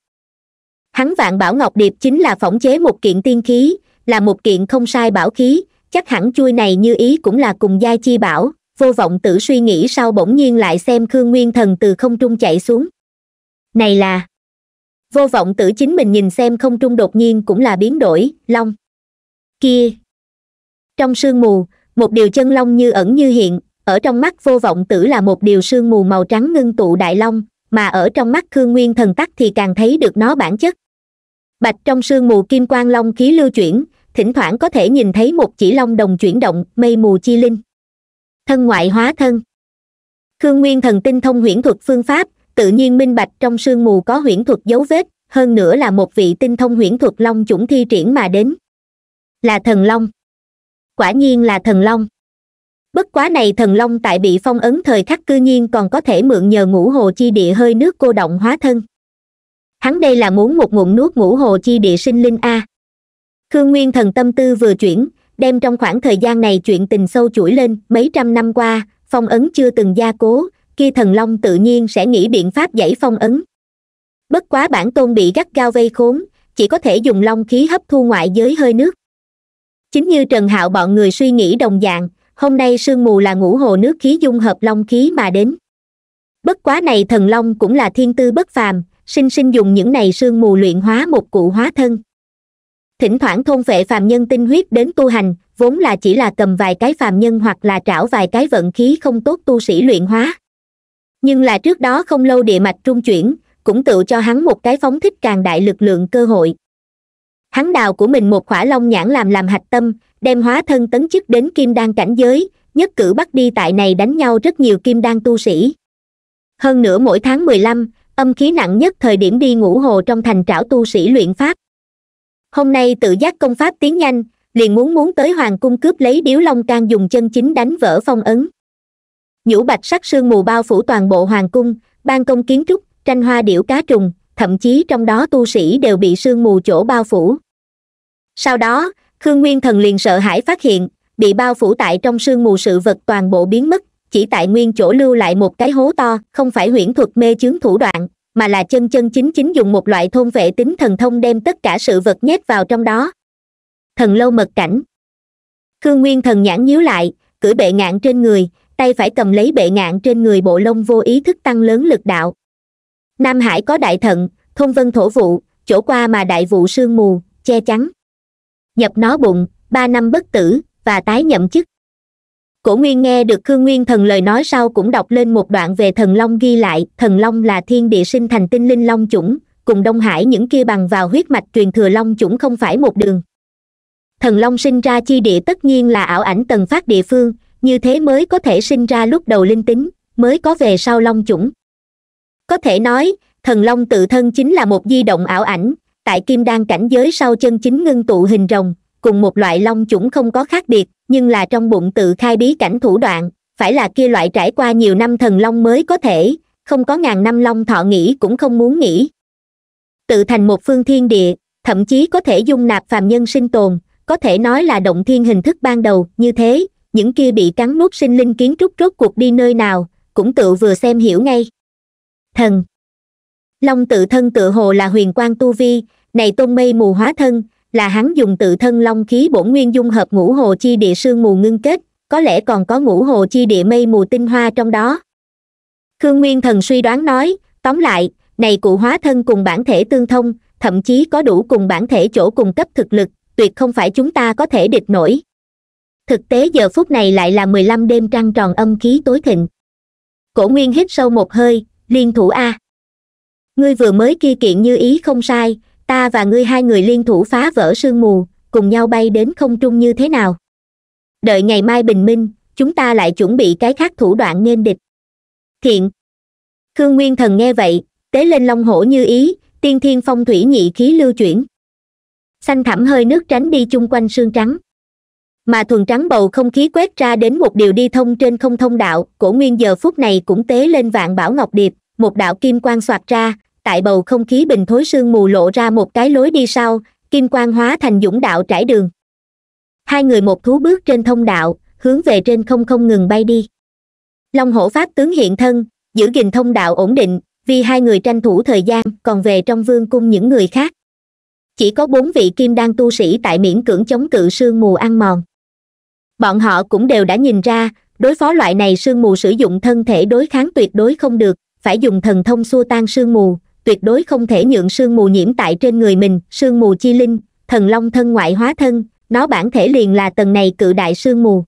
hắn vạn bảo ngọc điệp chính là phỏng chế một kiện tiên khí là một kiện không sai bảo khí chắc hẳn chui này như ý cũng là cùng giai chi bảo vô vọng tử suy nghĩ sau bỗng nhiên lại xem khương nguyên thần từ không trung chạy xuống này là vô vọng tử chính mình nhìn xem không trung đột nhiên cũng là biến đổi long kia trong sương mù một điều chân long như ẩn như hiện ở trong mắt vô vọng tử là một điều sương mù màu trắng ngưng tụ đại long mà ở trong mắt khương nguyên thần tắc thì càng thấy được nó bản chất bạch trong sương mù kim quang long khí lưu chuyển thỉnh thoảng có thể nhìn thấy một chỉ long đồng chuyển động mây mù chi linh thân ngoại hóa thân khương nguyên thần tinh thông huyễn thuật phương pháp tự nhiên minh bạch trong sương mù có huyễn thuật dấu vết hơn nữa là một vị tinh thông huyễn thuật long chủng thi triển mà đến là thần long quả nhiên là thần long bất quá này thần long tại bị phong ấn thời khắc cư nhiên còn có thể mượn nhờ ngũ hồ chi địa hơi nước cô động hóa thân hắn đây là muốn một ngụm nuốt ngũ hồ chi địa sinh linh a khương nguyên thần tâm tư vừa chuyển đem trong khoảng thời gian này chuyện tình sâu chuỗi lên mấy trăm năm qua phong ấn chưa từng gia cố kia thần long tự nhiên sẽ nghĩ biện pháp giải phong ấn bất quá bản tôn bị gắt gao vây khốn chỉ có thể dùng long khí hấp thu ngoại giới hơi nước chính như trần hạo bọn người suy nghĩ đồng dạng hôm nay sương mù là ngũ hồ nước khí dung hợp long khí mà đến bất quá này thần long cũng là thiên tư bất phàm sinh sinh dùng những này sương mù luyện hóa một cụ hóa thân thỉnh thoảng thôn vệ phàm nhân tinh huyết đến tu hành vốn là chỉ là cầm vài cái phàm nhân hoặc là trảo vài cái vận khí không tốt tu sĩ luyện hóa nhưng là trước đó không lâu địa mạch trung chuyển cũng tự cho hắn một cái phóng thích càng đại lực lượng cơ hội hắn đào của mình một khỏa long nhãn làm làm hạch tâm đem hóa thân tấn chức đến kim đan cảnh giới nhất cử bắt đi tại này đánh nhau rất nhiều kim đan tu sĩ hơn nữa mỗi tháng mười lăm âm khí nặng nhất thời điểm đi ngủ hồ trong thành trảo tu sĩ luyện pháp hôm nay tự giác công pháp tiến nhanh liền muốn muốn tới hoàng cung cướp lấy điếu long can dùng chân chính đánh vỡ phong ấn nhũ bạch sắc sương mù bao phủ toàn bộ hoàng cung ban công kiến trúc tranh hoa điểu cá trùng thậm chí trong đó tu sĩ đều bị sương mù chỗ bao phủ sau đó khương nguyên thần liền sợ hãi phát hiện bị bao phủ tại trong sương mù sự vật toàn bộ biến mất chỉ tại nguyên chỗ lưu lại một cái hố to không phải huyễn thuật mê chướng thủ đoạn mà là chân chân chính chính dùng một loại thôn vệ tính thần thông đem tất cả sự vật nhét vào trong đó thần lâu mật cảnh khương nguyên thần nhãn nhíu lại cưỡi bệ ngạn trên người tay phải cầm lấy bệ ngạn trên người bộ lông vô ý thức tăng lớn lực đạo nam hải có đại thận thông vân thổ vụ chỗ qua mà đại vụ sương mù che chắn nhập nó bụng ba năm bất tử và tái nhậm chức cổ nguyên nghe được khương nguyên thần lời nói sau cũng đọc lên một đoạn về thần long ghi lại thần long là thiên địa sinh thành tinh linh long chủng cùng đông hải những kia bằng vào huyết mạch truyền thừa long chủng không phải một đường thần long sinh ra chi địa tất nhiên là ảo ảnh tầng phát địa phương như thế mới có thể sinh ra lúc đầu linh tính mới có về sau long chủng có thể nói thần long tự thân chính là một di động ảo ảnh tại kim đan cảnh giới sau chân chính ngưng tụ hình rồng cùng một loại long chủng không có khác biệt nhưng là trong bụng tự khai bí cảnh thủ đoạn phải là kia loại trải qua nhiều năm thần long mới có thể không có ngàn năm long thọ nghĩ cũng không muốn nghĩ tự thành một phương thiên địa thậm chí có thể dung nạp phàm nhân sinh tồn có thể nói là động thiên hình thức ban đầu như thế những kia bị cắn nuốt sinh linh kiến trúc rốt cuộc đi nơi nào cũng tự vừa xem hiểu ngay thần long tự thân tự hồ là huyền quan tu vi này tôn mây mù hóa thân là hắn dùng tự thân long khí bổn nguyên dung hợp ngũ hồ chi địa sương mù ngưng kết có lẽ còn có ngũ hồ chi địa mây mù tinh hoa trong đó khương nguyên thần suy đoán nói tóm lại này cụ hóa thân cùng bản thể tương thông thậm chí có đủ cùng bản thể chỗ cùng cấp thực lực tuyệt không phải chúng ta có thể địch nổi thực tế giờ phút này lại là mười lăm đêm trăng tròn âm khí tối thịnh cổ nguyên hít sâu một hơi liên thủ a ngươi vừa mới kia kiện như ý không sai ta và ngươi hai người liên thủ phá vỡ sương mù cùng nhau bay đến không trung như thế nào đợi ngày mai bình minh chúng ta lại chuẩn bị cái khác thủ đoạn nên địch thiện khương nguyên thần nghe vậy tế lên long hổ như ý tiên thiên phong thủy nhị khí lưu chuyển xanh thẳm hơi nước tránh đi chung quanh sương trắng mà thuần trắng bầu không khí quét ra đến một điều đi thông trên không thông đạo cổ nguyên giờ phút này cũng tế lên vạn bảo ngọc điệp một đạo kim quang soạt ra tại bầu không khí bình thối sương mù lộ ra một cái lối đi sau kim quang hóa thành dũng đạo trải đường hai người một thú bước trên thông đạo hướng về trên không không ngừng bay đi long hổ pháp tướng hiện thân giữ gìn thông đạo ổn định vì hai người tranh thủ thời gian còn về trong vương cung những người khác chỉ có bốn vị kim đan tu sĩ tại miễn cưỡng chống cự sương mù ăn mòn bọn họ cũng đều đã nhìn ra đối phó loại này sương mù sử dụng thân thể đối kháng tuyệt đối không được phải dùng thần thông xua tan sương mù tuyệt đối không thể nhượng sương mù nhiễm tại trên người mình sương mù chi linh thần long thân ngoại hóa thân nó bản thể liền là tầng này cự đại sương mù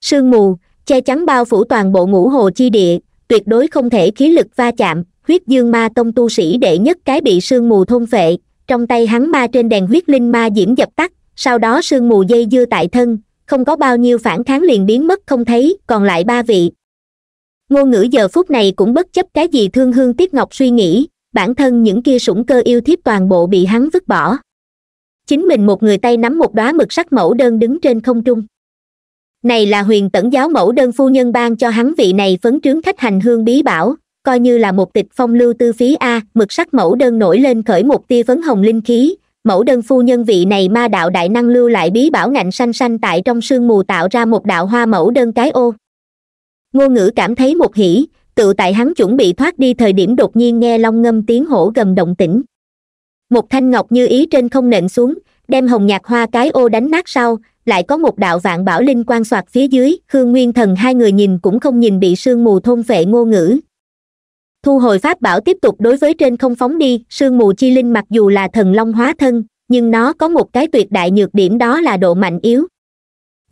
sương mù che chắn bao phủ toàn bộ ngũ hồ chi địa tuyệt đối không thể khí lực va chạm huyết dương ma tông tu sĩ đệ nhất cái bị sương mù thôn phệ trong tay hắn ma trên đèn huyết linh ma diễm dập tắt sau đó sương mù dây dưa tại thân không có bao nhiêu phản kháng liền biến mất không thấy còn lại ba vị ngôn ngữ giờ phút này cũng bất chấp cái gì thương hương tiếc ngọc suy nghĩ bản thân những kia sủng cơ yêu thiếp toàn bộ bị hắn vứt bỏ chính mình một người tay nắm một đóa mực sắc mẫu đơn đứng trên không trung này là huyền tẩn giáo mẫu đơn phu nhân ban cho hắn vị này phấn trướng khách hành hương bí bảo coi như là một tịch phong lưu tư phí a mực sắc mẫu đơn nổi lên khởi một tia phấn hồng linh khí mẫu đơn phu nhân vị này ma đạo đại năng lưu lại bí bảo ngạnh xanh xanh tại trong sương mù tạo ra một đạo hoa mẫu đơn cái ô ngô ngữ cảm thấy một hỉ tự tại hắn chuẩn bị thoát đi thời điểm đột nhiên nghe long ngâm tiếng hổ gầm động tĩnh một thanh ngọc như ý trên không nện xuống đem hồng nhạt hoa cái ô đánh nát sau lại có một đạo vạn bảo linh quan soạt phía dưới khương nguyên thần hai người nhìn cũng không nhìn bị sương mù thôn vệ ngô ngữ thu hồi pháp bảo tiếp tục đối với trên không phóng đi sương mù chi linh mặc dù là thần long hóa thân nhưng nó có một cái tuyệt đại nhược điểm đó là độ mạnh yếu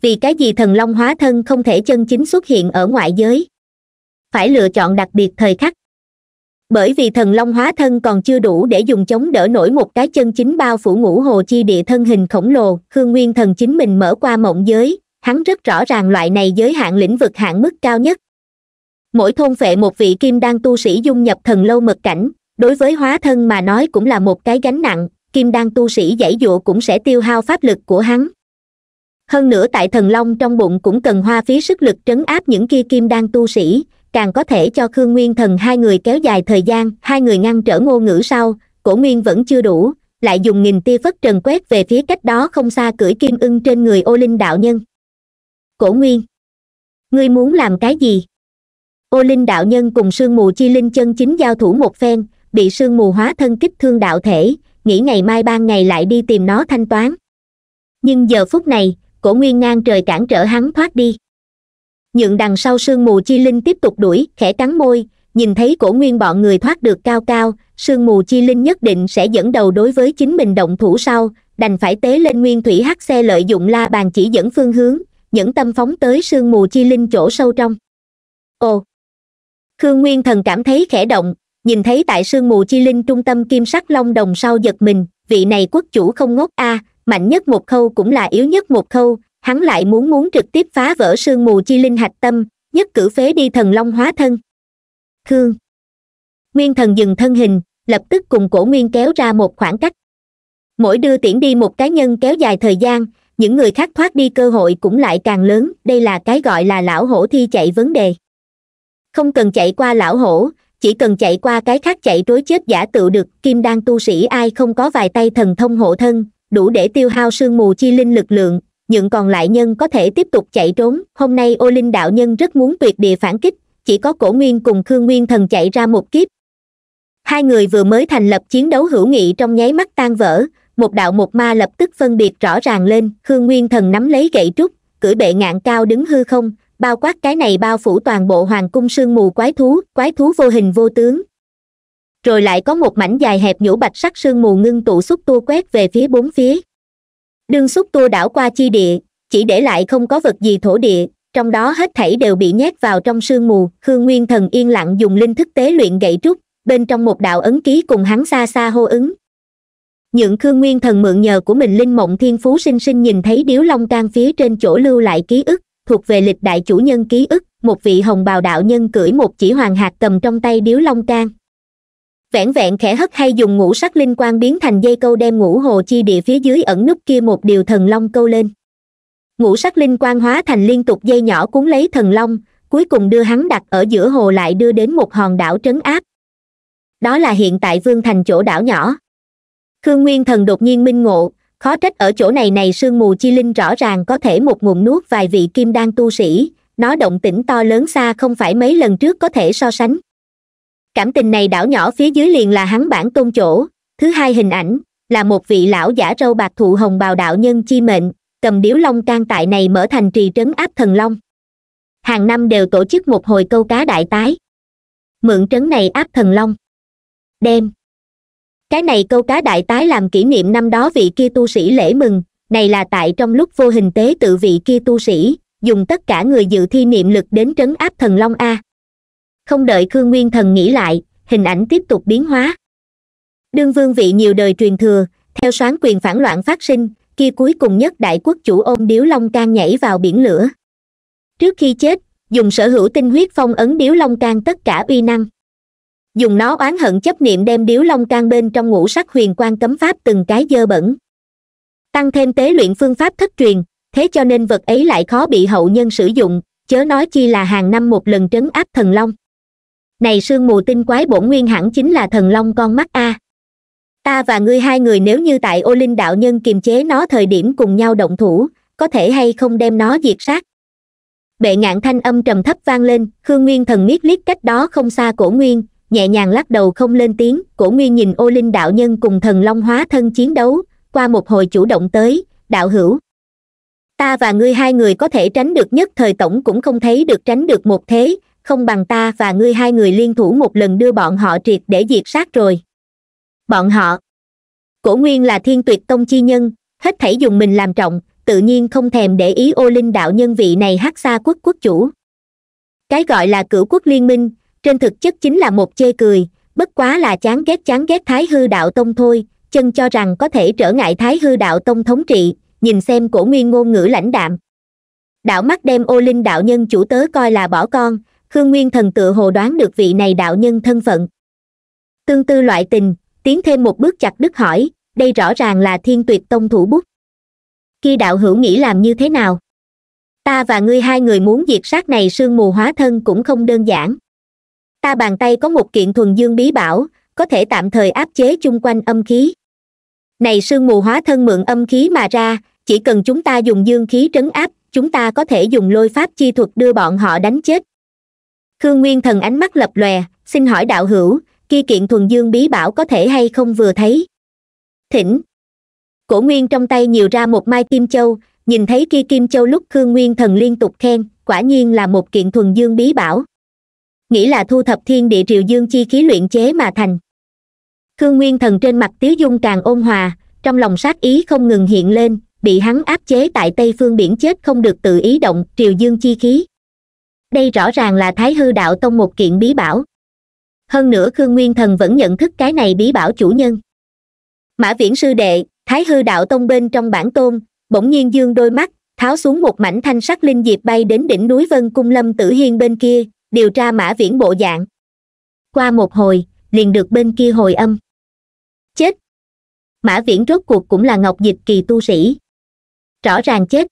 vì cái gì thần long hóa thân không thể chân chính xuất hiện ở ngoại giới phải lựa chọn đặc biệt thời khắc bởi vì thần long hóa thân còn chưa đủ để dùng chống đỡ nổi một cái chân chính bao phủ ngũ hồ chi địa thân hình khổng lồ khương nguyên thần chính mình mở qua mộng giới hắn rất rõ ràng loại này giới hạn lĩnh vực hạn mức cao nhất mỗi thôn phệ một vị kim đan tu sĩ dung nhập thần lâu mật cảnh đối với hóa thân mà nói cũng là một cái gánh nặng kim đan tu sĩ giải dụa cũng sẽ tiêu hao pháp lực của hắn hơn nữa tại thần long trong bụng cũng cần hoa phí sức lực trấn áp những kia kim đang tu sĩ càng có thể cho khương nguyên thần hai người kéo dài thời gian hai người ngăn trở ngôn ngữ sau cổ nguyên vẫn chưa đủ lại dùng nghìn tia phất trần quét về phía cách đó không xa cưỡi kim ưng trên người ô linh đạo nhân cổ nguyên ngươi muốn làm cái gì ô linh đạo nhân cùng sương mù chi linh chân chính giao thủ một phen bị sương mù hóa thân kích thương đạo thể nghĩ ngày mai ban ngày lại đi tìm nó thanh toán nhưng giờ phút này cổ nguyên ngang trời cản trở hắn thoát đi nhượng đằng sau sương mù chi linh tiếp tục đuổi khẽ cắn môi nhìn thấy cổ nguyên bọn người thoát được cao cao sương mù chi linh nhất định sẽ dẫn đầu đối với chính mình động thủ sau đành phải tế lên nguyên thủy hắc xe lợi dụng la bàn chỉ dẫn phương hướng nhẫn tâm phóng tới sương mù chi linh chỗ sâu trong ồ khương nguyên thần cảm thấy khẽ động nhìn thấy tại sương mù chi linh trung tâm kim sắc long đồng sau giật mình vị này quốc chủ không ngốc a à, mạnh nhất một khâu cũng là yếu nhất một khâu hắn lại muốn muốn trực tiếp phá vỡ sương mù chi linh hạch tâm nhất cử phế đi thần long hóa thân khương nguyên thần dừng thân hình lập tức cùng cổ nguyên kéo ra một khoảng cách mỗi đưa tiễn đi một cá nhân kéo dài thời gian những người khác thoát đi cơ hội cũng lại càng lớn đây là cái gọi là lão hổ thi chạy vấn đề không cần chạy qua lão hổ chỉ cần chạy qua cái khác chạy trối chết giả tự được kim đan tu sĩ ai không có vài tay thần thông hộ thân đủ để tiêu hao sương mù chi linh lực lượng nhượng còn lại nhân có thể tiếp tục chạy trốn hôm nay ô linh đạo nhân rất muốn tuyệt địa phản kích chỉ có cổ nguyên cùng khương nguyên thần chạy ra một kiếp hai người vừa mới thành lập chiến đấu hữu nghị trong nháy mắt tan vỡ một đạo một ma lập tức phân biệt rõ ràng lên khương nguyên thần nắm lấy gậy trúc cưỡi bệ ngạn cao đứng hư không bao quát cái này bao phủ toàn bộ hoàng cung sương mù quái thú quái thú vô hình vô tướng rồi lại có một mảnh dài hẹp nhũ bạch sắc sương mù ngưng tụ xúc tua quét về phía bốn phía đương xúc tua đảo qua chi địa chỉ để lại không có vật gì thổ địa trong đó hết thảy đều bị nhét vào trong sương mù khương nguyên thần yên lặng dùng linh thức tế luyện gậy trúc bên trong một đạo ấn ký cùng hắn xa xa hô ứng nhượng khương nguyên thần mượn nhờ của mình linh mộng thiên phú sinh sinh nhìn thấy điếu long can phía trên chỗ lưu lại ký ức thuộc về lịch đại chủ nhân ký ức một vị hồng bào đạo nhân cưỡi một chỉ hoàng hạt cầm trong tay điếu long can vẻn vẹn khẽ hất hay dùng ngũ sắc linh quang biến thành dây câu đem ngũ hồ chi địa phía dưới ẩn nút kia một điều thần long câu lên ngũ sắc linh quang hóa thành liên tục dây nhỏ cuốn lấy thần long cuối cùng đưa hắn đặt ở giữa hồ lại đưa đến một hòn đảo trấn áp đó là hiện tại vương thành chỗ đảo nhỏ khương nguyên thần đột nhiên minh ngộ khó trách ở chỗ này này sương mù chi linh rõ ràng có thể một ngụm nuốt vài vị kim đan tu sĩ nó động tĩnh to lớn xa không phải mấy lần trước có thể so sánh cảm tình này đảo nhỏ phía dưới liền là hắn bản tôn chỗ thứ hai hình ảnh là một vị lão giả râu bạc thụ hồng bào đạo nhân chi mệnh cầm điếu long can tại này mở thành trì trấn áp thần long hàng năm đều tổ chức một hồi câu cá đại tái mượn trấn này áp thần long đem cái này câu cá đại tái làm kỷ niệm năm đó vị kia tu sĩ lễ mừng này là tại trong lúc vô hình tế tự vị kia tu sĩ dùng tất cả người dự thi niệm lực đến trấn áp thần long a không đợi khương nguyên thần nghĩ lại hình ảnh tiếp tục biến hóa đương vương vị nhiều đời truyền thừa theo soán quyền phản loạn phát sinh kia cuối cùng nhất đại quốc chủ ôm điếu long can nhảy vào biển lửa trước khi chết dùng sở hữu tinh huyết phong ấn điếu long can tất cả uy năng dùng nó oán hận chấp niệm đem điếu long can bên trong ngũ sắc huyền quan cấm pháp từng cái dơ bẩn tăng thêm tế luyện phương pháp thất truyền thế cho nên vật ấy lại khó bị hậu nhân sử dụng chớ nói chi là hàng năm một lần trấn áp thần long này sương mù tinh quái bổn nguyên hẳn chính là thần long con mắt a ta và ngươi hai người nếu như tại ô linh đạo nhân kiềm chế nó thời điểm cùng nhau động thủ có thể hay không đem nó diệt sát bệ ngạn thanh âm trầm thấp vang lên khương nguyên thần miết liếc cách đó không xa cổ nguyên nhẹ nhàng lắc đầu không lên tiếng cổ nguyên nhìn ô linh đạo nhân cùng thần long hóa thân chiến đấu qua một hồi chủ động tới đạo hữu ta và ngươi hai người có thể tránh được nhất thời tổng cũng không thấy được tránh được một thế không bằng ta và ngươi hai người liên thủ một lần đưa bọn họ triệt để diệt sát rồi bọn họ cổ nguyên là thiên tuyệt tông chi nhân hết thảy dùng mình làm trọng tự nhiên không thèm để ý ô linh đạo nhân vị này hát xa quốc quốc chủ cái gọi là cửu quốc liên minh trên thực chất chính là một chê cười bất quá là chán ghét chán ghét thái hư đạo tông thôi chân cho rằng có thể trở ngại thái hư đạo tông thống trị nhìn xem cổ nguyên ngôn ngữ lãnh đạm đạo mắt đem ô linh đạo nhân chủ tớ coi là bỏ con khương nguyên thần tự hồ đoán được vị này đạo nhân thân phận tương tư loại tình tiến thêm một bước chặt đứt hỏi đây rõ ràng là thiên tuyệt tông thủ bút khi đạo hữu nghĩ làm như thế nào ta và ngươi hai người muốn diệt sát này sương mù hóa thân cũng không đơn giản ta bàn tay có một kiện thuần dương bí bảo có thể tạm thời áp chế chung quanh âm khí này sương mù hóa thân mượn âm khí mà ra chỉ cần chúng ta dùng dương khí trấn áp chúng ta có thể dùng lôi pháp chi thuật đưa bọn họ đánh chết khương nguyên thần ánh mắt lập lòe xin hỏi đạo hữu kia kiện thuần dương bí bảo có thể hay không vừa thấy thỉnh cổ nguyên trong tay nhiều ra một mai kim châu nhìn thấy kia kim châu lúc khương nguyên thần liên tục khen quả nhiên là một kiện thuần dương bí bảo nghĩ là thu thập thiên địa triều dương chi khí luyện chế mà thành khương nguyên thần trên mặt tiếu dung càng ôn hòa trong lòng sát ý không ngừng hiện lên bị hắn áp chế tại tây phương biển chết không được tự ý động triều dương chi khí đây rõ ràng là thái hư đạo tông một kiện bí bảo hơn nữa khương nguyên thần vẫn nhận thức cái này bí bảo chủ nhân mã viễn sư đệ thái hư đạo tông bên trong bản tôn bỗng nhiên dương đôi mắt tháo xuống một mảnh thanh sắc linh diệp bay đến đỉnh núi vân cung lâm tử hiên bên kia điều tra mã viễn bộ dạng qua một hồi liền được bên kia hồi âm chết mã viễn rốt cuộc cũng là ngọc dịch kỳ tu sĩ rõ ràng chết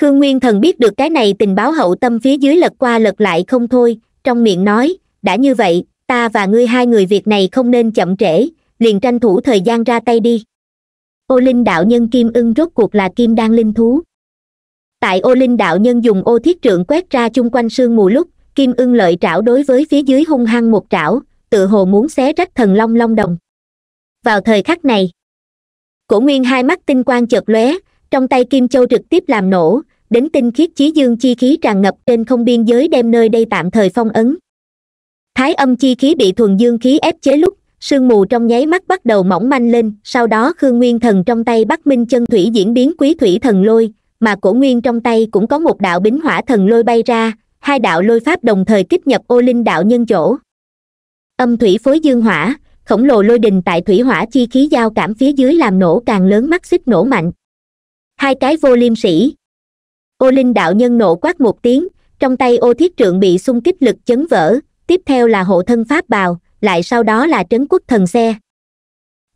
khương nguyên thần biết được cái này tình báo hậu tâm phía dưới lật qua lật lại không thôi trong miệng nói đã như vậy ta và ngươi hai người việc này không nên chậm trễ liền tranh thủ thời gian ra tay đi ô linh đạo nhân kim ưng rốt cuộc là kim đan linh thú tại ô linh đạo nhân dùng ô thiết trượng quét ra chung quanh sương mù lúc kim ưng lợi trảo đối với phía dưới hung hăng một trảo tự hồ muốn xé rách thần long long đồng vào thời khắc này cổ nguyên hai mắt tinh quang chợt lóe trong tay kim châu trực tiếp làm nổ đến tinh khiết chí dương chi khí tràn ngập trên không biên giới đem nơi đây tạm thời phong ấn thái âm chi khí bị thuần dương khí ép chế lúc sương mù trong nháy mắt bắt đầu mỏng manh lên sau đó khương nguyên thần trong tay bắc minh chân thủy diễn biến quý thủy thần lôi mà cổ nguyên trong tay cũng có một đạo bính hỏa thần lôi bay ra hai đạo lôi pháp đồng thời kích nhập ô linh đạo nhân chỗ âm thủy phối dương hỏa khổng lồ lôi đình tại thủy hỏa chi khí giao cảm phía dưới làm nổ càng lớn mắt xích nổ mạnh hai cái vô liêm sĩ ô linh đạo nhân nộ quát một tiếng trong tay ô thiết trượng bị xung kích lực chấn vỡ tiếp theo là hộ thân pháp bào lại sau đó là trấn quốc thần xe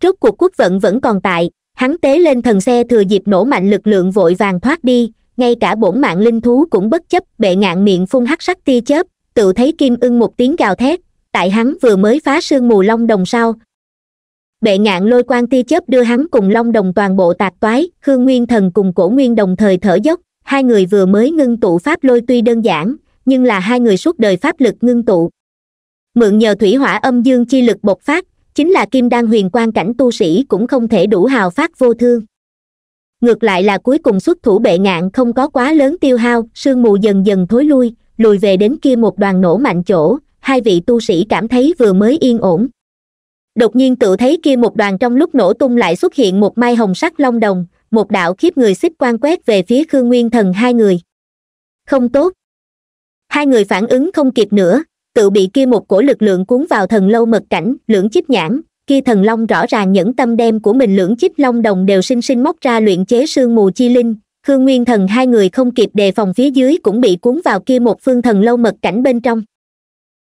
rốt cuộc quốc vận vẫn còn tại hắn tế lên thần xe thừa dịp nổ mạnh lực lượng vội vàng thoát đi ngay cả bổn mạng linh thú cũng bất chấp bệ ngạn miệng phun hắc sắc tia chớp tự thấy kim ưng một tiếng gào thét tại hắn vừa mới phá sương mù long đồng sau bệ ngạn lôi quan tia chớp đưa hắn cùng long đồng toàn bộ tạc toái khương nguyên thần cùng cổ nguyên đồng thời thở dốc hai người vừa mới ngưng tụ pháp lôi tuy đơn giản nhưng là hai người suốt đời pháp lực ngưng tụ mượn nhờ thủy hỏa âm dương chi lực bộc phát chính là kim đan huyền quan cảnh tu sĩ cũng không thể đủ hào phát vô thương ngược lại là cuối cùng xuất thủ bệ ngạn không có quá lớn tiêu hao sương mù dần dần thối lui lùi về đến kia một đoàn nổ mạnh chỗ hai vị tu sĩ cảm thấy vừa mới yên ổn đột nhiên tự thấy kia một đoàn trong lúc nổ tung lại xuất hiện một mai hồng sắc long đồng một đạo khiếp người xích quan quét về phía khương nguyên thần hai người không tốt hai người phản ứng không kịp nữa tự bị kia một cổ lực lượng cuốn vào thần lâu mật cảnh lưỡng chích nhãn kia thần long rõ ràng những tâm đem của mình lưỡng chích long đồng đều sinh sinh móc ra luyện chế sương mù chi linh khương nguyên thần hai người không kịp đề phòng phía dưới cũng bị cuốn vào kia một phương thần lâu mật cảnh bên trong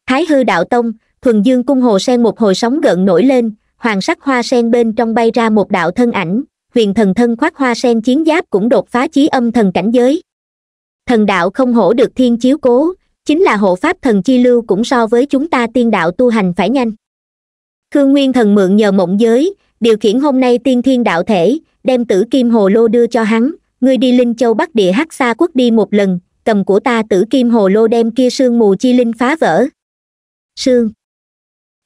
thái hư đạo tông thuần dương cung hồ sen một hồi sóng gợn nổi lên hoàng sắc hoa sen bên trong bay ra một đạo thân ảnh huyền thần thân khoác hoa sen chiến giáp cũng đột phá chí âm thần cảnh giới thần đạo không hổ được thiên chiếu cố chính là hộ pháp thần chi lưu cũng so với chúng ta tiên đạo tu hành phải nhanh khương nguyên thần mượn nhờ mộng giới điều khiển hôm nay tiên thiên đạo thể đem tử kim hồ lô đưa cho hắn ngươi đi linh châu bắc địa hắc xa quốc đi một lần cầm của ta tử kim hồ lô đem kia sương mù chi linh phá vỡ sương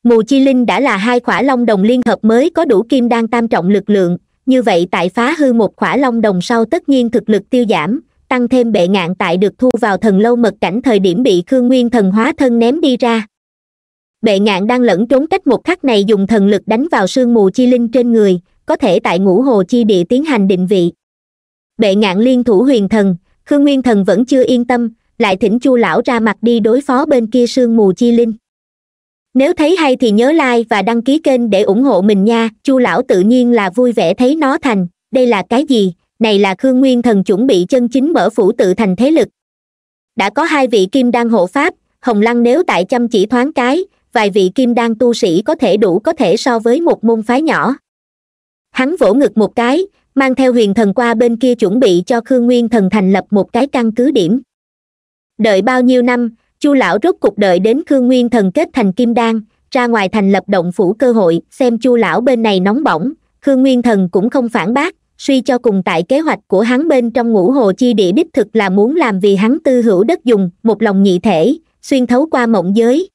mù chi linh đã là hai khỏa long đồng liên hợp mới có đủ kim đan tam trọng lực lượng như vậy tại phá hư một khỏa long đồng sau tất nhiên thực lực tiêu giảm tăng thêm bệ ngạn tại được thu vào thần lâu mật cảnh thời điểm bị khương nguyên thần hóa thân ném đi ra bệ ngạn đang lẫn trốn cách một khắc này dùng thần lực đánh vào sương mù chi linh trên người có thể tại ngũ hồ chi địa tiến hành định vị bệ ngạn liên thủ huyền thần khương nguyên thần vẫn chưa yên tâm lại thỉnh chu lão ra mặt đi đối phó bên kia sương mù chi linh nếu thấy hay thì nhớ like và đăng ký kênh để ủng hộ mình nha chu lão tự nhiên là vui vẻ thấy nó thành đây là cái gì này là khương nguyên thần chuẩn bị chân chính mở phủ tự thành thế lực đã có hai vị kim đan hộ pháp hồng lăng nếu tại chăm chỉ thoáng cái vài vị kim đan tu sĩ có thể đủ có thể so với một môn phái nhỏ hắn vỗ ngực một cái mang theo huyền thần qua bên kia chuẩn bị cho khương nguyên thần thành lập một cái căn cứ điểm đợi bao nhiêu năm chu lão rốt cuộc đợi đến khương nguyên thần kết thành kim đan ra ngoài thành lập động phủ cơ hội xem chu lão bên này nóng bỏng khương nguyên thần cũng không phản bác suy cho cùng tại kế hoạch của hắn bên trong ngũ hồ chi địa đích thực là muốn làm vì hắn tư hữu đất dùng một lòng nhị thể xuyên thấu qua mộng giới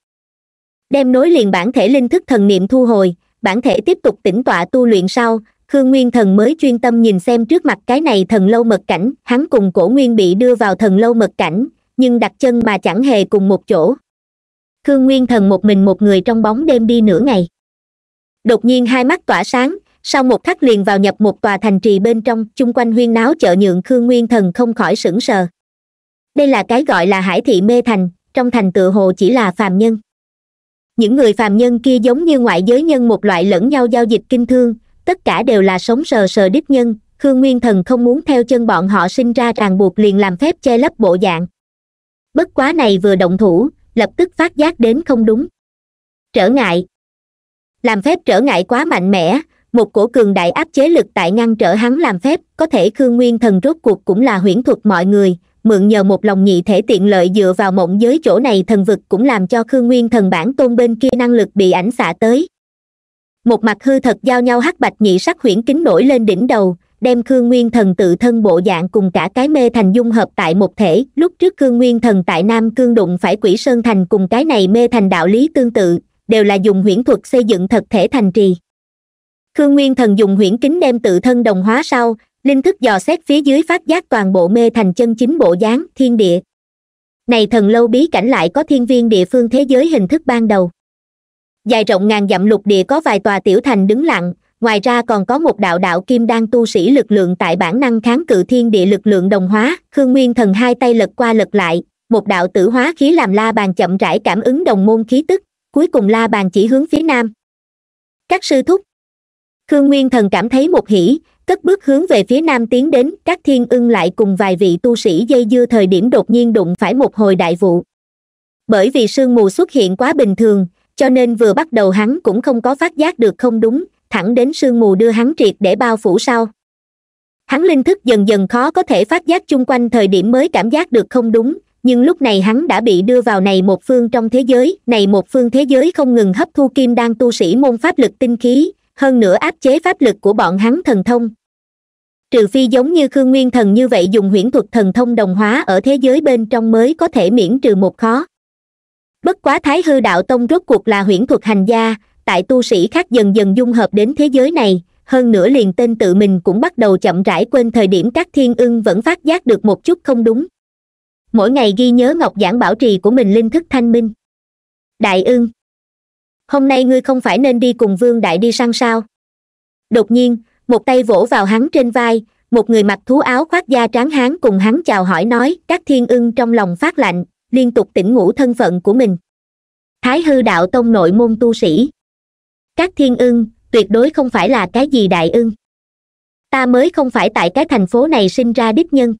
đem nối liền bản thể linh thức thần niệm thu hồi bản thể tiếp tục tĩnh tọa tu luyện sau khương nguyên thần mới chuyên tâm nhìn xem trước mặt cái này thần lâu mật cảnh hắn cùng cổ nguyên bị đưa vào thần lâu mật cảnh nhưng đặt chân mà chẳng hề cùng một chỗ khương nguyên thần một mình một người trong bóng đêm đi nửa ngày đột nhiên hai mắt tỏa sáng sau một khắc liền vào nhập một tòa thành trì bên trong chung quanh huyên náo chợ nhượng khương nguyên thần không khỏi sững sờ đây là cái gọi là hải thị mê thành trong thành tựa hồ chỉ là phàm nhân những người phàm nhân kia giống như ngoại giới nhân một loại lẫn nhau giao dịch kinh thương tất cả đều là sống sờ sờ đích nhân khương nguyên thần không muốn theo chân bọn họ sinh ra ràng buộc liền làm phép che lấp bộ dạng bất quá này vừa động thủ lập tức phát giác đến không đúng trở ngại làm phép trở ngại quá mạnh mẽ một cổ cường đại áp chế lực tại ngăn trở hắn làm phép có thể khương nguyên thần rốt cuộc cũng là huyễn thuật mọi người mượn nhờ một lòng nhị thể tiện lợi dựa vào mộng giới chỗ này thần vực cũng làm cho khương nguyên thần bản tôn bên kia năng lực bị ảnh xạ tới một mặt hư thật giao nhau hắc bạch nhị sắc huyễn kính nổi lên đỉnh đầu đem khương nguyên thần tự thân bộ dạng cùng cả cái mê thành dung hợp tại một thể lúc trước khương nguyên thần tại nam cương đụng phải quỷ sơn thành cùng cái này mê thành đạo lý tương tự đều là dùng huyễn thuật xây dựng thật thể thành trì khương nguyên thần dùng huyễn kính đem tự thân đồng hóa sau linh thức dò xét phía dưới phát giác toàn bộ mê thành chân chính bộ dáng thiên địa này thần lâu bí cảnh lại có thiên viên địa phương thế giới hình thức ban đầu dài rộng ngàn dặm lục địa có vài tòa tiểu thành đứng lặng ngoài ra còn có một đạo đạo kim đan tu sĩ lực lượng tại bản năng kháng cự thiên địa lực lượng đồng hóa khương nguyên thần hai tay lật qua lật lại một đạo tử hóa khí làm la bàn chậm rãi cảm ứng đồng môn khí tức cuối cùng la bàn chỉ hướng phía nam các sư thúc khương nguyên thần cảm thấy một hỉ cất bước hướng về phía nam tiến đến các thiên ưng lại cùng vài vị tu sĩ dây dưa thời điểm đột nhiên đụng phải một hồi đại vụ bởi vì sương mù xuất hiện quá bình thường cho nên vừa bắt đầu hắn cũng không có phát giác được không đúng thẳng đến sương mù đưa hắn triệt để bao phủ sau hắn linh thức dần dần khó có thể phát giác chung quanh thời điểm mới cảm giác được không đúng nhưng lúc này hắn đã bị đưa vào này một phương trong thế giới này một phương thế giới không ngừng hấp thu kim đan tu sĩ môn pháp lực tinh khí hơn nữa áp chế pháp lực của bọn hắn thần thông trừ phi giống như khương nguyên thần như vậy dùng huyễn thuật thần thông đồng hóa ở thế giới bên trong mới có thể miễn trừ một khó bất quá thái hư đạo tông rốt cuộc là huyễn thuật hành gia tại tu sĩ khác dần dần dung hợp đến thế giới này hơn nữa liền tên tự mình cũng bắt đầu chậm rãi quên thời điểm các thiên ưng vẫn phát giác được một chút không đúng mỗi ngày ghi nhớ ngọc giảng bảo trì của mình linh thức thanh minh đại ưng hôm nay ngươi không phải nên đi cùng vương đại đi săn sao đột nhiên một tay vỗ vào hắn trên vai một người mặc thú áo khoác da tráng hán cùng hắn chào hỏi nói các thiên ưng trong lòng phát lạnh liên tục tỉnh ngủ thân phận của mình thái hư đạo tông nội môn tu sĩ các thiên ưng tuyệt đối không phải là cái gì đại ưng ta mới không phải tại cái thành phố này sinh ra đích nhân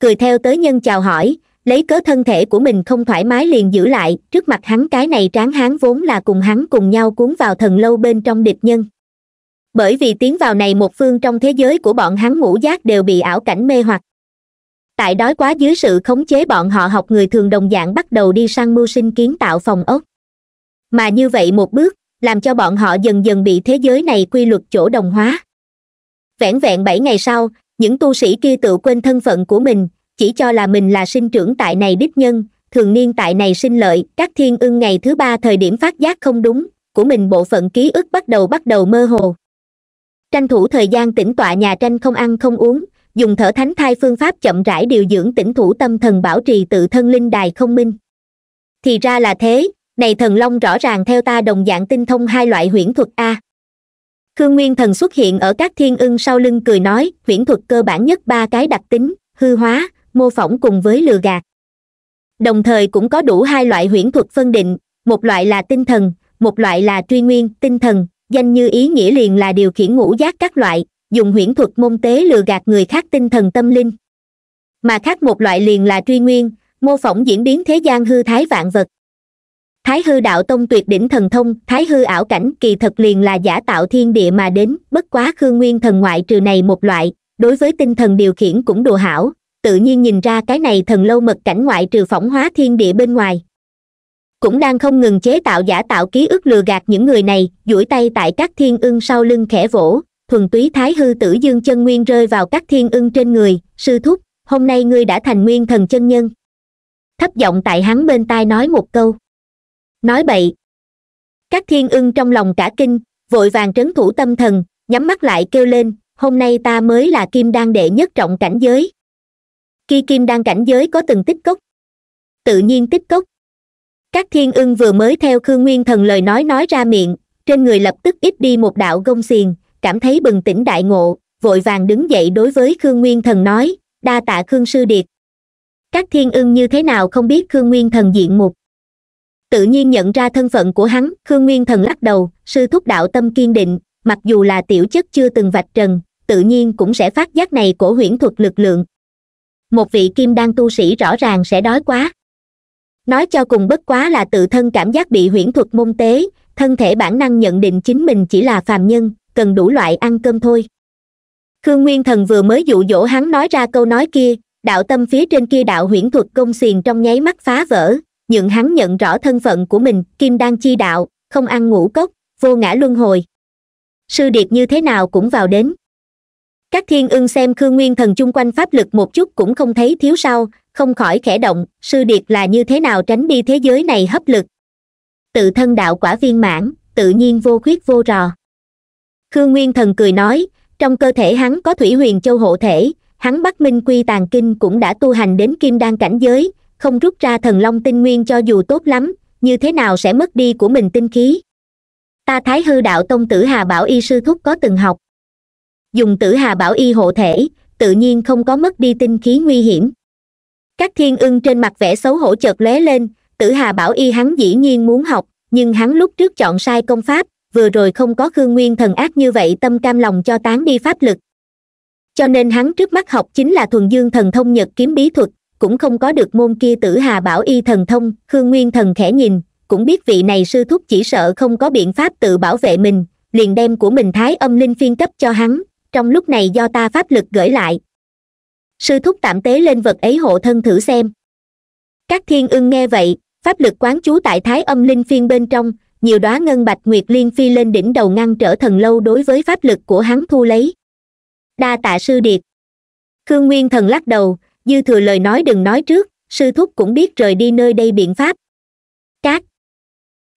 cười theo tới nhân chào hỏi lấy cớ thân thể của mình không thoải mái liền giữ lại trước mặt hắn cái này tráng hán vốn là cùng hắn cùng nhau cuốn vào thần lâu bên trong địch nhân bởi vì tiến vào này một phương trong thế giới của bọn hắn ngũ giác đều bị ảo cảnh mê hoặc tại đói quá dưới sự khống chế bọn họ học người thường đồng dạng bắt đầu đi săn mưu sinh kiến tạo phòng ốc mà như vậy một bước làm cho bọn họ dần dần bị thế giới này quy luật chỗ đồng hóa Vẹn vẹn bảy ngày sau những tu sĩ kia tự quên thân phận của mình chỉ cho là mình là sinh trưởng tại này đích nhân thường niên tại này sinh lợi các thiên ưng ngày thứ ba thời điểm phát giác không đúng của mình bộ phận ký ức bắt đầu bắt đầu mơ hồ tranh thủ thời gian tĩnh tọa nhà tranh không ăn không uống dùng thở thánh thai phương pháp chậm rãi điều dưỡng tĩnh thủ tâm thần bảo trì tự thân linh đài không minh thì ra là thế này thần long rõ ràng theo ta đồng dạng tinh thông hai loại huyễn thuật a khương nguyên thần xuất hiện ở các thiên ưng sau lưng cười nói huyễn thuật cơ bản nhất ba cái đặc tính hư hóa mô phỏng cùng với lừa gạt đồng thời cũng có đủ hai loại huyễn thuật phân định một loại là tinh thần một loại là truy nguyên tinh thần danh như ý nghĩa liền là điều khiển ngũ giác các loại dùng huyễn thuật môn tế lừa gạt người khác tinh thần tâm linh mà khác một loại liền là truy nguyên mô phỏng diễn biến thế gian hư thái vạn vật thái hư đạo tông tuyệt đỉnh thần thông thái hư ảo cảnh kỳ thật liền là giả tạo thiên địa mà đến bất quá khương nguyên thần ngoại trừ này một loại đối với tinh thần điều khiển cũng đồ hảo tự nhiên nhìn ra cái này thần lâu mật cảnh ngoại trừ phỏng hóa thiên địa bên ngoài cũng đang không ngừng chế tạo giả tạo ký ức lừa gạt những người này duỗi tay tại các thiên ưng sau lưng khẽ vỗ thuần túy thái hư tử dương chân nguyên rơi vào các thiên ưng trên người sư thúc hôm nay ngươi đã thành nguyên thần chân nhân thấp giọng tại hắn bên tai nói một câu nói bậy các thiên ưng trong lòng cả kinh vội vàng trấn thủ tâm thần nhắm mắt lại kêu lên hôm nay ta mới là kim đan đệ nhất trọng cảnh giới khi kim đan cảnh giới có từng tích cốc tự nhiên tích cốc các thiên ưng vừa mới theo khương nguyên thần lời nói nói ra miệng trên người lập tức ít đi một đạo gông xiềng cảm thấy bừng tỉnh đại ngộ vội vàng đứng dậy đối với khương nguyên thần nói đa tạ khương sư điệt các thiên ưng như thế nào không biết khương nguyên thần diện mục tự nhiên nhận ra thân phận của hắn khương nguyên thần lắc đầu sư thúc đạo tâm kiên định mặc dù là tiểu chất chưa từng vạch trần tự nhiên cũng sẽ phát giác này của huyễn thuật lực lượng một vị kim đan tu sĩ rõ ràng sẽ đói quá nói cho cùng bất quá là tự thân cảm giác bị huyễn thuật môn tế thân thể bản năng nhận định chính mình chỉ là phàm nhân cần đủ loại ăn cơm thôi khương nguyên thần vừa mới dụ dỗ hắn nói ra câu nói kia đạo tâm phía trên kia đạo huyễn thuật công xiềng trong nháy mắt phá vỡ nhượng hắn nhận rõ thân phận của mình kim đang chi đạo không ăn ngũ cốc vô ngã luân hồi sư điệp như thế nào cũng vào đến các thiên ưng xem khương nguyên thần chung quanh pháp lực một chút cũng không thấy thiếu sau không khỏi khẽ động sư điệp là như thế nào tránh đi thế giới này hấp lực tự thân đạo quả viên mãn tự nhiên vô khuyết vô rò khương nguyên thần cười nói trong cơ thể hắn có thủy huyền châu hộ thể hắn bắc minh quy tàn kinh cũng đã tu hành đến kim đan cảnh giới không rút ra thần long tinh nguyên cho dù tốt lắm như thế nào sẽ mất đi của mình tinh khí ta thái hư đạo tông tử hà bảo y sư thúc có từng học dùng tử hà bảo y hộ thể tự nhiên không có mất đi tinh khí nguy hiểm các thiên ưng trên mặt vẻ xấu hổ chợt lóe lên tử hà bảo y hắn dĩ nhiên muốn học nhưng hắn lúc trước chọn sai công pháp vừa rồi không có khương nguyên thần ác như vậy tâm cam lòng cho tán đi pháp lực cho nên hắn trước mắt học chính là thuần dương thần thông nhật kiếm bí thuật cũng không có được môn kia tử hà bảo y thần thông khương nguyên thần khẽ nhìn cũng biết vị này sư thúc chỉ sợ không có biện pháp tự bảo vệ mình liền đem của mình thái âm linh phiên cấp cho hắn trong lúc này do ta pháp lực gửi lại sư thúc tạm tế lên vật ấy hộ thân thử xem các thiên ưng nghe vậy pháp lực quán chú tại thái âm linh phiên bên trong nhiều đoá ngân bạch nguyệt liên phi lên đỉnh đầu ngăn trở thần lâu đối với pháp lực của hắn thu lấy đa tạ sư điệt khương nguyên thần lắc đầu dư thừa lời nói đừng nói trước sư thúc cũng biết rời đi nơi đây biện pháp cát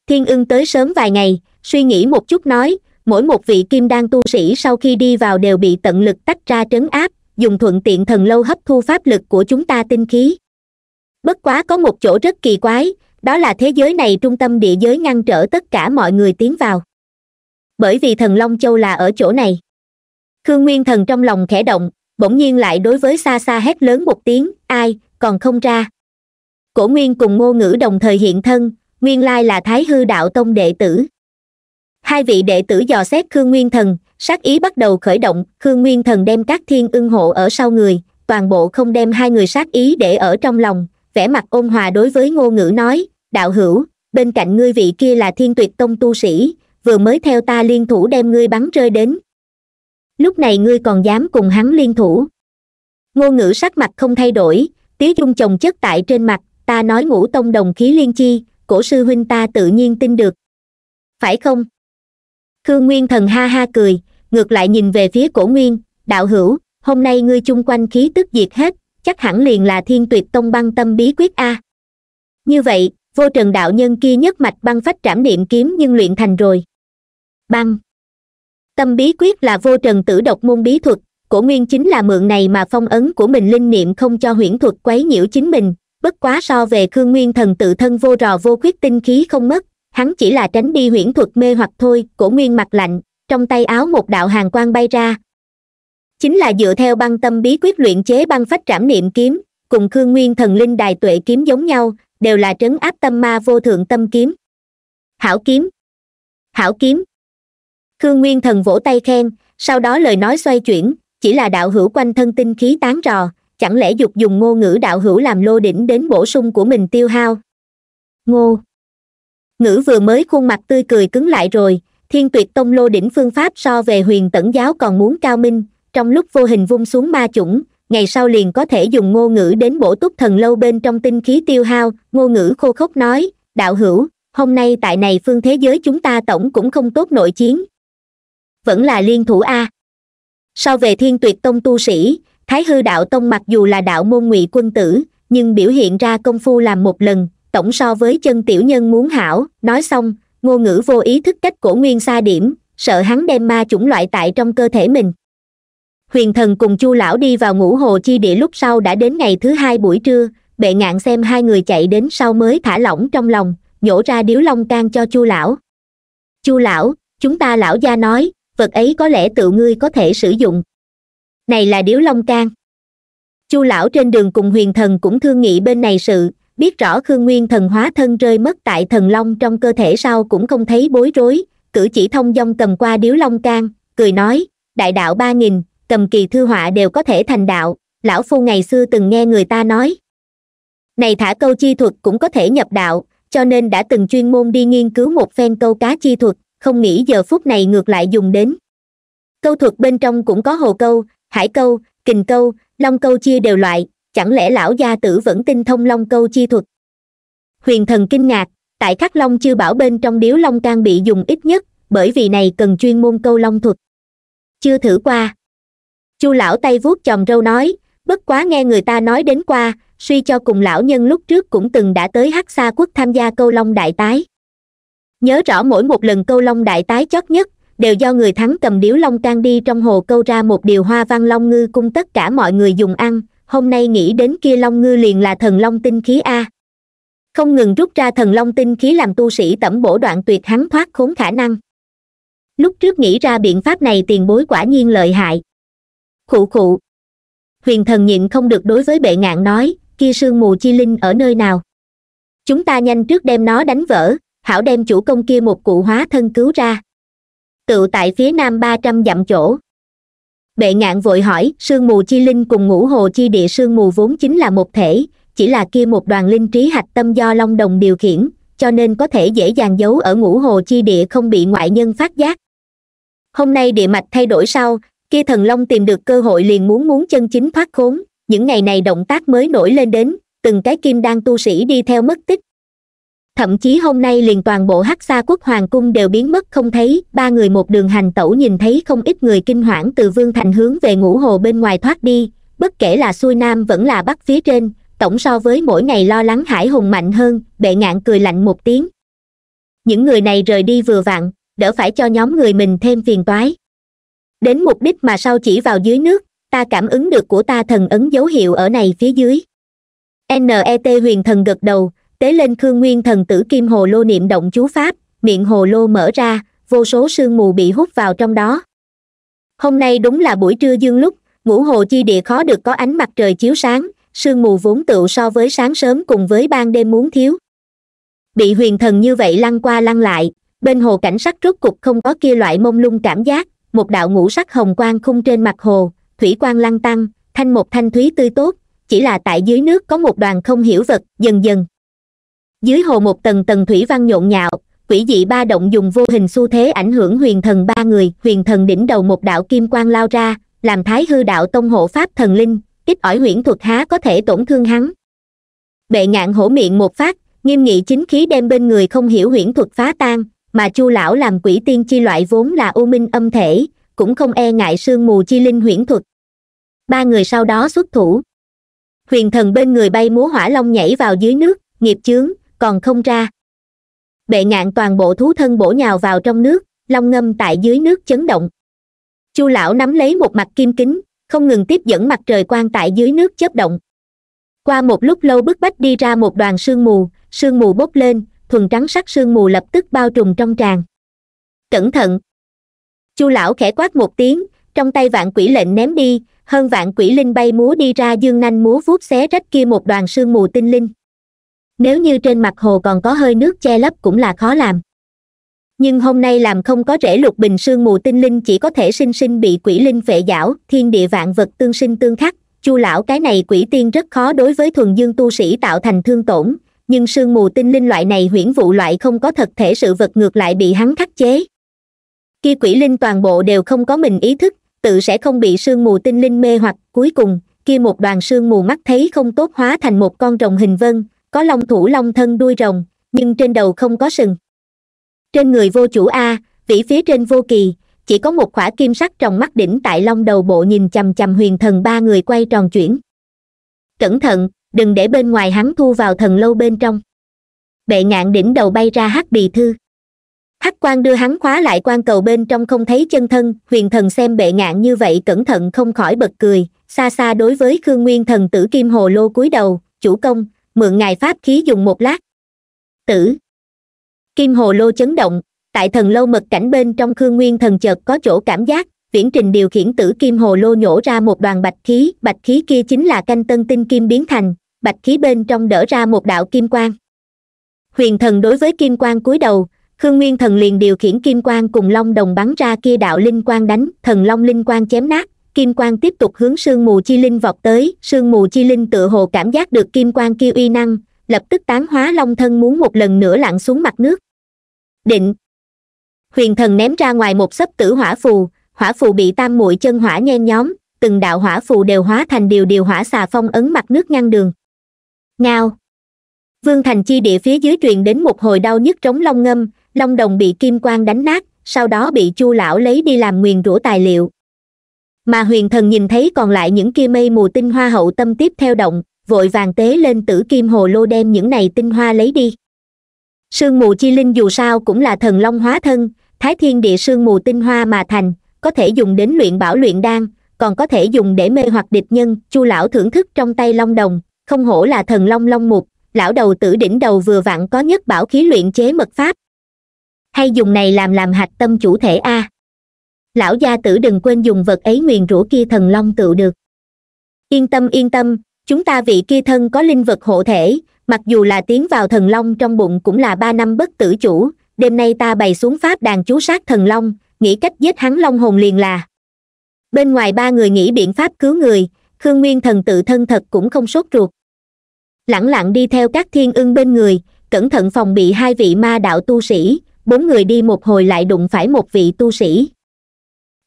thiên ưng tới sớm vài ngày suy nghĩ một chút nói mỗi một vị kim đan tu sĩ sau khi đi vào đều bị tận lực tách ra trấn áp dùng thuận tiện thần lâu hấp thu pháp lực của chúng ta tinh khí bất quá có một chỗ rất kỳ quái đó là thế giới này trung tâm địa giới ngăn trở tất cả mọi người tiến vào bởi vì thần long châu là ở chỗ này khương nguyên thần trong lòng khẽ động bỗng nhiên lại đối với xa xa hét lớn một tiếng ai còn không ra cổ nguyên cùng ngô ngữ đồng thời hiện thân nguyên lai là thái hư đạo tông đệ tử hai vị đệ tử dò xét khương nguyên thần sát ý bắt đầu khởi động khương nguyên thần đem các thiên ưng hộ ở sau người toàn bộ không đem hai người sát ý để ở trong lòng vẻ mặt ôn hòa đối với ngô ngữ nói đạo hữu bên cạnh ngươi vị kia là thiên tuyệt tông tu sĩ vừa mới theo ta liên thủ đem ngươi bắn rơi đến lúc này ngươi còn dám cùng hắn liên thủ ngôn ngữ sắc mặt không thay đổi tía dung chồng chất tại trên mặt ta nói ngũ tông đồng khí liên chi cổ sư huynh ta tự nhiên tin được phải không khương nguyên thần ha ha cười ngược lại nhìn về phía cổ nguyên đạo hữu hôm nay ngươi chung quanh khí tức diệt hết chắc hẳn liền là thiên tuyệt tông băng tâm bí quyết a như vậy vô trần đạo nhân kia nhất mạch băng phách trảm niệm kiếm nhưng luyện thành rồi băng tâm bí quyết là vô trần tử độc môn bí thuật cổ nguyên chính là mượn này mà phong ấn của mình linh niệm không cho huyễn thuật quấy nhiễu chính mình bất quá so về khương nguyên thần tự thân vô rò vô khuyết tinh khí không mất hắn chỉ là tránh đi huyễn thuật mê hoặc thôi cổ nguyên mặt lạnh trong tay áo một đạo hàng quang bay ra chính là dựa theo băng tâm bí quyết luyện chế băng phách trảm niệm kiếm cùng khương nguyên thần linh đài tuệ kiếm giống nhau đều là trấn áp tâm ma vô thượng tâm kiếm hảo kiếm hảo kiếm khương nguyên thần vỗ tay khen sau đó lời nói xoay chuyển chỉ là đạo hữu quanh thân tinh khí tán rò chẳng lẽ dục dùng ngô ngữ đạo hữu làm lô đỉnh đến bổ sung của mình tiêu hao ngô ngữ vừa mới khuôn mặt tươi cười cứng lại rồi thiên tuyệt tông lô đỉnh phương pháp so về huyền tẩn giáo còn muốn cao minh trong lúc vô hình vung xuống ma chủng ngày sau liền có thể dùng ngô ngữ đến bổ túc thần lâu bên trong tinh khí tiêu hao ngô ngữ khô khốc nói đạo hữu hôm nay tại này phương thế giới chúng ta tổng cũng không tốt nội chiến vẫn là liên thủ a so về thiên tuyệt tông tu sĩ thái hư đạo tông mặc dù là đạo môn ngụy quân tử nhưng biểu hiện ra công phu làm một lần tổng so với chân tiểu nhân muốn hảo nói xong ngôn ngữ vô ý thức cách cổ nguyên xa điểm sợ hắn đem ma chủng loại tại trong cơ thể mình huyền thần cùng chu lão đi vào ngũ hồ chi địa lúc sau đã đến ngày thứ hai buổi trưa bệ ngạn xem hai người chạy đến sau mới thả lỏng trong lòng nhổ ra điếu long can cho chu lão chu lão chúng ta lão gia nói vật ấy có lẽ tự ngươi có thể sử dụng này là điếu long can chu lão trên đường cùng huyền thần cũng thương nghị bên này sự biết rõ khương nguyên thần hóa thân rơi mất tại thần long trong cơ thể sau cũng không thấy bối rối cử chỉ thông dong cầm qua điếu long can cười nói đại đạo ba nghìn cầm kỳ thư họa đều có thể thành đạo lão phu ngày xưa từng nghe người ta nói này thả câu chi thuật cũng có thể nhập đạo cho nên đã từng chuyên môn đi nghiên cứu một phen câu cá chi thuật không nghĩ giờ phút này ngược lại dùng đến câu thuật bên trong cũng có hồ câu hải câu kình câu long câu chia đều loại chẳng lẽ lão gia tử vẫn tinh thông long câu chi thuật huyền thần kinh ngạc tại khắc long chưa bảo bên trong điếu long can bị dùng ít nhất bởi vì này cần chuyên môn câu long thuật chưa thử qua chu lão tay vuốt chòm râu nói bất quá nghe người ta nói đến qua suy cho cùng lão nhân lúc trước cũng từng đã tới hắc xa quốc tham gia câu long đại tái nhớ rõ mỗi một lần câu long đại tái chót nhất đều do người thắng cầm điếu long can đi trong hồ câu ra một điều hoa văn long ngư cung tất cả mọi người dùng ăn hôm nay nghĩ đến kia long ngư liền là thần long tinh khí a không ngừng rút ra thần long tinh khí làm tu sĩ tẩm bổ đoạn tuyệt hắn thoát khốn khả năng lúc trước nghĩ ra biện pháp này tiền bối quả nhiên lợi hại khụ khụ huyền thần nhịn không được đối với bệ ngạn nói kia sương mù chi linh ở nơi nào chúng ta nhanh trước đem nó đánh vỡ hảo đem chủ công kia một cụ hóa thân cứu ra tự tại phía nam ba trăm dặm chỗ bệ ngạn vội hỏi sương mù chi linh cùng ngũ hồ chi địa sương mù vốn chính là một thể chỉ là kia một đoàn linh trí hạch tâm do long đồng điều khiển cho nên có thể dễ dàng giấu ở ngũ hồ chi địa không bị ngoại nhân phát giác hôm nay địa mạch thay đổi sau kia thần long tìm được cơ hội liền muốn muốn chân chính thoát khốn những ngày này động tác mới nổi lên đến từng cái kim đang tu sĩ đi theo mất tích thậm chí hôm nay liền toàn bộ hắc xa quốc hoàng cung đều biến mất không thấy ba người một đường hành tẩu nhìn thấy không ít người kinh hoảng từ vương thành hướng về ngũ hồ bên ngoài thoát đi bất kể là xuôi nam vẫn là bắc phía trên tổng so với mỗi ngày lo lắng hải hùng mạnh hơn bệ ngạn cười lạnh một tiếng những người này rời đi vừa vặn đỡ phải cho nhóm người mình thêm phiền toái đến mục đích mà sau chỉ vào dưới nước ta cảm ứng được của ta thần ấn dấu hiệu ở này phía dưới net huyền thần gật đầu tế lên khương nguyên thần tử kim hồ lô niệm động chú pháp miệng hồ lô mở ra vô số sương mù bị hút vào trong đó hôm nay đúng là buổi trưa dương lúc ngũ hồ chi địa khó được có ánh mặt trời chiếu sáng sương mù vốn tựu so với sáng sớm cùng với ban đêm muốn thiếu bị huyền thần như vậy lăn qua lăn lại bên hồ cảnh sắc rốt cục không có kia loại mông lung cảm giác một đạo ngũ sắc hồng quang khung trên mặt hồ thủy quang lăng tăng thanh một thanh thúy tươi tốt chỉ là tại dưới nước có một đoàn không hiểu vật dần dần dưới hồ một tầng tầng thủy văn nhộn nhạo quỷ dị ba động dùng vô hình xu thế ảnh hưởng huyền thần ba người huyền thần đỉnh đầu một đạo kim quang lao ra làm thái hư đạo tông hộ pháp thần linh ít ỏi huyễn thuật há có thể tổn thương hắn bệ ngạn hổ miệng một phát nghiêm nghị chính khí đem bên người không hiểu huyễn thuật phá tan mà chu lão làm quỷ tiên chi loại vốn là u minh âm thể cũng không e ngại sương mù chi linh huyễn thuật ba người sau đó xuất thủ huyền thần bên người bay múa hỏa long nhảy vào dưới nước nghiệp chướng còn không ra bệ ngạn toàn bộ thú thân bổ nhào vào trong nước long ngâm tại dưới nước chấn động chu lão nắm lấy một mặt kim kính không ngừng tiếp dẫn mặt trời quang tại dưới nước chớp động qua một lúc lâu bức bách đi ra một đoàn sương mù sương mù bốc lên thuần trắng sắc sương mù lập tức bao trùm trong tràng cẩn thận chu lão khẽ quát một tiếng trong tay vạn quỷ lệnh ném đi hơn vạn quỷ linh bay múa đi ra dương nanh múa vuốt xé rách kia một đoàn sương mù tinh linh nếu như trên mặt hồ còn có hơi nước che lấp cũng là khó làm nhưng hôm nay làm không có rễ lục bình sương mù tinh linh chỉ có thể sinh sinh bị quỷ linh phệ giảo thiên địa vạn vật tương sinh tương khắc chu lão cái này quỷ tiên rất khó đối với thuần dương tu sĩ tạo thành thương tổn nhưng sương mù tinh linh loại này huyễn vụ loại không có thật thể sự vật ngược lại bị hắn khắc chế khi quỷ linh toàn bộ đều không có mình ý thức tự sẽ không bị sương mù tinh linh mê hoặc cuối cùng kia một đoàn sương mù mắt thấy không tốt hóa thành một con rồng hình vân có long thủ long thân đuôi rồng nhưng trên đầu không có sừng trên người vô chủ a vĩ phía trên vô kỳ chỉ có một khỏa kim sắc trong mắt đỉnh tại long đầu bộ nhìn chằm chằm huyền thần ba người quay tròn chuyển cẩn thận đừng để bên ngoài hắn thu vào thần lâu bên trong bệ ngạn đỉnh đầu bay ra hắc bì thư hắc quan đưa hắn khóa lại quan cầu bên trong không thấy chân thân huyền thần xem bệ ngạn như vậy cẩn thận không khỏi bật cười xa xa đối với khương nguyên thần tử kim hồ lô cúi đầu chủ công mượn ngài pháp khí dùng một lát tử kim hồ lô chấn động tại thần lâu mật cảnh bên trong khương nguyên thần chợt có chỗ cảm giác viễn trình điều khiển tử kim hồ lô nhổ ra một đoàn bạch khí bạch khí kia chính là canh tân tinh kim biến thành bạch khí bên trong đỡ ra một đạo kim quang huyền thần đối với kim quang cúi đầu khương nguyên thần liền điều khiển kim quang cùng long đồng bắn ra kia đạo linh quang đánh thần long linh quang chém nát kim quang tiếp tục hướng sương mù chi linh vọt tới sương mù chi linh tựa hồ cảm giác được kim quang kia uy năng lập tức tán hóa long thân muốn một lần nữa lặn xuống mặt nước định huyền thần ném ra ngoài một sấp tử hỏa phù hỏa phù bị tam muội chân hỏa nhen nhóm từng đạo hỏa phù đều hóa thành điều điều hỏa xà phong ấn mặt nước ngăn đường ngao vương thành chi địa phía dưới truyền đến một hồi đau nhức trống long ngâm long đồng bị kim quang đánh nát sau đó bị chu lão lấy đi làm nguyền rủa tài liệu mà huyền thần nhìn thấy còn lại những kia mây mù tinh hoa hậu tâm tiếp theo động vội vàng tế lên tử kim hồ lô đem những này tinh hoa lấy đi sương mù chi linh dù sao cũng là thần long hóa thân thái thiên địa sương mù tinh hoa mà thành có thể dùng đến luyện bảo luyện đan còn có thể dùng để mê hoặc địch nhân chu lão thưởng thức trong tay long đồng không hổ là thần long long mục lão đầu tử đỉnh đầu vừa vặn có nhất bảo khí luyện chế mật pháp hay dùng này làm làm hạch tâm chủ thể a lão gia tử đừng quên dùng vật ấy nguyền rủa kia thần long tự được yên tâm yên tâm chúng ta vị kia thân có linh vật hộ thể mặc dù là tiến vào thần long trong bụng cũng là ba năm bất tử chủ đêm nay ta bày xuống pháp đàn chú sát thần long nghĩ cách giết hắn long hồn liền là bên ngoài ba người nghĩ biện pháp cứu người khương nguyên thần tự thân thật cũng không sốt ruột lẳng lặng đi theo các thiên ưng bên người cẩn thận phòng bị hai vị ma đạo tu sĩ bốn người đi một hồi lại đụng phải một vị tu sĩ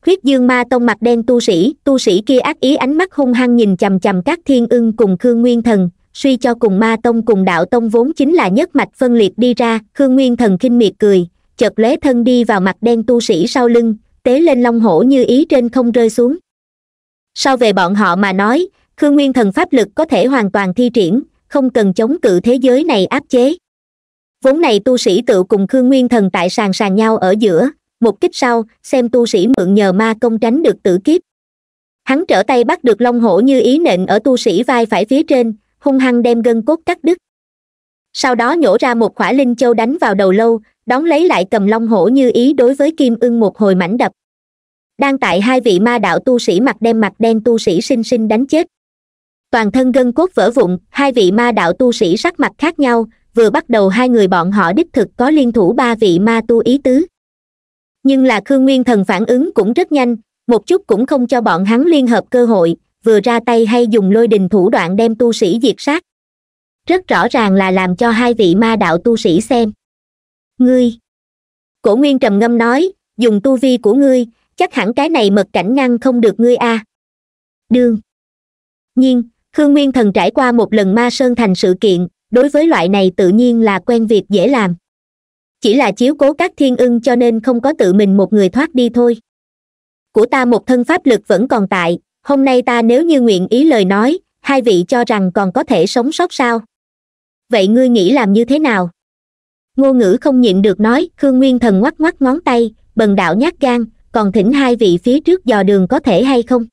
huyết dương ma tông mặt đen tu sĩ tu sĩ kia ác ý ánh mắt hung hăng nhìn chầm chầm các thiên ưng cùng khương nguyên thần suy cho cùng ma tông cùng đạo tông vốn chính là nhất mạch phân liệt đi ra khương nguyên thần khinh miệt cười chợt lóe thân đi vào mặt đen tu sĩ sau lưng tế lên long hổ như ý trên không rơi xuống Sau về bọn họ mà nói khương nguyên thần pháp lực có thể hoàn toàn thi triển không cần chống cự thế giới này áp chế vốn này tu sĩ tự cùng khương nguyên thần tại sàn sàn nhau ở giữa một kích sau xem tu sĩ mượn nhờ ma công tránh được tử kiếp hắn trở tay bắt được long hổ như ý nện ở tu sĩ vai phải phía trên hung hăng đem gân cốt cắt đứt sau đó nhổ ra một khỏa linh châu đánh vào đầu lâu đón lấy lại cầm long hổ như ý đối với kim ưng một hồi mảnh đập đang tại hai vị ma đạo tu sĩ mặt đen mặt đen tu sĩ sinh sinh đánh chết toàn thân gân cốt vỡ vụn hai vị ma đạo tu sĩ sắc mặt khác nhau vừa bắt đầu hai người bọn họ đích thực có liên thủ ba vị ma tu ý tứ nhưng là khương nguyên thần phản ứng cũng rất nhanh một chút cũng không cho bọn hắn liên hợp cơ hội vừa ra tay hay dùng lôi đình thủ đoạn đem tu sĩ diệt sát rất rõ ràng là làm cho hai vị ma đạo tu sĩ xem ngươi cổ nguyên trầm ngâm nói dùng tu vi của ngươi chắc hẳn cái này mật cảnh ngăn không được ngươi a đương nhiên khương nguyên thần trải qua một lần ma sơn thành sự kiện đối với loại này tự nhiên là quen việc dễ làm chỉ là chiếu cố các thiên ưng cho nên không có tự mình một người thoát đi thôi của ta một thân pháp lực vẫn còn tại hôm nay ta nếu như nguyện ý lời nói hai vị cho rằng còn có thể sống sót sao vậy ngươi nghĩ làm như thế nào ngô ngữ không nhịn được nói khương nguyên thần ngoắc ngoắc ngón tay bần đạo nhát gan còn thỉnh hai vị phía trước dò đường có thể hay không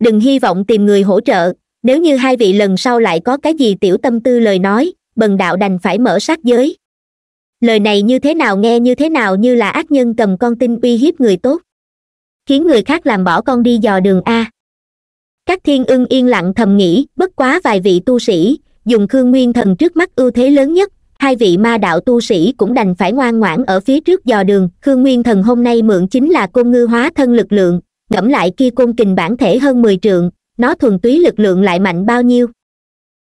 đừng hy vọng tìm người hỗ trợ nếu như hai vị lần sau lại có cái gì tiểu tâm tư lời nói bần đạo đành phải mở sát giới lời này như thế nào nghe như thế nào như là ác nhân cầm con tin uy hiếp người tốt khiến người khác làm bỏ con đi dò đường a các thiên ưng yên lặng thầm nghĩ bất quá vài vị tu sĩ dùng khương nguyên thần trước mắt ưu thế lớn nhất hai vị ma đạo tu sĩ cũng đành phải ngoan ngoãn ở phía trước dò đường khương nguyên thần hôm nay mượn chính là côn ngư hóa thân lực lượng ngẫm lại kia côn kình bản thể hơn mười trượng nó thuần túy lực lượng lại mạnh bao nhiêu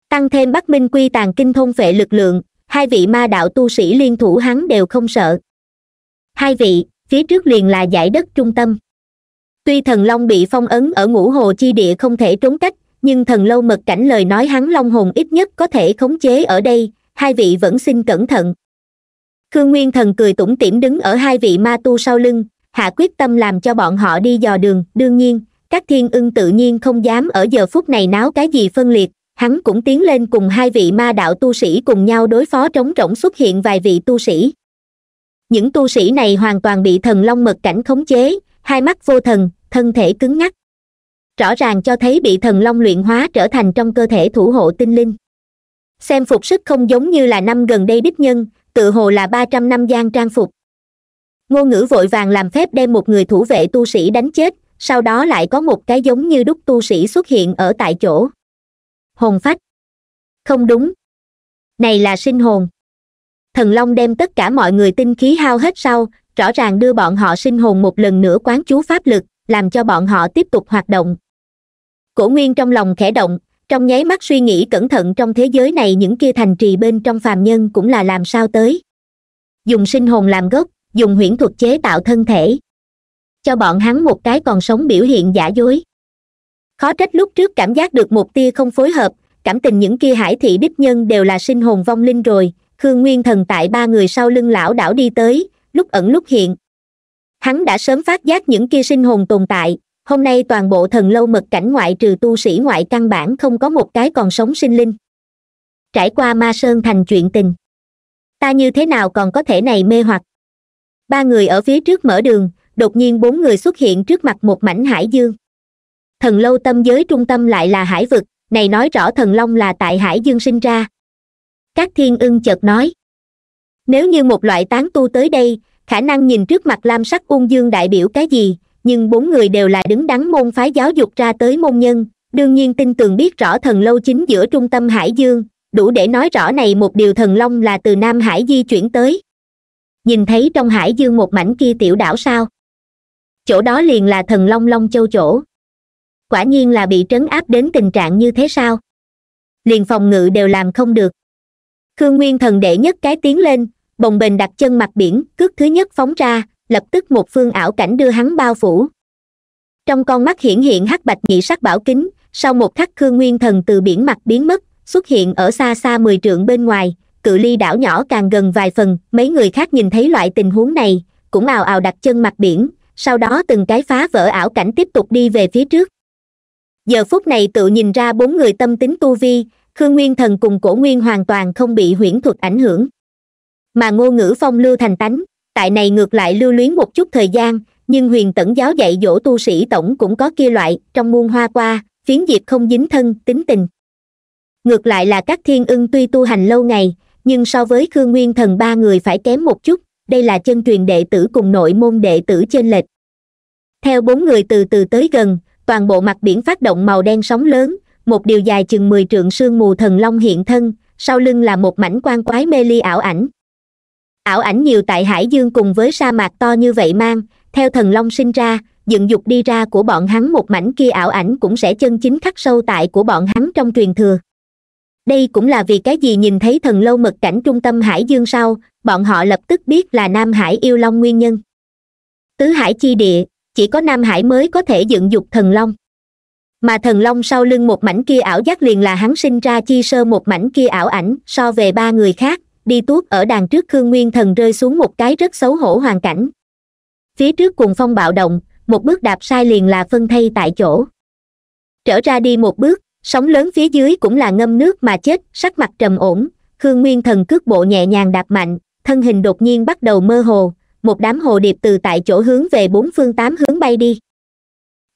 tăng thêm bắc minh quy tàn kinh thông phệ lực lượng hai vị ma đạo tu sĩ liên thủ hắn đều không sợ hai vị phía trước liền là giải đất trung tâm tuy thần long bị phong ấn ở ngũ hồ chi địa không thể trốn cách nhưng thần lâu mật cảnh lời nói hắn long hồn ít nhất có thể khống chế ở đây hai vị vẫn xin cẩn thận khương nguyên thần cười tủm tỉm đứng ở hai vị ma tu sau lưng hạ quyết tâm làm cho bọn họ đi dò đường đương nhiên các thiên ưng tự nhiên không dám ở giờ phút này náo cái gì phân liệt hắn cũng tiến lên cùng hai vị ma đạo tu sĩ cùng nhau đối phó trống rỗng xuất hiện vài vị tu sĩ những tu sĩ này hoàn toàn bị thần long mật cảnh khống chế hai mắt vô thần thân thể cứng ngắc rõ ràng cho thấy bị thần long luyện hóa trở thành trong cơ thể thủ hộ tinh linh xem phục sức không giống như là năm gần đây đích nhân tự hồ là ba trăm năm gian trang phục ngô ngữ vội vàng làm phép đem một người thủ vệ tu sĩ đánh chết sau đó lại có một cái giống như đúc tu sĩ xuất hiện ở tại chỗ hồn phách không đúng này là sinh hồn thần long đem tất cả mọi người tinh khí hao hết sau rõ ràng đưa bọn họ sinh hồn một lần nữa quán chú pháp lực làm cho bọn họ tiếp tục hoạt động cổ nguyên trong lòng khẽ động trong nháy mắt suy nghĩ cẩn thận trong thế giới này những kia thành trì bên trong phàm nhân cũng là làm sao tới dùng sinh hồn làm gốc dùng huyễn thuật chế tạo thân thể cho bọn hắn một cái còn sống biểu hiện giả dối khó trách lúc trước cảm giác được một tia không phối hợp cảm tình những kia hải thị đích nhân đều là sinh hồn vong linh rồi khương nguyên thần tại ba người sau lưng lão đảo đi tới lúc ẩn lúc hiện hắn đã sớm phát giác những kia sinh hồn tồn tại hôm nay toàn bộ thần lâu mật cảnh ngoại trừ tu sĩ ngoại căn bản không có một cái còn sống sinh linh trải qua ma sơn thành chuyện tình ta như thế nào còn có thể này mê hoặc ba người ở phía trước mở đường đột nhiên bốn người xuất hiện trước mặt một mảnh hải dương thần lâu tâm giới trung tâm lại là hải vực này nói rõ thần long là tại hải dương sinh ra các thiên ưng chợt nói nếu như một loại tán tu tới đây khả năng nhìn trước mặt lam sắc ung dương đại biểu cái gì nhưng bốn người đều là đứng đắn môn phái giáo dục ra tới môn nhân đương nhiên tin tưởng biết rõ thần lâu chính giữa trung tâm hải dương đủ để nói rõ này một điều thần long là từ nam hải di chuyển tới nhìn thấy trong hải dương một mảnh kia tiểu đảo sao chỗ đó liền là thần long long châu chỗ quả nhiên là bị trấn áp đến tình trạng như thế sao liền phòng ngự đều làm không được khương nguyên thần đệ nhất cái tiến lên bồng bềnh đặt chân mặt biển cước thứ nhất phóng ra lập tức một phương ảo cảnh đưa hắn bao phủ trong con mắt hiển hiện hắc bạch nhị sắc bảo kính sau một khắc khương nguyên thần từ biển mặt biến mất xuất hiện ở xa xa mười trượng bên ngoài cự ly đảo nhỏ càng gần vài phần mấy người khác nhìn thấy loại tình huống này cũng ào ào đặt chân mặt biển sau đó từng cái phá vỡ ảo cảnh tiếp tục đi về phía trước giờ phút này tự nhìn ra bốn người tâm tính tu vi khương nguyên thần cùng cổ nguyên hoàn toàn không bị huyễn thuật ảnh hưởng mà ngô ngữ phong lưu thành tánh tại này ngược lại lưu luyến một chút thời gian nhưng huyền tẩn giáo dạy dỗ tu sĩ tổng cũng có kia loại trong muôn hoa qua phiến diệp không dính thân tính tình ngược lại là các thiên ưng tuy tu hành lâu ngày nhưng so với khương nguyên thần ba người phải kém một chút đây là chân truyền đệ tử cùng nội môn đệ tử trên lệch theo bốn người từ từ tới gần toàn bộ mặt biển phát động màu đen sóng lớn một điều dài chừng mười trượng sương mù thần long hiện thân sau lưng là một mảnh quan quái mê ly ảo ảnh ảo ảnh nhiều tại hải dương cùng với sa mạc to như vậy mang theo thần long sinh ra dựng dục đi ra của bọn hắn một mảnh kia ảo ảnh cũng sẽ chân chính khắc sâu tại của bọn hắn trong truyền thừa đây cũng là vì cái gì nhìn thấy thần lâu mật cảnh trung tâm hải dương sau bọn họ lập tức biết là nam hải yêu long nguyên nhân tứ hải chi địa chỉ có nam hải mới có thể dựng dục thần long mà thần long sau lưng một mảnh kia ảo giác liền là hắn sinh ra chi sơ một mảnh kia ảo ảnh so về ba người khác đi tuốt ở đàn trước khương nguyên thần rơi xuống một cái rất xấu hổ hoàn cảnh phía trước cùng phong bạo động một bước đạp sai liền là phân thây tại chỗ trở ra đi một bước sóng lớn phía dưới cũng là ngâm nước mà chết sắc mặt trầm ổn khương nguyên thần cước bộ nhẹ nhàng đạp mạnh thân hình đột nhiên bắt đầu mơ hồ một đám hồ điệp từ tại chỗ hướng về bốn phương tám hướng bay đi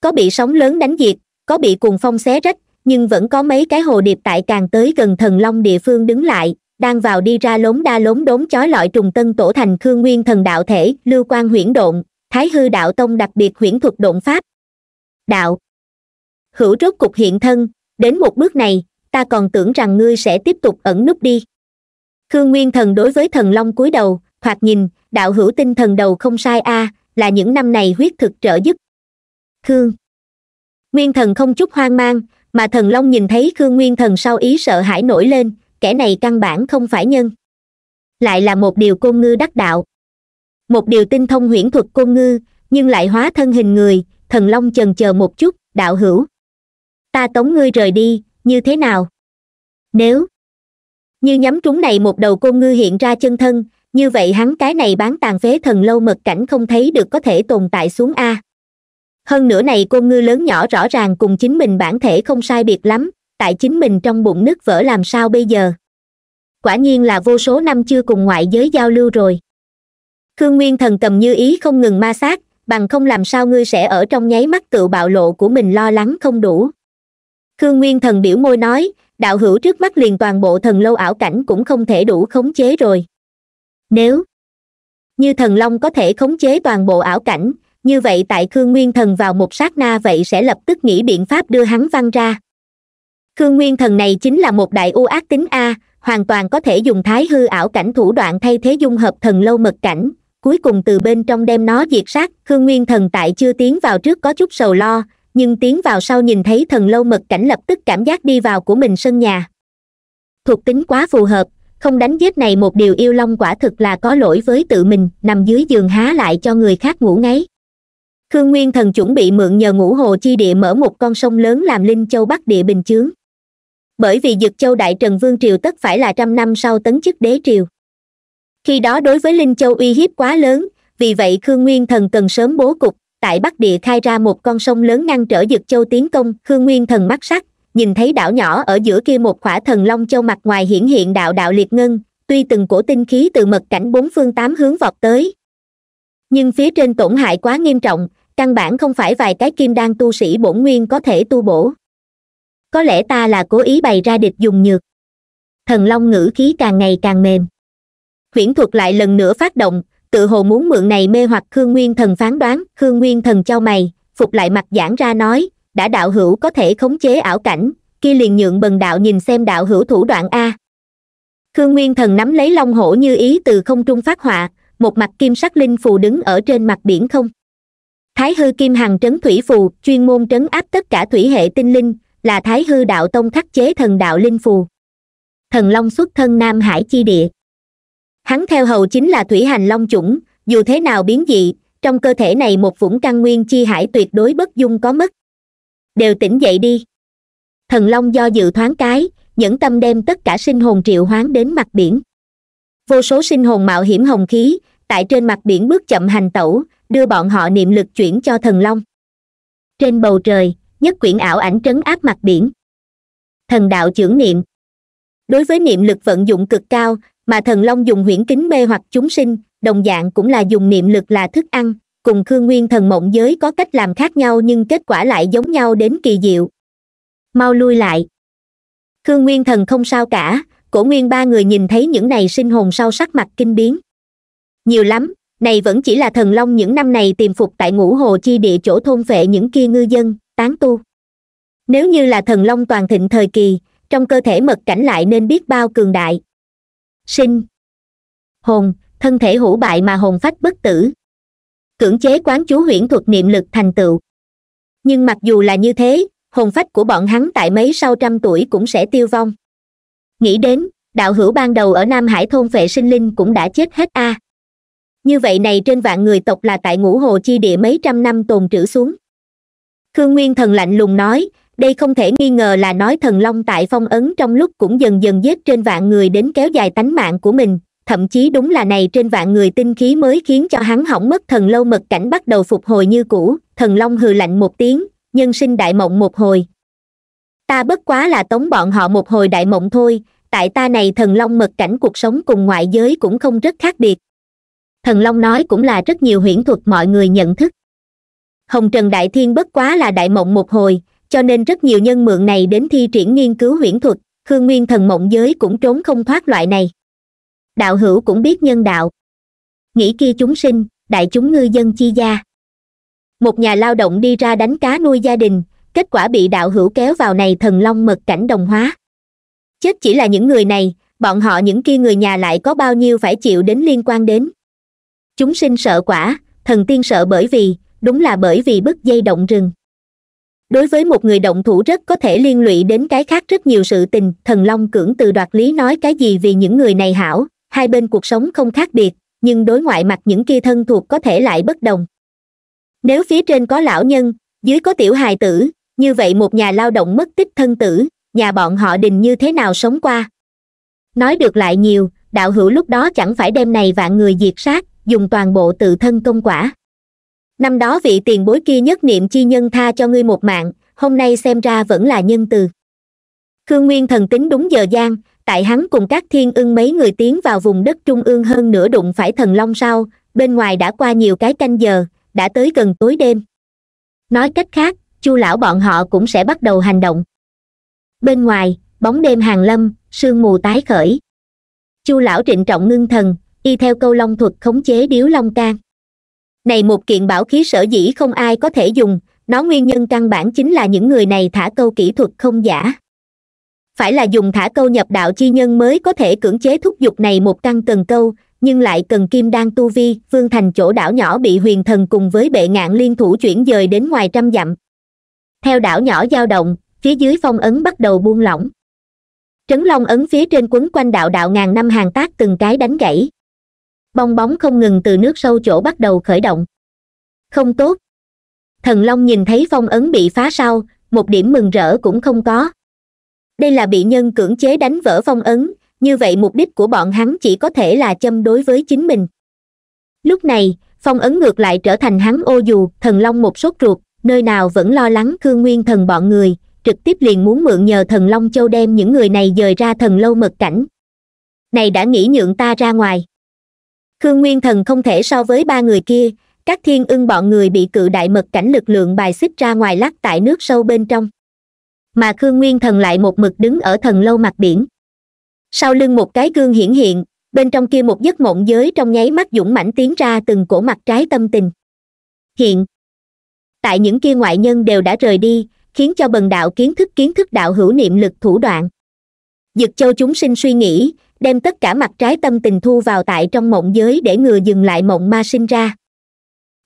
có bị sóng lớn đánh diệt có bị cuồng phong xé rách nhưng vẫn có mấy cái hồ điệp tại càng tới gần thần long địa phương đứng lại đang vào đi ra lốn đa lốn đốn chói lọi trùng tân tổ thành khương nguyên thần đạo thể lưu quan huyễn độn thái hư đạo tông đặc biệt huyễn thuật độn pháp đạo hữu rốt cục hiện thân đến một bước này ta còn tưởng rằng ngươi sẽ tiếp tục ẩn núp đi khương nguyên thần đối với thần long cúi đầu thoạt nhìn đạo hữu tinh thần đầu không sai a à, là những năm này huyết thực trợ giúp khương nguyên thần không chút hoang mang mà thần long nhìn thấy khương nguyên thần sau ý sợ hãi nổi lên kẻ này căn bản không phải nhân lại là một điều côn ngư đắc đạo một điều tinh thông huyễn thuật côn ngư nhưng lại hóa thân hình người thần long chần chờ một chút đạo hữu ta tống ngươi rời đi như thế nào nếu như nhắm trúng này một đầu côn ngư hiện ra chân thân như vậy hắn cái này bán tàn phế thần lâu mật cảnh không thấy được có thể tồn tại xuống a hơn nữa này côn ngư lớn nhỏ rõ ràng cùng chính mình bản thể không sai biệt lắm tại chính mình trong bụng nứt vỡ làm sao bây giờ quả nhiên là vô số năm chưa cùng ngoại giới giao lưu rồi khương nguyên thần cầm như ý không ngừng ma sát bằng không làm sao ngươi sẽ ở trong nháy mắt tự bạo lộ của mình lo lắng không đủ khương nguyên thần biểu môi nói đạo hữu trước mắt liền toàn bộ thần lâu ảo cảnh cũng không thể đủ khống chế rồi nếu như thần long có thể khống chế toàn bộ ảo cảnh như vậy tại khương nguyên thần vào một sát na vậy sẽ lập tức nghĩ biện pháp đưa hắn văng ra khương nguyên thần này chính là một đại u ác tính a hoàn toàn có thể dùng thái hư ảo cảnh thủ đoạn thay thế dung hợp thần lâu mật cảnh cuối cùng từ bên trong đem nó diệt sát khương nguyên thần tại chưa tiến vào trước có chút sầu lo nhưng tiến vào sau nhìn thấy thần lâu mật cảnh lập tức cảm giác đi vào của mình sân nhà thuộc tính quá phù hợp không đánh giết này một điều yêu long quả thực là có lỗi với tự mình nằm dưới giường há lại cho người khác ngủ ngáy khương nguyên thần chuẩn bị mượn nhờ ngũ hồ chi địa mở một con sông lớn làm linh châu bắc địa bình chướng bởi vì dực châu đại trần vương triều tất phải là trăm năm sau tấn chức đế triều khi đó đối với linh châu uy hiếp quá lớn vì vậy khương nguyên thần cần sớm bố cục tại bắc địa khai ra một con sông lớn ngăn trở dực châu tiến công khương nguyên thần mắt sắc nhìn thấy đảo nhỏ ở giữa kia một khỏa thần long châu mặt ngoài hiển hiện đạo đạo liệt ngân tuy từng cổ tinh khí từ mật cảnh bốn phương tám hướng vọt tới nhưng phía trên tổn hại quá nghiêm trọng căn bản không phải vài cái kim đan tu sĩ bổn nguyên có thể tu bổ có lẽ ta là cố ý bày ra địch dùng nhược thần long ngữ khí càng ngày càng mềm huyễn thuật lại lần nữa phát động tự hồ muốn mượn này mê hoặc khương nguyên thần phán đoán khương nguyên thần trao mày phục lại mặt giãn ra nói đã đạo hữu có thể khống chế ảo cảnh kia liền nhượng bần đạo nhìn xem đạo hữu thủ đoạn a khương nguyên thần nắm lấy long hổ như ý từ không trung phát họa một mặt kim sắc linh phù đứng ở trên mặt biển không thái hư kim hằng trấn thủy phù chuyên môn trấn áp tất cả thủy hệ tinh linh là thái hư đạo tông khắc chế thần đạo linh phù thần long xuất thân nam hải chi địa hắn theo hầu chính là thủy hành long chủng dù thế nào biến dị trong cơ thể này một vũng căn nguyên chi hải tuyệt đối bất dung có mất đều tỉnh dậy đi thần long do dự thoáng cái những tâm đem tất cả sinh hồn triệu hoán đến mặt biển vô số sinh hồn mạo hiểm hồng khí tại trên mặt biển bước chậm hành tẩu đưa bọn họ niệm lực chuyển cho thần long trên bầu trời nhất quyển ảo ảnh trấn áp mặt biển thần đạo trưởng niệm đối với niệm lực vận dụng cực cao mà thần long dùng huyễn kính mê hoặc chúng sinh đồng dạng cũng là dùng niệm lực là thức ăn cùng khương nguyên thần mộng giới có cách làm khác nhau nhưng kết quả lại giống nhau đến kỳ diệu mau lui lại khương nguyên thần không sao cả cổ nguyên ba người nhìn thấy những này sinh hồn sau sắc mặt kinh biến nhiều lắm này vẫn chỉ là thần long những năm này tìm phục tại ngũ hồ chi địa chỗ thôn vệ những kia ngư dân tán tu nếu như là thần long toàn thịnh thời kỳ trong cơ thể mật cảnh lại nên biết bao cường đại sinh hồn thân thể hữu bại mà hồn phách bất tử cưỡng chế quán chú huyễn thuật niệm lực thành tựu nhưng mặc dù là như thế hồn phách của bọn hắn tại mấy sau trăm tuổi cũng sẽ tiêu vong nghĩ đến đạo hữu ban đầu ở nam hải thôn vệ sinh linh cũng đã chết hết a à. như vậy này trên vạn người tộc là tại ngũ hồ chi địa mấy trăm năm tồn trữ xuống khương nguyên thần lạnh lùng nói đây không thể nghi ngờ là nói thần long tại phong ấn trong lúc cũng dần dần giết trên vạn người đến kéo dài tánh mạng của mình thậm chí đúng là này trên vạn người tinh khí mới khiến cho hắn hỏng mất thần lâu mật cảnh bắt đầu phục hồi như cũ thần long hừ lạnh một tiếng nhân sinh đại mộng một hồi ta bất quá là tống bọn họ một hồi đại mộng thôi tại ta này thần long mật cảnh cuộc sống cùng ngoại giới cũng không rất khác biệt thần long nói cũng là rất nhiều huyễn thuật mọi người nhận thức hồng trần đại thiên bất quá là đại mộng một hồi cho nên rất nhiều nhân mượn này đến thi triển nghiên cứu huyễn thuật khương nguyên thần mộng giới cũng trốn không thoát loại này đạo hữu cũng biết nhân đạo nghĩ kia chúng sinh đại chúng ngư dân chi gia một nhà lao động đi ra đánh cá nuôi gia đình kết quả bị đạo hữu kéo vào này thần long mật cảnh đồng hóa chết chỉ là những người này bọn họ những kia người nhà lại có bao nhiêu phải chịu đến liên quan đến chúng sinh sợ quả thần tiên sợ bởi vì đúng là bởi vì bức dây động rừng đối với một người động thủ rất có thể liên lụy đến cái khác rất nhiều sự tình thần long cưỡng từ đoạt lý nói cái gì vì những người này hảo hai bên cuộc sống không khác biệt nhưng đối ngoại mặt những kia thân thuộc có thể lại bất đồng nếu phía trên có lão nhân dưới có tiểu hài tử như vậy một nhà lao động mất tích thân tử nhà bọn họ đình như thế nào sống qua nói được lại nhiều đạo hữu lúc đó chẳng phải đem này vạn người diệt sát dùng toàn bộ tự thân công quả năm đó vị tiền bối kia nhất niệm chi nhân tha cho ngươi một mạng hôm nay xem ra vẫn là nhân từ khương nguyên thần tính đúng giờ gian tại hắn cùng các thiên ưng mấy người tiến vào vùng đất trung ương hơn nửa đụng phải thần long sau bên ngoài đã qua nhiều cái canh giờ đã tới gần tối đêm nói cách khác chu lão bọn họ cũng sẽ bắt đầu hành động bên ngoài bóng đêm hàng lâm sương mù tái khởi chu lão trịnh trọng ngưng thần y theo câu long thuật khống chế điếu long can này một kiện bảo khí sở dĩ không ai có thể dùng nó nguyên nhân căn bản chính là những người này thả câu kỹ thuật không giả phải là dùng thả câu nhập đạo chi nhân mới có thể cưỡng chế thúc dục này một căn cần câu nhưng lại cần kim đan tu vi vương thành chỗ đảo nhỏ bị huyền thần cùng với bệ ngạn liên thủ chuyển dời đến ngoài trăm dặm theo đảo nhỏ dao động phía dưới phong ấn bắt đầu buông lỏng trấn long ấn phía trên quấn quanh đạo đạo ngàn năm hàng tác từng cái đánh gãy bong bóng không ngừng từ nước sâu chỗ bắt đầu khởi động không tốt thần long nhìn thấy phong ấn bị phá sau một điểm mừng rỡ cũng không có đây là bị nhân cưỡng chế đánh vỡ phong ấn như vậy mục đích của bọn hắn chỉ có thể là châm đối với chính mình lúc này phong ấn ngược lại trở thành hắn ô dù thần long một sốt ruột nơi nào vẫn lo lắng khương nguyên thần bọn người trực tiếp liền muốn mượn nhờ thần long châu đem những người này dời ra thần lâu mật cảnh này đã nghĩ nhượng ta ra ngoài khương nguyên thần không thể so với ba người kia các thiên ưng bọn người bị cự đại mật cảnh lực lượng bài xích ra ngoài lắc tại nước sâu bên trong mà khương nguyên thần lại một mực đứng ở thần lâu mặt biển sau lưng một cái gương hiển hiện bên trong kia một giấc mộng giới trong nháy mắt dũng mãnh tiến ra từng cổ mặt trái tâm tình hiện tại những kia ngoại nhân đều đã rời đi khiến cho bần đạo kiến thức kiến thức đạo hữu niệm lực thủ đoạn dực châu chúng sinh suy nghĩ đem tất cả mặt trái tâm tình thu vào tại trong mộng giới để ngừa dừng lại mộng ma sinh ra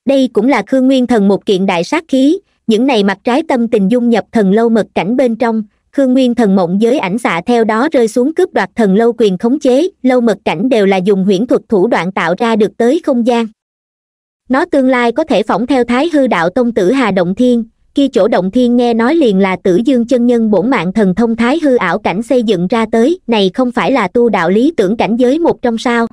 đây cũng là khương nguyên thần một kiện đại sát khí những này mặt trái tâm tình dung nhập thần lâu mật cảnh bên trong khương nguyên thần mộng giới ảnh xạ theo đó rơi xuống cướp đoạt thần lâu quyền khống chế lâu mật cảnh đều là dùng huyễn thuật thủ đoạn tạo ra được tới không gian nó tương lai có thể phỏng theo thái hư đạo tông tử hà động thiên kia chỗ động thiên nghe nói liền là tử dương chân nhân bổn mạng thần thông thái hư ảo cảnh xây dựng ra tới này không phải là tu đạo lý tưởng cảnh giới một trong sao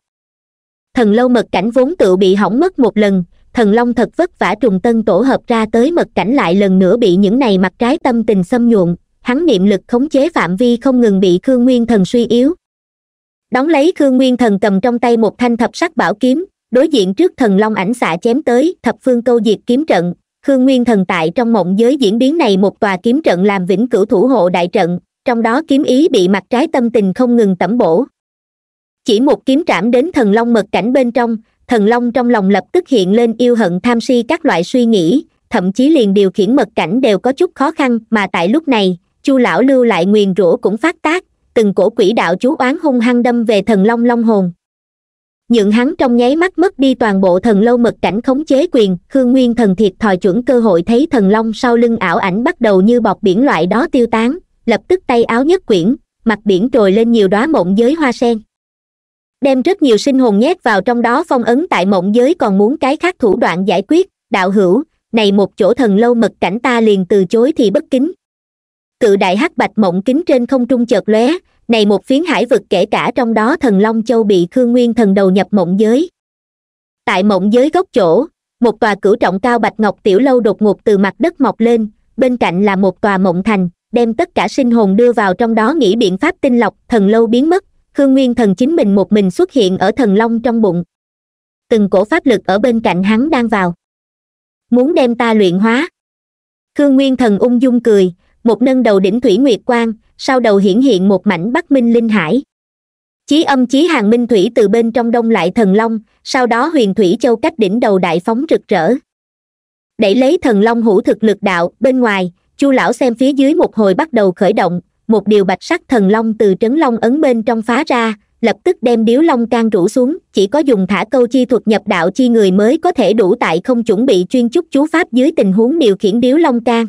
thần lâu mật cảnh vốn tự bị hỏng mất một lần thần long thật vất vả trùng tân tổ hợp ra tới mật cảnh lại lần nữa bị những này mặt trái tâm tình xâm nhuộn hắn niệm lực khống chế phạm vi không ngừng bị khương nguyên thần suy yếu Đóng lấy khương nguyên thần cầm trong tay một thanh thập sắc bảo kiếm đối diện trước thần long ảnh xạ chém tới thập phương câu diệt kiếm trận khương nguyên thần tại trong mộng giới diễn biến này một tòa kiếm trận làm vĩnh cửu thủ hộ đại trận trong đó kiếm ý bị mặt trái tâm tình không ngừng tẩm bổ chỉ một kiếm trảm đến thần long mật cảnh bên trong thần long trong lòng lập tức hiện lên yêu hận tham si các loại suy nghĩ thậm chí liền điều khiển mật cảnh đều có chút khó khăn mà tại lúc này chu lão lưu lại nguyền rủa cũng phát tác từng cổ quỷ đạo chú oán hung hăng đâm về thần long long hồn nhượng hắn trong nháy mắt mất đi toàn bộ thần lâu mật cảnh khống chế quyền khương nguyên thần thiệt thòi chuẩn cơ hội thấy thần long sau lưng ảo ảnh bắt đầu như bọc biển loại đó tiêu tán lập tức tay áo nhất quyển mặt biển trồi lên nhiều đóa mộng giới hoa sen đem rất nhiều sinh hồn nhét vào trong đó phong ấn tại mộng giới còn muốn cái khác thủ đoạn giải quyết đạo hữu này một chỗ thần lâu mật cảnh ta liền từ chối thì bất kính cự đại hắc bạch mộng kính trên không trung chợt lóe này một phiến hải vực kể cả trong đó thần long châu bị khương nguyên thần đầu nhập mộng giới tại mộng giới góc chỗ một tòa cửu trọng cao bạch ngọc tiểu lâu đột ngột từ mặt đất mọc lên bên cạnh là một tòa mộng thành đem tất cả sinh hồn đưa vào trong đó nghĩ biện pháp tinh lọc thần lâu biến mất khương nguyên thần chính mình một mình xuất hiện ở thần long trong bụng từng cổ pháp lực ở bên cạnh hắn đang vào muốn đem ta luyện hóa khương nguyên thần ung dung cười một nâng đầu đỉnh thủy nguyệt quang sau đầu hiển hiện một mảnh bắc minh linh hải chí âm chí hàng minh thủy từ bên trong đông lại thần long sau đó huyền thủy châu cách đỉnh đầu đại phóng rực rỡ đẩy lấy thần long hữu thực lực đạo bên ngoài chu lão xem phía dưới một hồi bắt đầu khởi động một điều bạch sắc thần long từ trấn long ấn bên trong phá ra lập tức đem điếu long can rủ xuống chỉ có dùng thả câu chi thuật nhập đạo chi người mới có thể đủ tại không chuẩn bị chuyên chúc chú pháp dưới tình huống điều khiển điếu long can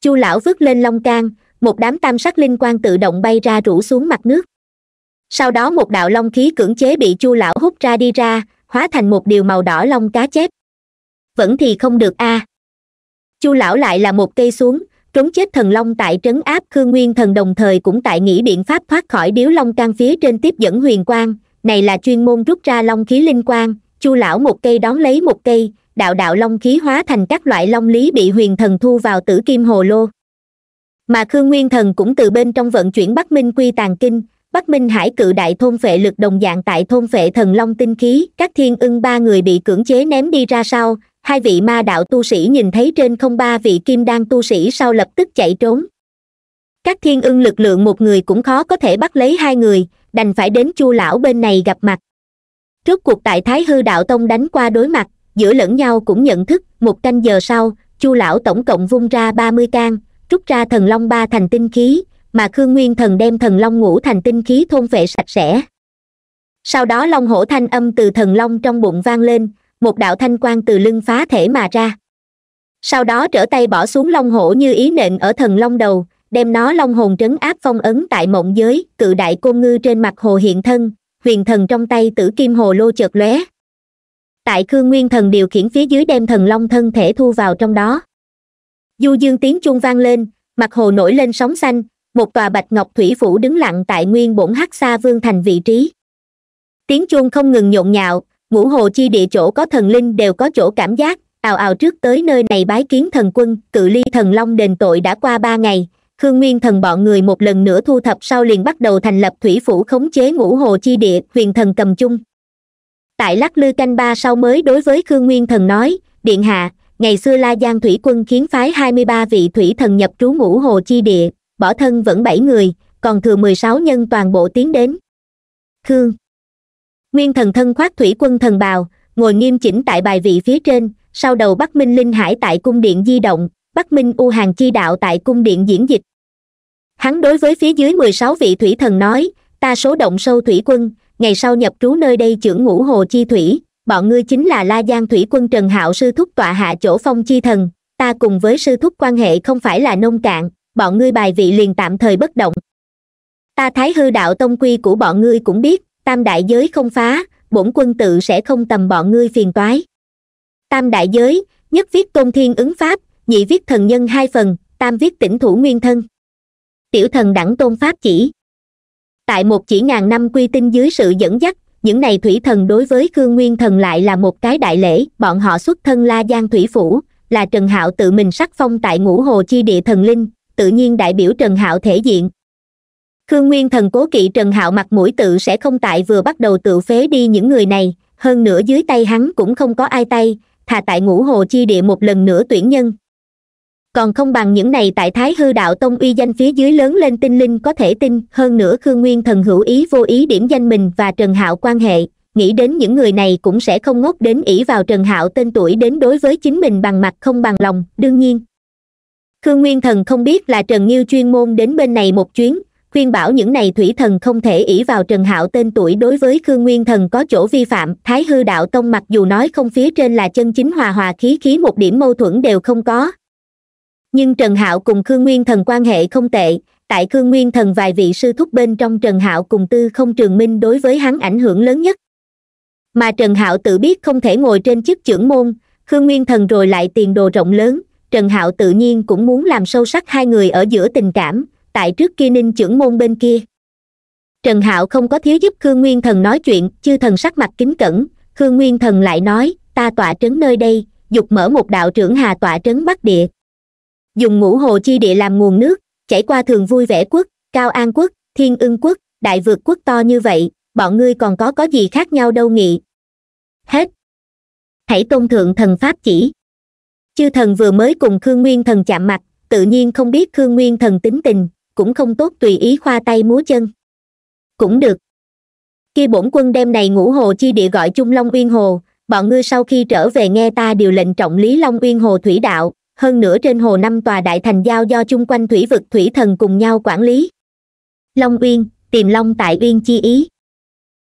chu lão vứt lên long can một đám tam sắc linh quan tự động bay ra rủ xuống mặt nước sau đó một đạo long khí cưỡng chế bị chu lão hút ra đi ra hóa thành một điều màu đỏ long cá chép vẫn thì không được a à. chu lão lại là một cây xuống trốn chết thần long tại trấn áp khương nguyên thần đồng thời cũng tại nghĩ biện pháp thoát khỏi điếu long can phía trên tiếp dẫn huyền quang này là chuyên môn rút ra long khí linh quang chu lão một cây đón lấy một cây đạo đạo long khí hóa thành các loại long lý bị huyền thần thu vào tử kim hồ lô mà khương nguyên thần cũng từ bên trong vận chuyển bắc minh quy tàn kinh bắc minh hải cự đại thôn vệ lực đồng dạng tại thôn vệ thần long tinh khí các thiên ưng ba người bị cưỡng chế ném đi ra sau hai vị ma đạo tu sĩ nhìn thấy trên không ba vị kim đan tu sĩ sau lập tức chạy trốn các thiên ưng lực lượng một người cũng khó có thể bắt lấy hai người đành phải đến chu lão bên này gặp mặt trước cuộc tại thái hư đạo tông đánh qua đối mặt giữa lẫn nhau cũng nhận thức một canh giờ sau chu lão tổng cộng vung ra ba mươi can rút ra thần long ba thành tinh khí mà khương nguyên thần đem thần long ngũ thành tinh khí thôn vệ sạch sẽ sau đó long hổ thanh âm từ thần long trong bụng vang lên một đạo thanh quang từ lưng phá thể mà ra sau đó trở tay bỏ xuống long hổ như ý nện ở thần long đầu đem nó long hồn trấn áp phong ấn tại mộng giới cự đại côn ngư trên mặt hồ hiện thân huyền thần trong tay tử kim hồ lô chợt lóe tại khương nguyên thần điều khiển phía dưới đem thần long thân thể thu vào trong đó du dương tiếng chuông vang lên mặt hồ nổi lên sóng xanh một tòa bạch ngọc thủy phủ đứng lặng tại nguyên bổn hắc xa vương thành vị trí tiếng chuông không ngừng nhộn nhạo ngũ hồ chi địa chỗ có thần linh đều có chỗ cảm giác ào ào trước tới nơi này bái kiến thần quân cự ly thần long đền tội đã qua ba ngày khương nguyên thần bọn người một lần nữa thu thập sau liền bắt đầu thành lập thủy phủ khống chế ngũ hồ chi địa huyền thần cầm chung tại lắc lư canh ba sau mới đối với khương nguyên thần nói điện hạ ngày xưa la giang thủy quân khiến phái hai mươi ba vị thủy thần nhập trú ngũ hồ chi địa bỏ thân vẫn bảy người còn thừa mười sáu nhân toàn bộ tiến đến khương nguyên thần thân khoác thủy quân thần bào ngồi nghiêm chỉnh tại bài vị phía trên sau đầu bắc minh linh hải tại cung điện di động bắc minh u hàng chi đạo tại cung điện diễn dịch hắn đối với phía dưới mười sáu vị thủy thần nói ta số động sâu thủy quân ngày sau nhập trú nơi đây trưởng ngũ hồ chi thủy bọn ngươi chính là la giang thủy quân trần hạo sư thúc tọa hạ chỗ phong chi thần ta cùng với sư thúc quan hệ không phải là nông cạn bọn ngươi bài vị liền tạm thời bất động ta thái hư đạo tông quy của bọn ngươi cũng biết tam đại giới không phá bổn quân tự sẽ không tầm bọn ngươi phiền toái tam đại giới nhất viết tôn thiên ứng pháp nhị viết thần nhân hai phần tam viết tỉnh thủ nguyên thân tiểu thần đẳng tôn pháp chỉ tại một chỉ ngàn năm quy tinh dưới sự dẫn dắt những này thủy thần đối với cương nguyên thần lại là một cái đại lễ bọn họ xuất thân la giang thủy phủ là trần hạo tự mình sắc phong tại ngũ hồ chi địa thần linh tự nhiên đại biểu trần hạo thể diện khương nguyên thần cố kỵ trần hạo mặt mũi tự sẽ không tại vừa bắt đầu tự phế đi những người này hơn nữa dưới tay hắn cũng không có ai tay thà tại ngũ hồ chi địa một lần nữa tuyển nhân còn không bằng những này tại thái hư đạo tông uy danh phía dưới lớn lên tinh linh có thể tin hơn nữa khương nguyên thần hữu ý vô ý điểm danh mình và trần hạo quan hệ nghĩ đến những người này cũng sẽ không ngốc đến ỷ vào trần hạo tên tuổi đến đối với chính mình bằng mặt không bằng lòng đương nhiên khương nguyên thần không biết là trần nghiêu chuyên môn đến bên này một chuyến khuyên bảo những này thủy thần không thể ỷ vào trần hạo tên tuổi đối với khương nguyên thần có chỗ vi phạm thái hư đạo tông mặc dù nói không phía trên là chân chính hòa hòa khí khí một điểm mâu thuẫn đều không có nhưng trần hạo cùng khương nguyên thần quan hệ không tệ tại khương nguyên thần vài vị sư thúc bên trong trần hạo cùng tư không trường minh đối với hắn ảnh hưởng lớn nhất mà trần hạo tự biết không thể ngồi trên chức trưởng môn khương nguyên thần rồi lại tiền đồ rộng lớn trần hạo tự nhiên cũng muốn làm sâu sắc hai người ở giữa tình cảm tại trước kia ninh trưởng môn bên kia trần hạo không có thiếu giúp khương nguyên thần nói chuyện chư thần sắc mặt kính cẩn khương nguyên thần lại nói ta tọa trấn nơi đây dục mở một đạo trưởng hà tọa trấn bắc địa dùng ngũ hồ chi địa làm nguồn nước chảy qua thường vui vẻ quốc cao an quốc thiên ưng quốc đại vượt quốc to như vậy bọn ngươi còn có có gì khác nhau đâu nghị hết hãy tôn thượng thần pháp chỉ chư thần vừa mới cùng khương nguyên thần chạm mặt tự nhiên không biết khương nguyên thần tính tình cũng không tốt tùy ý khoa tay múa chân cũng được khi bổn quân đem này ngũ hồ chi địa gọi chung long uyên hồ bọn ngươi sau khi trở về nghe ta điều lệnh trọng lý long uyên hồ thủy đạo hơn nữa trên hồ năm tòa đại thành giao do chung quanh thủy vực thủy thần cùng nhau quản lý long uyên tìm long tại uyên chi ý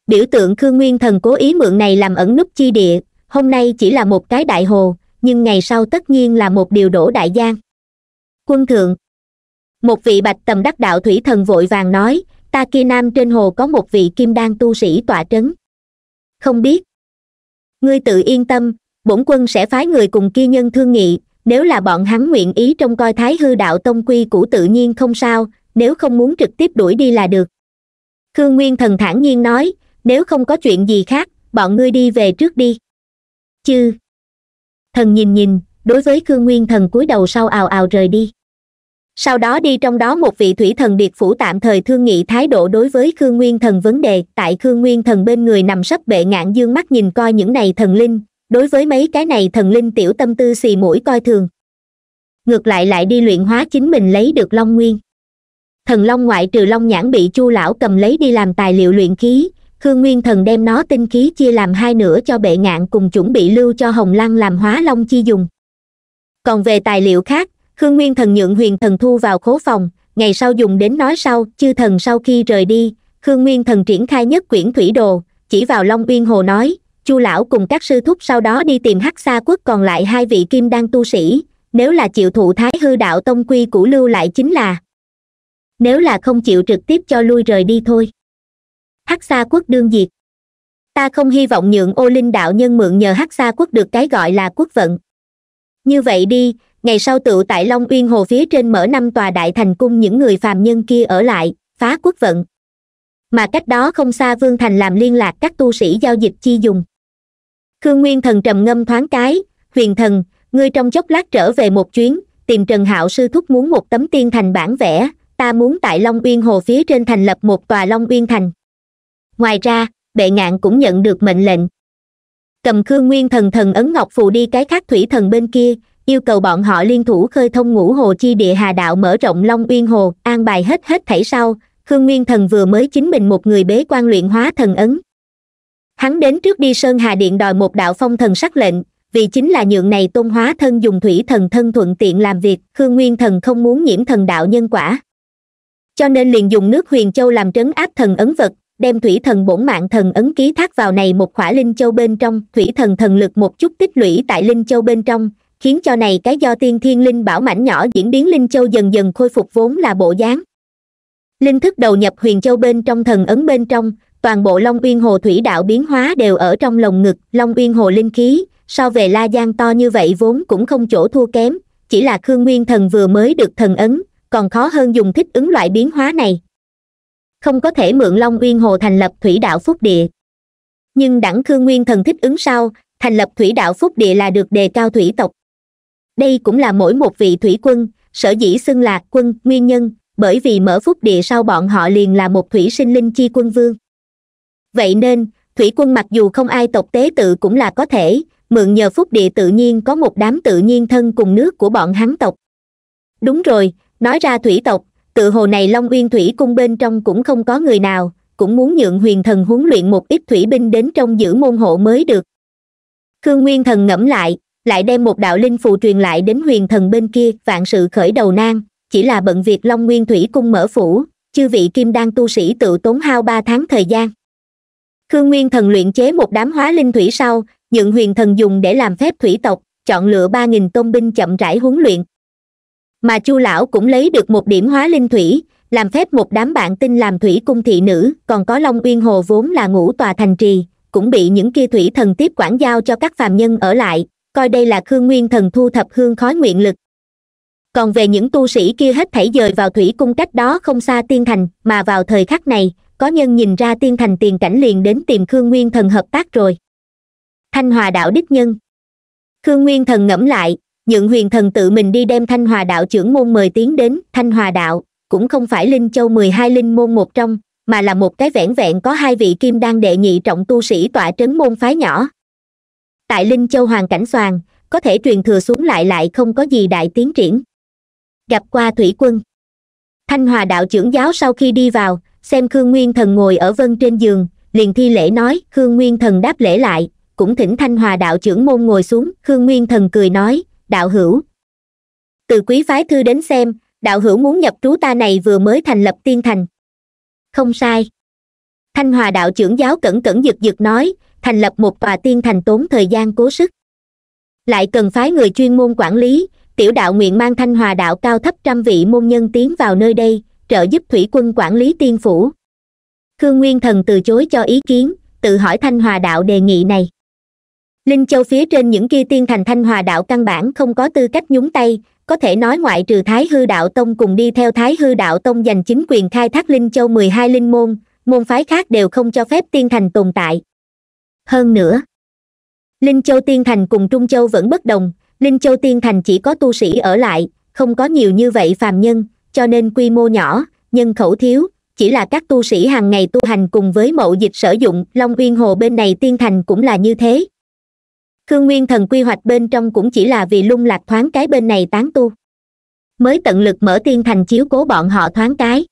biểu tượng khương nguyên thần cố ý mượn này làm ẩn núp chi địa hôm nay chỉ là một cái đại hồ nhưng ngày sau tất nhiên là một điều đổ đại giang quân thượng một vị bạch tầm đắc đạo thủy thần vội vàng nói ta kia nam trên hồ có một vị kim đan tu sĩ tọa trấn không biết ngươi tự yên tâm bổn quân sẽ phái người cùng kia nhân thương nghị nếu là bọn hắn nguyện ý trông coi thái hư đạo tông quy cũ tự nhiên không sao nếu không muốn trực tiếp đuổi đi là được khương nguyên thần thản nhiên nói nếu không có chuyện gì khác bọn ngươi đi về trước đi chư thần nhìn nhìn đối với khương nguyên thần cúi đầu sau ào ào rời đi sau đó đi trong đó một vị thủy thần điệt phủ tạm thời thương nghị thái độ đối với khương nguyên thần vấn đề tại khương nguyên thần bên người nằm sấp bệ ngạn dương mắt nhìn coi những này thần linh đối với mấy cái này thần linh tiểu tâm tư xì mũi coi thường ngược lại lại đi luyện hóa chính mình lấy được long nguyên thần long ngoại trừ long nhãn bị chu lão cầm lấy đi làm tài liệu luyện khí khương nguyên thần đem nó tinh khí chia làm hai nửa cho bệ ngạn cùng chuẩn bị lưu cho hồng lăng làm hóa long chi dùng còn về tài liệu khác khương nguyên thần nhượng huyền thần thu vào khố phòng ngày sau dùng đến nói sau chư thần sau khi rời đi khương nguyên thần triển khai nhất quyển thủy đồ chỉ vào long uyên hồ nói chu lão cùng các sư thúc sau đó đi tìm hắc xa quốc còn lại hai vị kim đan tu sĩ nếu là chịu thụ thái hư đạo tông quy củ lưu lại chính là nếu là không chịu trực tiếp cho lui rời đi thôi hắc xa quốc đương diệt ta không hy vọng nhượng ô linh đạo nhân mượn nhờ hắc xa quốc được cái gọi là quốc vận như vậy đi ngày sau tựu tại long uyên hồ phía trên mở năm tòa đại thành cung những người phàm nhân kia ở lại phá quốc vận mà cách đó không xa vương thành làm liên lạc các tu sĩ giao dịch chi dùng khương nguyên thần trầm ngâm thoáng cái huyền thần ngươi trong chốc lát trở về một chuyến tìm trần hạo sư thúc muốn một tấm tiên thành bản vẽ ta muốn tại long uyên hồ phía trên thành lập một tòa long uyên thành ngoài ra bệ ngạn cũng nhận được mệnh lệnh cầm khương nguyên thần thần ấn ngọc phù đi cái khác thủy thần bên kia yêu cầu bọn họ liên thủ khơi thông ngũ hồ chi địa hà đạo mở rộng long uyên hồ an bài hết hết thảy sau khương nguyên thần vừa mới chính mình một người bế quan luyện hóa thần ấn hắn đến trước đi sơn hà điện đòi một đạo phong thần sắc lệnh vì chính là nhượng này tôn hóa thân dùng thủy thần thân thuận tiện làm việc khương nguyên thần không muốn nhiễm thần đạo nhân quả cho nên liền dùng nước huyền châu làm trấn áp thần ấn vật đem thủy thần bổn mạng thần ấn ký thác vào này một khỏa linh châu bên trong thủy thần thần lực một chút tích lũy tại linh châu bên trong khiến cho này cái do tiên thiên linh bảo mảnh nhỏ diễn biến linh châu dần dần khôi phục vốn là bộ dáng linh thức đầu nhập huyền châu bên trong thần ấn bên trong toàn bộ long uyên hồ thủy đạo biến hóa đều ở trong lồng ngực long uyên hồ linh khí so về la giang to như vậy vốn cũng không chỗ thua kém chỉ là khương nguyên thần vừa mới được thần ấn còn khó hơn dùng thích ứng loại biến hóa này không có thể mượn long uyên hồ thành lập thủy đạo phúc địa nhưng đẳng khương nguyên thần thích ứng sau thành lập thủy đạo phúc địa là được đề cao thủy tộc đây cũng là mỗi một vị thủy quân sở dĩ xưng là quân nguyên nhân bởi vì mở phúc địa sau bọn họ liền là một thủy sinh linh chi quân vương vậy nên thủy quân mặc dù không ai tộc tế tự cũng là có thể mượn nhờ phúc địa tự nhiên có một đám tự nhiên thân cùng nước của bọn hắn tộc đúng rồi nói ra thủy tộc tự hồ này long uyên thủy cung bên trong cũng không có người nào cũng muốn nhượng huyền thần huấn luyện một ít thủy binh đến trong giữ môn hộ mới được khương nguyên thần ngẫm lại lại đem một đạo linh phù truyền lại đến huyền thần bên kia vạn sự khởi đầu nan chỉ là bận việc long nguyên thủy cung mở phủ chư vị kim đan tu sĩ tự tốn hao ba tháng thời gian khương nguyên thần luyện chế một đám hóa linh thủy sau nhượng huyền thần dùng để làm phép thủy tộc chọn lựa ba nghìn tôn binh chậm rãi huấn luyện mà chu lão cũng lấy được một điểm hóa linh thủy làm phép một đám bạn tinh làm thủy cung thị nữ còn có long uyên hồ vốn là ngũ tòa thành trì cũng bị những kia thủy thần tiếp quản giao cho các phàm nhân ở lại coi đây là khương nguyên thần thu thập hương khói nguyện lực còn về những tu sĩ kia hết thảy dời vào thủy cung cách đó không xa tiên thành mà vào thời khắc này có nhân nhìn ra tiên thành tiền cảnh liền đến tìm khương nguyên thần hợp tác rồi thanh hòa đạo đích nhân khương nguyên thần ngẫm lại nhượng huyền thần tự mình đi đem thanh hòa đạo trưởng môn mời tiến đến thanh hòa đạo cũng không phải linh châu mười hai linh môn một trong mà là một cái vẻn vẹn có hai vị kim đan đệ nhị trọng tu sĩ tọa trấn môn phái nhỏ tại linh châu hoàng cảnh soàn có thể truyền thừa xuống lại lại không có gì đại tiến triển gặp qua thủy quân thanh hòa đạo trưởng giáo sau khi đi vào xem khương nguyên thần ngồi ở vân trên giường liền thi lễ nói khương nguyên thần đáp lễ lại cũng thỉnh thanh hòa đạo trưởng môn ngồi xuống khương nguyên thần cười nói đạo hữu từ quý phái thư đến xem đạo hữu muốn nhập trú ta này vừa mới thành lập tiên thành không sai thanh hòa đạo trưởng giáo cẩn cẩn giật giật nói thành lập một tòa tiên thành tốn thời gian cố sức lại cần phái người chuyên môn quản lý tiểu đạo nguyện mang thanh hòa đạo cao thấp trăm vị môn nhân tiến vào nơi đây trợ giúp thủy quân quản lý tiên phủ khương nguyên thần từ chối cho ý kiến tự hỏi thanh hòa đạo đề nghị này linh châu phía trên những kia tiên thành thanh hòa đạo căn bản không có tư cách nhúng tay có thể nói ngoại trừ thái hư đạo tông cùng đi theo thái hư đạo tông giành chính quyền khai thác linh châu mười hai linh môn môn phái khác đều không cho phép tiên thành tồn tại hơn nữa linh châu tiên thành cùng trung châu vẫn bất đồng linh châu tiên thành chỉ có tu sĩ ở lại không có nhiều như vậy phàm nhân cho nên quy mô nhỏ nhân khẩu thiếu chỉ là các tu sĩ hàng ngày tu hành cùng với mậu dịch sử dụng long uyên hồ bên này tiên thành cũng là như thế khương nguyên thần quy hoạch bên trong cũng chỉ là vì lung lạc thoáng cái bên này tán tu mới tận lực mở tiên thành chiếu cố bọn họ thoáng cái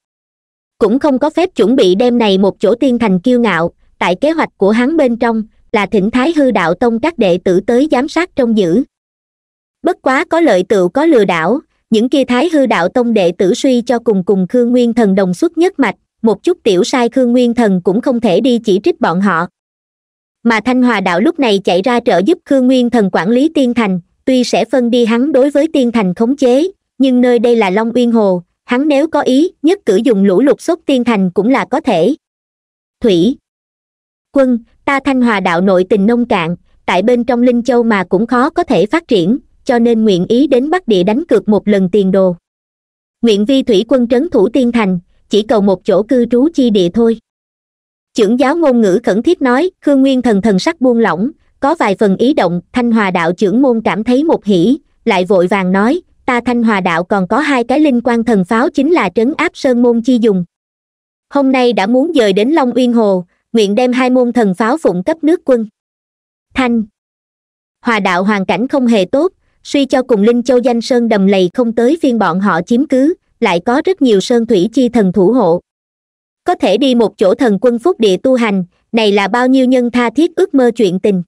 cũng không có phép chuẩn bị đem này một chỗ tiên thành kiêu ngạo tại kế hoạch của hắn bên trong là thỉnh thái hư đạo tông các đệ tử tới giám sát trong giữ bất quá có lợi tự có lừa đảo những kia thái hư đạo tông đệ tử suy cho cùng cùng khương nguyên thần đồng xuất nhất mạch một chút tiểu sai khương nguyên thần cũng không thể đi chỉ trích bọn họ mà thanh hòa đạo lúc này chạy ra trợ giúp khương nguyên thần quản lý tiên thành tuy sẽ phân đi hắn đối với tiên thành khống chế nhưng nơi đây là long uyên hồ hắn nếu có ý nhất cử dùng lũ lục xúc tiên thành cũng là có thể thủy quân ta thanh hòa đạo nội tình nông cạn tại bên trong linh châu mà cũng khó có thể phát triển cho nên nguyện ý đến bắc địa đánh cược một lần tiền đồ nguyện vi thủy quân trấn thủ tiên thành chỉ cầu một chỗ cư trú chi địa thôi trưởng giáo ngôn ngữ khẩn thiết nói khương nguyên thần thần sắc buông lỏng có vài phần ý động thanh hòa đạo trưởng môn cảm thấy một hỉ lại vội vàng nói ta thanh hòa đạo còn có hai cái linh quan thần pháo chính là trấn áp sơn môn chi dùng hôm nay đã muốn dời đến long uyên hồ nguyện đem hai môn thần pháo phụng cấp nước quân thanh hòa đạo hoàn cảnh không hề tốt suy cho cùng linh châu danh sơn đầm lầy không tới phiên bọn họ chiếm cứ lại có rất nhiều sơn thủy chi thần thủ hộ có thể đi một chỗ thần quân phúc địa tu hành này là bao nhiêu nhân tha thiết ước mơ chuyện tình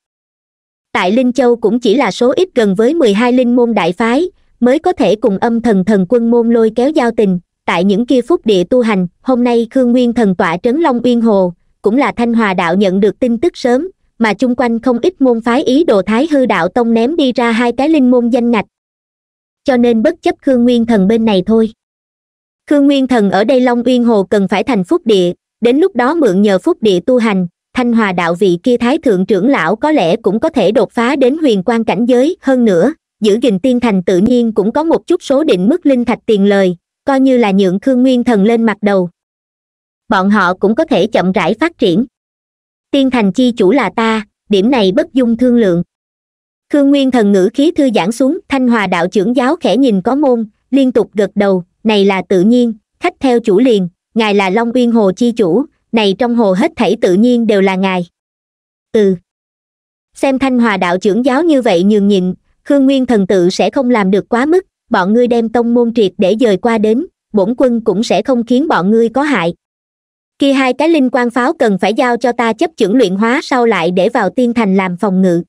tại linh châu cũng chỉ là số ít gần với mười hai linh môn đại phái mới có thể cùng âm thần thần quân môn lôi kéo giao tình tại những kia phúc địa tu hành hôm nay khương nguyên thần tọa trấn long uyên hồ cũng là thanh hòa đạo nhận được tin tức sớm mà chung quanh không ít môn phái ý đồ thái hư đạo tông ném đi ra hai cái linh môn danh ngạch cho nên bất chấp khương nguyên thần bên này thôi khương nguyên thần ở đây long uyên hồ cần phải thành phúc địa đến lúc đó mượn nhờ phúc địa tu hành thanh hòa đạo vị kia thái thượng trưởng lão có lẽ cũng có thể đột phá đến huyền quan cảnh giới hơn nữa giữ gìn tiên thành tự nhiên cũng có một chút số định mức linh thạch tiền lời coi như là nhượng khương nguyên thần lên mặt đầu bọn họ cũng có thể chậm rãi phát triển tiên thành chi chủ là ta điểm này bất dung thương lượng khương nguyên thần ngữ khí thư giãn xuống thanh hòa đạo trưởng giáo khẽ nhìn có môn liên tục gật đầu này là tự nhiên khách theo chủ liền ngài là long uyên hồ chi chủ này trong hồ hết thảy tự nhiên đều là ngài ừ xem thanh hòa đạo trưởng giáo như vậy nhường nhịn khương nguyên thần tự sẽ không làm được quá mức bọn ngươi đem tông môn triệt để dời qua đến bổn quân cũng sẽ không khiến bọn ngươi có hại kia hai cái linh quan pháo cần phải giao cho ta chấp chưởng luyện hóa sau lại để vào tiên thành làm phòng ngự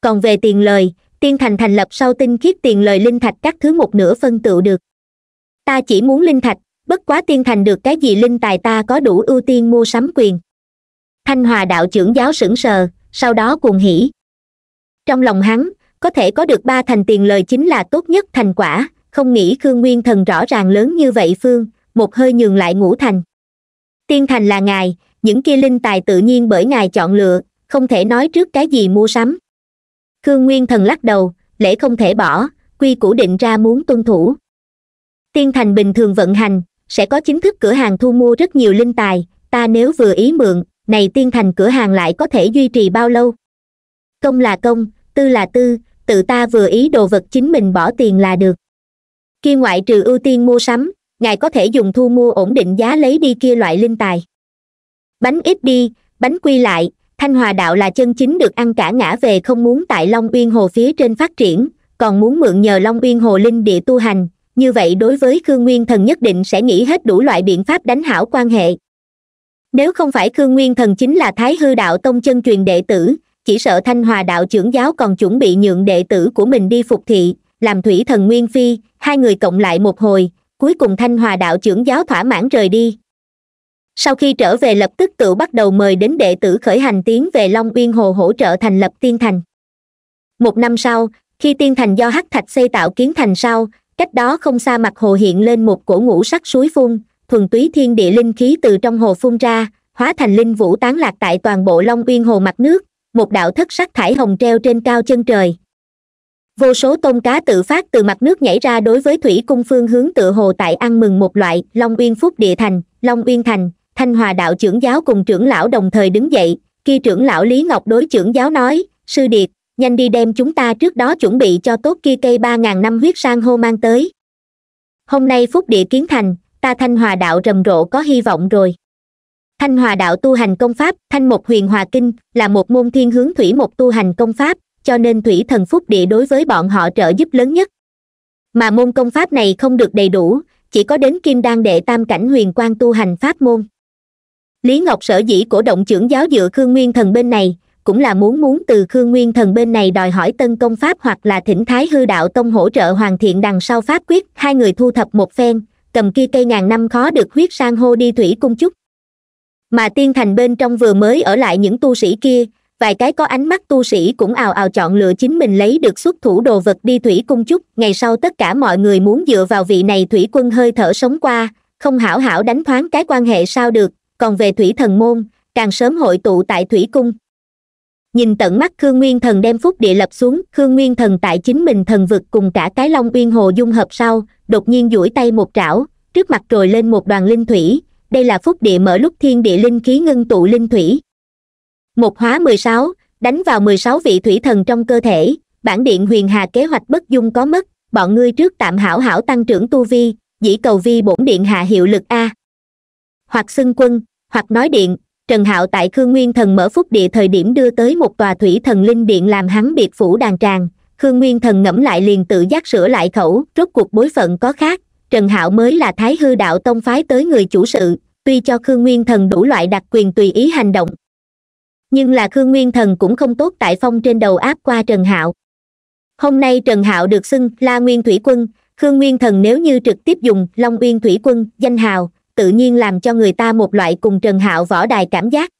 còn về tiền lời tiên thành thành lập sau tinh khiết tiền lời linh thạch các thứ một nửa phân tựu được ta chỉ muốn linh thạch bất quá tiên thành được cái gì linh tài ta có đủ ưu tiên mua sắm quyền thanh hòa đạo trưởng giáo sững sờ sau đó cuồng hỉ trong lòng hắn có thể có được ba thành tiền lời chính là tốt nhất thành quả không nghĩ khương nguyên thần rõ ràng lớn như vậy phương một hơi nhường lại ngũ thành tiên thành là ngài những kia linh tài tự nhiên bởi ngài chọn lựa không thể nói trước cái gì mua sắm khương nguyên thần lắc đầu lễ không thể bỏ quy củ định ra muốn tuân thủ tiên thành bình thường vận hành sẽ có chính thức cửa hàng thu mua rất nhiều linh tài ta nếu vừa ý mượn này tiên thành cửa hàng lại có thể duy trì bao lâu công là công tư là tư tự ta vừa ý đồ vật chính mình bỏ tiền là được kia ngoại trừ ưu tiên mua sắm ngài có thể dùng thu mua ổn định giá lấy đi kia loại linh tài bánh ít đi bánh quy lại thanh hòa đạo là chân chính được ăn cả ngã về không muốn tại long uyên hồ phía trên phát triển còn muốn mượn nhờ long uyên hồ linh địa tu hành như vậy đối với khương nguyên thần nhất định sẽ nghĩ hết đủ loại biện pháp đánh hảo quan hệ nếu không phải khương nguyên thần chính là thái hư đạo tông chân truyền đệ tử chỉ sợ thanh hòa đạo trưởng giáo còn chuẩn bị nhượng đệ tử của mình đi phục thị làm thủy thần nguyên phi hai người cộng lại một hồi cuối cùng thanh hòa đạo trưởng giáo thỏa mãn rời đi sau khi trở về lập tức tự bắt đầu mời đến đệ tử khởi hành tiến về long uyên hồ hỗ trợ thành lập tiên thành một năm sau khi tiên thành do hắc thạch xây tạo kiến thành sau cách đó không xa mặt hồ hiện lên một cổ ngũ sắc suối phun thuần túy thiên địa linh khí từ trong hồ phun ra hóa thành linh vũ tán lạc tại toàn bộ long uyên hồ mặt nước một đạo thất sắc thải hồng treo trên cao chân trời vô số tôm cá tự phát từ mặt nước nhảy ra đối với thủy cung phương hướng tự hồ tại ăn mừng một loại long uyên phúc địa thành long uyên thành thanh hòa đạo trưởng giáo cùng trưởng lão đồng thời đứng dậy kia trưởng lão lý ngọc đối trưởng giáo nói sư điệt nhanh đi đem chúng ta trước đó chuẩn bị cho tốt kia cây ba ngàn năm huyết sang hô mang tới hôm nay phúc địa kiến thành ta thanh hòa đạo rầm rộ có hy vọng rồi thanh hòa đạo tu hành công pháp thanh một huyền hòa kinh là một môn thiên hướng thủy một tu hành công pháp cho nên thủy thần phúc địa đối với bọn họ trợ giúp lớn nhất mà môn công pháp này không được đầy đủ chỉ có đến kim đan đệ tam cảnh huyền quan tu hành pháp môn lý ngọc sở dĩ cổ động trưởng giáo dựa khương nguyên thần bên này cũng là muốn muốn từ khương nguyên thần bên này đòi hỏi tân công pháp hoặc là thỉnh thái hư đạo tông hỗ trợ hoàn thiện đằng sau pháp quyết hai người thu thập một phen cầm kia cây ngàn năm khó được huyết sang hô đi thủy cung chúc mà tiên thành bên trong vừa mới ở lại những tu sĩ kia vài cái có ánh mắt tu sĩ cũng ào ào chọn lựa chính mình lấy được xuất thủ đồ vật đi thủy cung chúc ngày sau tất cả mọi người muốn dựa vào vị này thủy quân hơi thở sống qua không hảo hảo đánh thoáng cái quan hệ sao được còn về thủy thần môn càng sớm hội tụ tại thủy cung nhìn tận mắt khương nguyên thần đem phúc địa lập xuống khương nguyên thần tại chính mình thần vực cùng cả cái long uyên hồ dung hợp sau đột nhiên duỗi tay một trảo trước mặt rồi lên một đoàn linh thủy đây là phúc địa mở lúc thiên địa linh khí ngưng tụ linh thủy một hóa mười sáu đánh vào mười sáu vị thủy thần trong cơ thể bản điện huyền hà kế hoạch bất dung có mất bọn ngươi trước tạm hảo hảo tăng trưởng tu vi dĩ cầu vi bổn điện hạ hiệu lực a hoặc xưng quân hoặc nói điện trần hạo tại khương nguyên thần mở phúc địa thời điểm đưa tới một tòa thủy thần linh điện làm hắn biệt phủ đàn tràng khương nguyên thần ngẫm lại liền tự giác sửa lại khẩu rốt cuộc bối phận có khác trần hạo mới là thái hư đạo tông phái tới người chủ sự tuy cho khương nguyên thần đủ loại đặc quyền tùy ý hành động nhưng là khương nguyên thần cũng không tốt tại phong trên đầu áp qua trần hạo hôm nay trần hạo được xưng la nguyên thủy quân khương nguyên thần nếu như trực tiếp dùng long uyên thủy quân danh hào tự nhiên làm cho người ta một loại cùng trần hạo võ đài cảm giác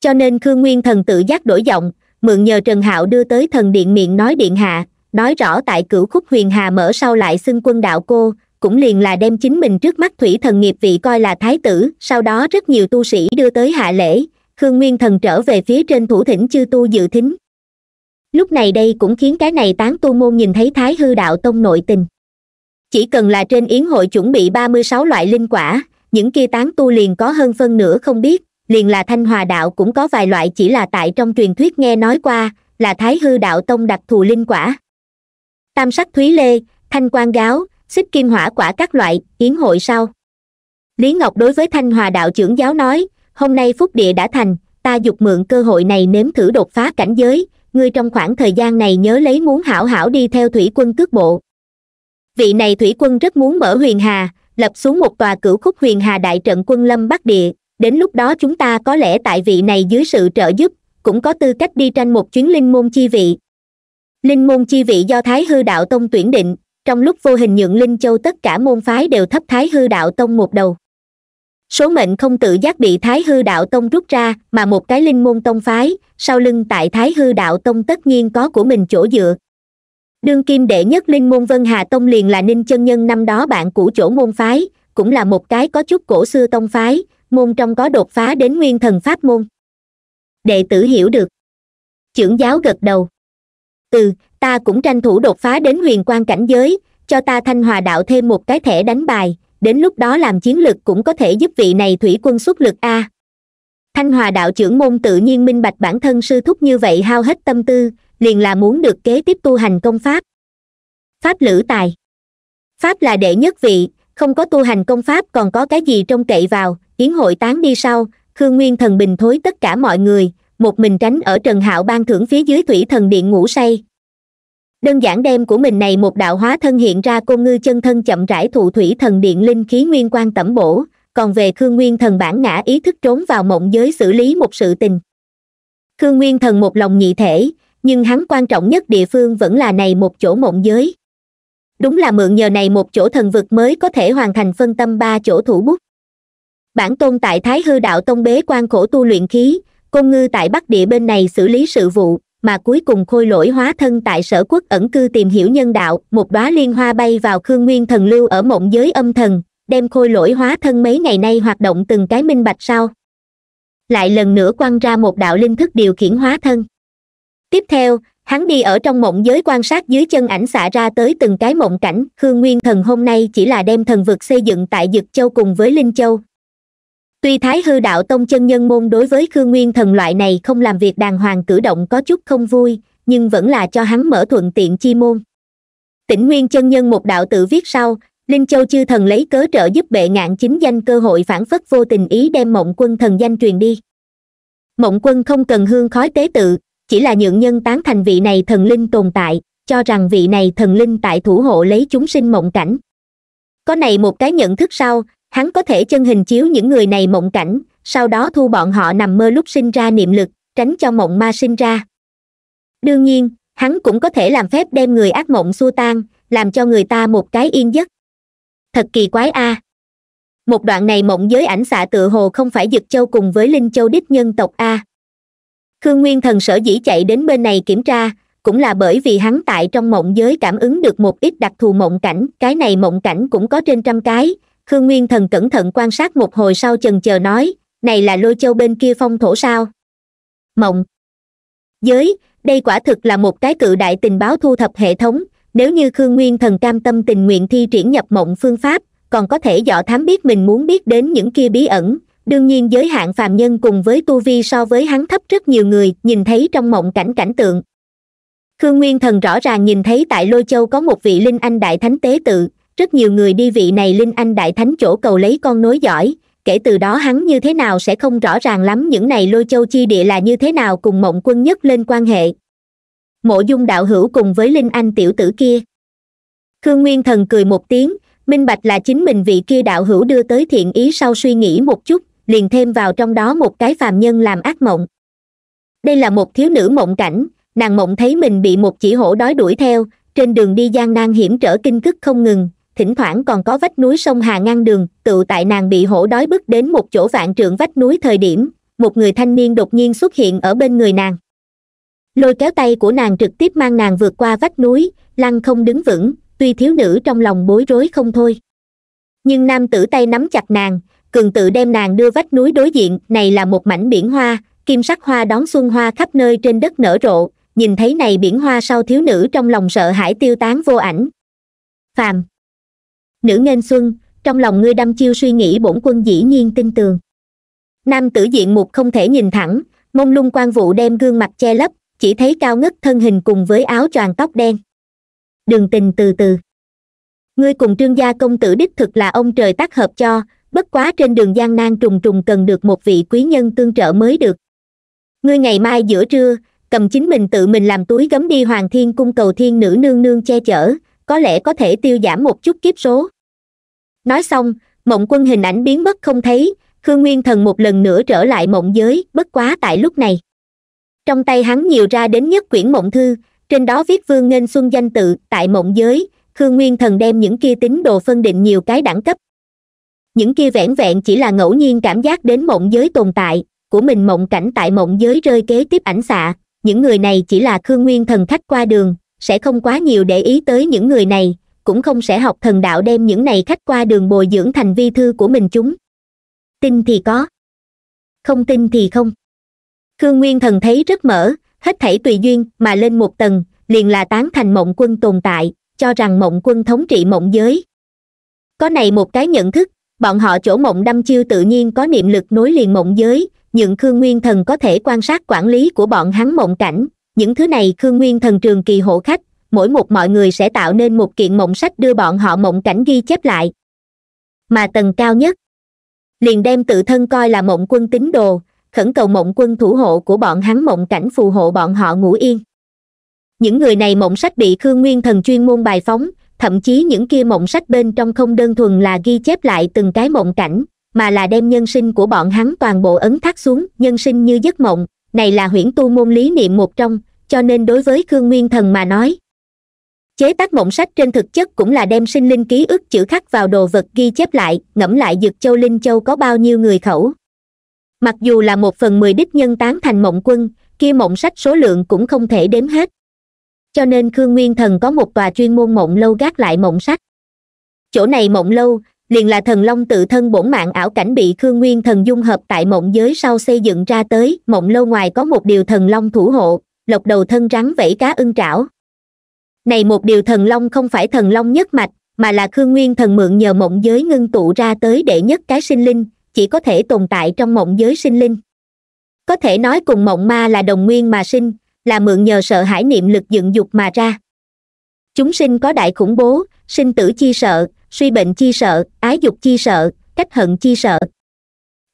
cho nên khương nguyên thần tự giác đổi giọng mượn nhờ trần hạo đưa tới thần điện miệng nói điện hạ nói rõ tại cửu khúc huyền hà mở sau lại xưng quân đạo cô cũng liền là đem chính mình trước mắt thủy thần nghiệp vị coi là thái tử sau đó rất nhiều tu sĩ đưa tới hạ lễ khương nguyên thần trở về phía trên thủ thỉnh chư tu dự thính lúc này đây cũng khiến cái này tán tu môn nhìn thấy thái hư đạo tông nội tình chỉ cần là trên yến hội chuẩn bị ba mươi sáu loại linh quả những kia tán tu liền có hơn phân nửa không biết liền là thanh hòa đạo cũng có vài loại chỉ là tại trong truyền thuyết nghe nói qua là thái hư đạo tông đặc thù linh quả tam sắc thúy lê thanh quan gáo xích kim hỏa quả các loại yến hội sau lý ngọc đối với thanh hòa đạo trưởng giáo nói hôm nay phúc địa đã thành ta dục mượn cơ hội này nếm thử đột phá cảnh giới ngươi trong khoảng thời gian này nhớ lấy muốn hảo hảo đi theo thủy quân cước bộ vị này thủy quân rất muốn mở huyền hà lập xuống một tòa cửu khúc huyền hà đại trận quân lâm bắc địa đến lúc đó chúng ta có lẽ tại vị này dưới sự trợ giúp cũng có tư cách đi tranh một chuyến linh môn chi vị linh môn chi vị do thái hư đạo tông tuyển định trong lúc vô hình nhượng linh châu tất cả môn phái đều thấp thái hư đạo tông một đầu số mệnh không tự giác bị thái hư đạo tông rút ra mà một cái linh môn tông phái sau lưng tại thái hư đạo tông tất nhiên có của mình chỗ dựa đương kim đệ nhất linh môn vân hà tông liền là ninh chân nhân năm đó bạn cũ chỗ môn phái cũng là một cái có chút cổ xưa tông phái môn trong có đột phá đến nguyên thần pháp môn đệ tử hiểu được trưởng giáo gật đầu ừ ta cũng tranh thủ đột phá đến huyền quan cảnh giới cho ta thanh hòa đạo thêm một cái thẻ đánh bài đến lúc đó làm chiến lực cũng có thể giúp vị này thủy quân xuất lực a thanh hòa đạo trưởng môn tự nhiên minh bạch bản thân sư thúc như vậy hao hết tâm tư liền là muốn được kế tiếp tu hành công pháp pháp lữ tài pháp là đệ nhất vị không có tu hành công pháp còn có cái gì trông cậy vào yến hội tán đi sau khương nguyên thần bình thối tất cả mọi người một mình tránh ở trần hạo ban thưởng phía dưới thủy thần điện ngủ say đơn giản đem của mình này một đạo hóa thân hiện ra côn ngư chân thân chậm rãi thụ thủy thần điện linh khí nguyên quan tẩm bổ còn về khương nguyên thần bản ngã ý thức trốn vào mộng giới xử lý một sự tình khương nguyên thần một lòng nhị thể nhưng hắn quan trọng nhất địa phương vẫn là này một chỗ mộng giới đúng là mượn nhờ này một chỗ thần vực mới có thể hoàn thành phân tâm ba chỗ thủ bút bản tôn tại thái hư đạo tông bế quan khổ tu luyện khí côn ngư tại bắc địa bên này xử lý sự vụ mà cuối cùng khôi lỗi hóa thân tại sở quốc ẩn cư tìm hiểu nhân đạo một đóa liên hoa bay vào khương nguyên thần lưu ở mộng giới âm thần đem khôi lỗi hóa thân mấy ngày nay hoạt động từng cái minh bạch sau lại lần nữa quăng ra một đạo linh thức điều khiển hóa thân tiếp theo hắn đi ở trong mộng giới quan sát dưới chân ảnh xạ ra tới từng cái mộng cảnh khương nguyên thần hôm nay chỉ là đem thần vực xây dựng tại dực châu cùng với linh châu tuy thái hư đạo tông chân nhân môn đối với khương nguyên thần loại này không làm việc đàng hoàng cử động có chút không vui nhưng vẫn là cho hắn mở thuận tiện chi môn tỉnh nguyên chân nhân một đạo tự viết sau linh châu chư thần lấy cớ trợ giúp bệ ngạn chính danh cơ hội phản phất vô tình ý đem mộng quân thần danh truyền đi mộng quân không cần hương khói tế tự chỉ là nhượng nhân tán thành vị này thần linh tồn tại cho rằng vị này thần linh tại thủ hộ lấy chúng sinh mộng cảnh có này một cái nhận thức sau hắn có thể chân hình chiếu những người này mộng cảnh sau đó thu bọn họ nằm mơ lúc sinh ra niệm lực tránh cho mộng ma sinh ra đương nhiên hắn cũng có thể làm phép đem người ác mộng xua tan làm cho người ta một cái yên giấc thật kỳ quái a à. một đoạn này mộng giới ảnh xạ tựa hồ không phải giật châu cùng với linh châu đích nhân tộc a khương nguyên thần sở dĩ chạy đến bên này kiểm tra cũng là bởi vì hắn tại trong mộng giới cảm ứng được một ít đặc thù mộng cảnh cái này mộng cảnh cũng có trên trăm cái khương nguyên thần cẩn thận quan sát một hồi sau chần chờ nói này là lôi châu bên kia phong thổ sao mộng giới đây quả thực là một cái cự đại tình báo thu thập hệ thống nếu như khương nguyên thần cam tâm tình nguyện thi triển nhập mộng phương pháp còn có thể dọ thám biết mình muốn biết đến những kia bí ẩn đương nhiên giới hạn phàm nhân cùng với tu vi so với hắn thấp rất nhiều người nhìn thấy trong mộng cảnh cảnh tượng khương nguyên thần rõ ràng nhìn thấy tại lôi châu có một vị linh anh đại thánh tế tự rất nhiều người đi vị này linh anh đại thánh chỗ cầu lấy con nối giỏi kể từ đó hắn như thế nào sẽ không rõ ràng lắm những này lôi châu chi địa là như thế nào cùng mộng quân nhất lên quan hệ mộ dung đạo hữu cùng với linh anh tiểu tử kia khương nguyên thần cười một tiếng minh bạch là chính mình vị kia đạo hữu đưa tới thiện ý sau suy nghĩ một chút liền thêm vào trong đó một cái phàm nhân làm ác mộng đây là một thiếu nữ mộng cảnh nàng mộng thấy mình bị một chỉ hổ đói đuổi theo trên đường đi gian nan hiểm trở kinh cức không ngừng thỉnh thoảng còn có vách núi sông hà ngăn đường tự tại nàng bị hổ đói bức đến một chỗ vạn trượng vách núi thời điểm một người thanh niên đột nhiên xuất hiện ở bên người nàng lôi kéo tay của nàng trực tiếp mang nàng vượt qua vách núi lăng không đứng vững tuy thiếu nữ trong lòng bối rối không thôi nhưng nam tử tay nắm chặt nàng cường tự đem nàng đưa vách núi đối diện này là một mảnh biển hoa kim sắc hoa đón xuân hoa khắp nơi trên đất nở rộ nhìn thấy này biển hoa sau thiếu nữ trong lòng sợ hãi tiêu tán vô ảnh phàm nữ nghênh xuân trong lòng ngươi đăm chiêu suy nghĩ bổn quân dĩ nhiên tin tường nam tử diện mục không thể nhìn thẳng mông lung quan vụ đem gương mặt che lấp chỉ thấy cao ngất thân hình cùng với áo choàng tóc đen đường tình từ từ ngươi cùng trương gia công tử đích thực là ông trời tác hợp cho bất quá trên đường gian nan trùng trùng cần được một vị quý nhân tương trợ mới được ngươi ngày mai giữa trưa cầm chính mình tự mình làm túi gấm đi hoàng thiên cung cầu thiên nữ nương nương che chở có lẽ có thể tiêu giảm một chút kiếp số nói xong mộng quân hình ảnh biến mất không thấy khương nguyên thần một lần nữa trở lại mộng giới bất quá tại lúc này trong tay hắn nhiều ra đến nhất quyển mộng thư trên đó viết vương nghênh xuân danh tự tại mộng giới khương nguyên thần đem những kia tín đồ phân định nhiều cái đẳng cấp những kia vẻn vẹn chỉ là ngẫu nhiên cảm giác đến mộng giới tồn tại của mình mộng cảnh tại mộng giới rơi kế tiếp ảnh xạ những người này chỉ là khương nguyên thần khách qua đường sẽ không quá nhiều để ý tới những người này cũng không sẽ học thần đạo đem những này khách qua đường bồi dưỡng thành vi thư của mình chúng tin thì có không tin thì không khương nguyên thần thấy rất mở hết thảy tùy duyên mà lên một tầng liền là tán thành mộng quân tồn tại cho rằng mộng quân thống trị mộng giới có này một cái nhận thức bọn họ chỗ mộng đâm chiêu tự nhiên có niệm lực nối liền mộng giới nhưng khương nguyên thần có thể quan sát quản lý của bọn hắn mộng cảnh những thứ này khương nguyên thần trường kỳ hộ khách mỗi một mọi người sẽ tạo nên một kiện mộng sách đưa bọn họ mộng cảnh ghi chép lại mà tầng cao nhất liền đem tự thân coi là mộng quân tín đồ khẩn cầu mộng quân thủ hộ của bọn hắn mộng cảnh phù hộ bọn họ ngủ yên những người này mộng sách bị khương nguyên thần chuyên môn bài phóng thậm chí những kia mộng sách bên trong không đơn thuần là ghi chép lại từng cái mộng cảnh mà là đem nhân sinh của bọn hắn toàn bộ ấn thắt xuống nhân sinh như giấc mộng này là huyễn tu môn lý niệm một trong cho nên đối với khương nguyên thần mà nói chế tác mộng sách trên thực chất cũng là đem sinh linh ký ức chữ khắc vào đồ vật ghi chép lại ngẫm lại dược châu linh châu có bao nhiêu người khẩu mặc dù là một phần mười đích nhân tán thành mộng quân kia mộng sách số lượng cũng không thể đếm hết cho nên khương nguyên thần có một tòa chuyên môn mộng lâu gác lại mộng sách chỗ này mộng lâu liền là thần long tự thân bổn mạng ảo cảnh bị khương nguyên thần dung hợp tại mộng giới sau xây dựng ra tới mộng lâu ngoài có một điều thần long thủ hộ lộc đầu thân rắn vẫy cá ưng trảo này một điều thần long không phải thần long nhất mạch mà là khương nguyên thần mượn nhờ mộng giới ngưng tụ ra tới đệ nhất cái sinh linh chỉ có thể tồn tại trong mộng giới sinh linh có thể nói cùng mộng ma là đồng nguyên mà sinh là mượn nhờ sợ hãi niệm lực dựng dục mà ra chúng sinh có đại khủng bố sinh tử chi sợ suy bệnh chi sợ ái dục chi sợ cách hận chi sợ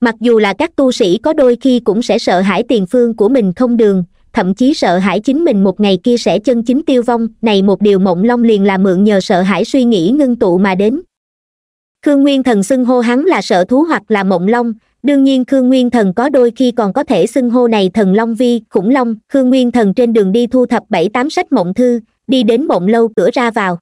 mặc dù là các tu sĩ có đôi khi cũng sẽ sợ hãi tiền phương của mình không đường thậm chí sợ hãi chính mình một ngày kia sẽ chân chính tiêu vong này một điều mộng long liền là mượn nhờ sợ hãi suy nghĩ ngưng tụ mà đến khương nguyên thần xưng hô hắn là sợ thú hoặc là mộng long đương nhiên khương nguyên thần có đôi khi còn có thể xưng hô này thần long vi khủng long khương nguyên thần trên đường đi thu thập bảy tám sách mộng thư đi đến mộng lâu cửa ra vào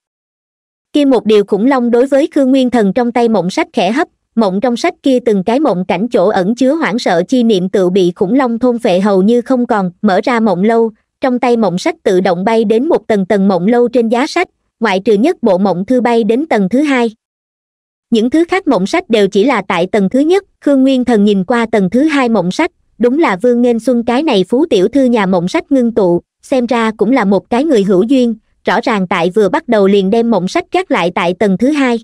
kia một điều khủng long đối với khương nguyên thần trong tay mộng sách khẽ hấp mộng trong sách kia từng cái mộng cảnh chỗ ẩn chứa hoảng sợ chi niệm tự bị khủng long thôn phệ hầu như không còn mở ra mộng lâu trong tay mộng sách tự động bay đến một tầng tầng mộng lâu trên giá sách ngoại trừ nhất bộ mộng thư bay đến tầng thứ hai những thứ khác mộng sách đều chỉ là tại tầng thứ nhất khương nguyên thần nhìn qua tầng thứ hai mộng sách đúng là vương nên xuân cái này phú tiểu thư nhà mộng sách ngưng tụ xem ra cũng là một cái người hữu duyên rõ ràng tại vừa bắt đầu liền đem mộng sách gác lại tại tầng thứ hai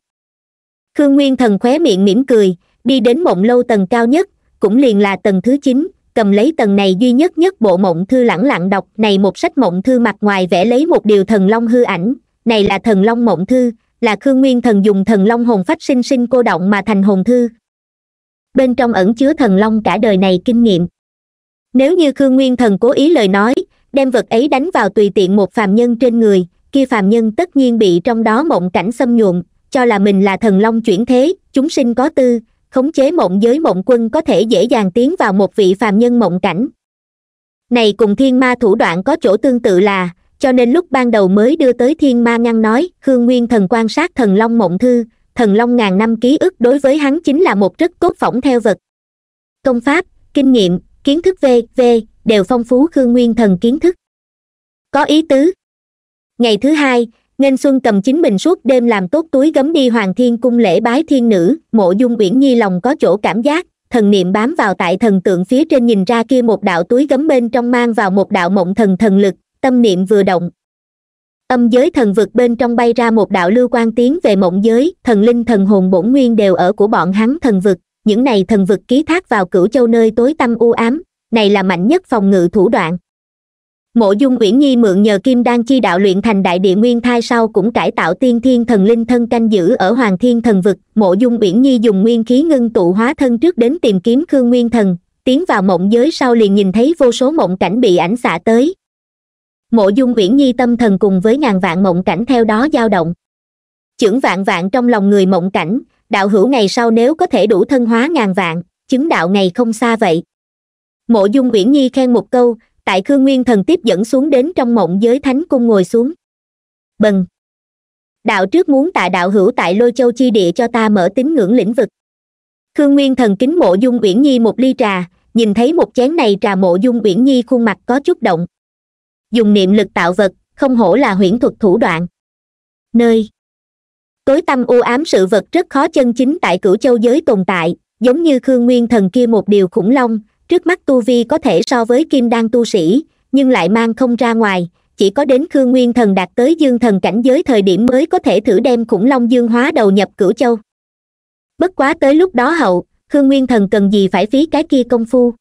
khương nguyên thần khóe miệng mỉm cười đi đến mộng lâu tầng cao nhất cũng liền là tầng thứ chín cầm lấy tầng này duy nhất nhất bộ mộng thư lẳng lặng đọc này một sách mộng thư mặt ngoài vẽ lấy một điều thần long hư ảnh này là thần long mộng thư là khương nguyên thần dùng thần long hồn phách sinh sinh cô động mà thành hồn thư bên trong ẩn chứa thần long cả đời này kinh nghiệm nếu như khương nguyên thần cố ý lời nói đem vật ấy đánh vào tùy tiện một phàm nhân trên người kia phàm nhân tất nhiên bị trong đó mộng cảnh xâm nhuộm cho là mình là thần long chuyển thế chúng sinh có tư khống chế mộng giới mộng quân có thể dễ dàng tiến vào một vị phàm nhân mộng cảnh này cùng thiên ma thủ đoạn có chỗ tương tự là cho nên lúc ban đầu mới đưa tới thiên ma ngăn nói khương nguyên thần quan sát thần long mộng thư thần long ngàn năm ký ức đối với hắn chính là một rất cốt phỏng theo vật công pháp kinh nghiệm kiến thức v v đều phong phú khương nguyên thần kiến thức có ý tứ ngày thứ hai ngân xuân cầm chính bình suốt đêm làm tốt túi gấm đi hoàng thiên cung lễ bái thiên nữ mộ dung uyển nhi lòng có chỗ cảm giác thần niệm bám vào tại thần tượng phía trên nhìn ra kia một đạo túi gấm bên trong mang vào một đạo mộng thần thần lực tâm niệm vừa động âm giới thần vực bên trong bay ra một đạo lưu quan tiến về mộng giới thần linh thần hồn bổn nguyên đều ở của bọn hắn thần vực những này thần vực ký thác vào cửu châu nơi tối tăm u ám này là mạnh nhất phòng ngự thủ đoạn mộ dung uyển nhi mượn nhờ kim đan chi đạo luyện thành đại địa nguyên thai sau cũng cải tạo tiên thiên thần linh thân canh giữ ở hoàng thiên thần vực mộ dung uyển nhi dùng nguyên khí ngưng tụ hóa thân trước đến tìm kiếm khương nguyên thần tiến vào mộng giới sau liền nhìn thấy vô số mộng cảnh bị ảnh xạ tới mộ dung uyển nhi tâm thần cùng với ngàn vạn mộng cảnh theo đó dao động chưởng vạn vạn trong lòng người mộng cảnh đạo hữu ngày sau nếu có thể đủ thân hóa ngàn vạn chứng đạo ngày không xa vậy mộ dung uyển nhi khen một câu tại khương nguyên thần tiếp dẫn xuống đến trong mộng giới thánh cung ngồi xuống bần đạo trước muốn tạ đạo hữu tại lôi châu chi địa cho ta mở tín ngưỡng lĩnh vực khương nguyên thần kính mộ dung uyển nhi một ly trà nhìn thấy một chén này trà mộ dung uyển nhi khuôn mặt có chút động dùng niệm lực tạo vật không hổ là huyễn thuật thủ đoạn nơi tối tâm u ám sự vật rất khó chân chính tại cửu châu giới tồn tại giống như khương nguyên thần kia một điều khủng long trước mắt tu vi có thể so với kim đan tu sĩ nhưng lại mang không ra ngoài chỉ có đến khương nguyên thần đạt tới dương thần cảnh giới thời điểm mới có thể thử đem khủng long dương hóa đầu nhập cửu châu bất quá tới lúc đó hậu khương nguyên thần cần gì phải phí cái kia công phu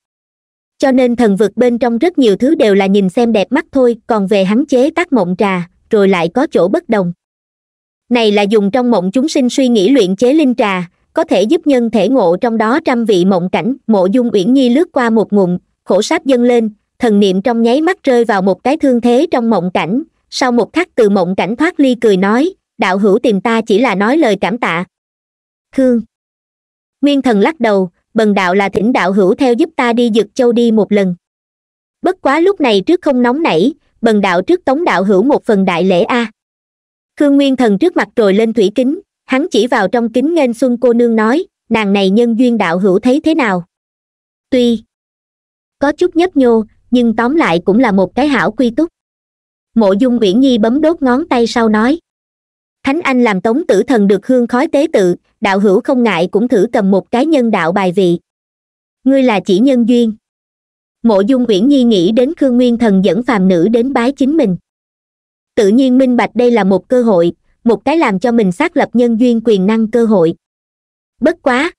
cho nên thần vực bên trong rất nhiều thứ đều là nhìn xem đẹp mắt thôi còn về hắn chế tác mộng trà rồi lại có chỗ bất đồng này là dùng trong mộng chúng sinh suy nghĩ luyện chế linh trà có thể giúp nhân thể ngộ trong đó trăm vị mộng cảnh mộ dung uyển nhi lướt qua một ngụm khổ sáp dâng lên thần niệm trong nháy mắt rơi vào một cái thương thế trong mộng cảnh sau một khắc từ mộng cảnh thoát ly cười nói đạo hữu tìm ta chỉ là nói lời cảm tạ thương nguyên thần lắc đầu bần đạo là thỉnh đạo hữu theo giúp ta đi dực châu đi một lần bất quá lúc này trước không nóng nảy bần đạo trước tống đạo hữu một phần đại lễ a khương nguyên thần trước mặt trồi lên thủy kính hắn chỉ vào trong kính nghênh xuân cô nương nói nàng này nhân duyên đạo hữu thấy thế nào tuy có chút nhấp nhô nhưng tóm lại cũng là một cái hảo quy túc mộ dung uyển nhi bấm đốt ngón tay sau nói thánh anh làm tống tử thần được hương khói tế tự đạo hữu không ngại cũng thử cầm một cái nhân đạo bài vị ngươi là chỉ nhân duyên mộ dung uyển nhi nghĩ đến khương nguyên thần dẫn phàm nữ đến bái chính mình tự nhiên minh bạch đây là một cơ hội một cái làm cho mình xác lập nhân duyên quyền năng cơ hội bất quá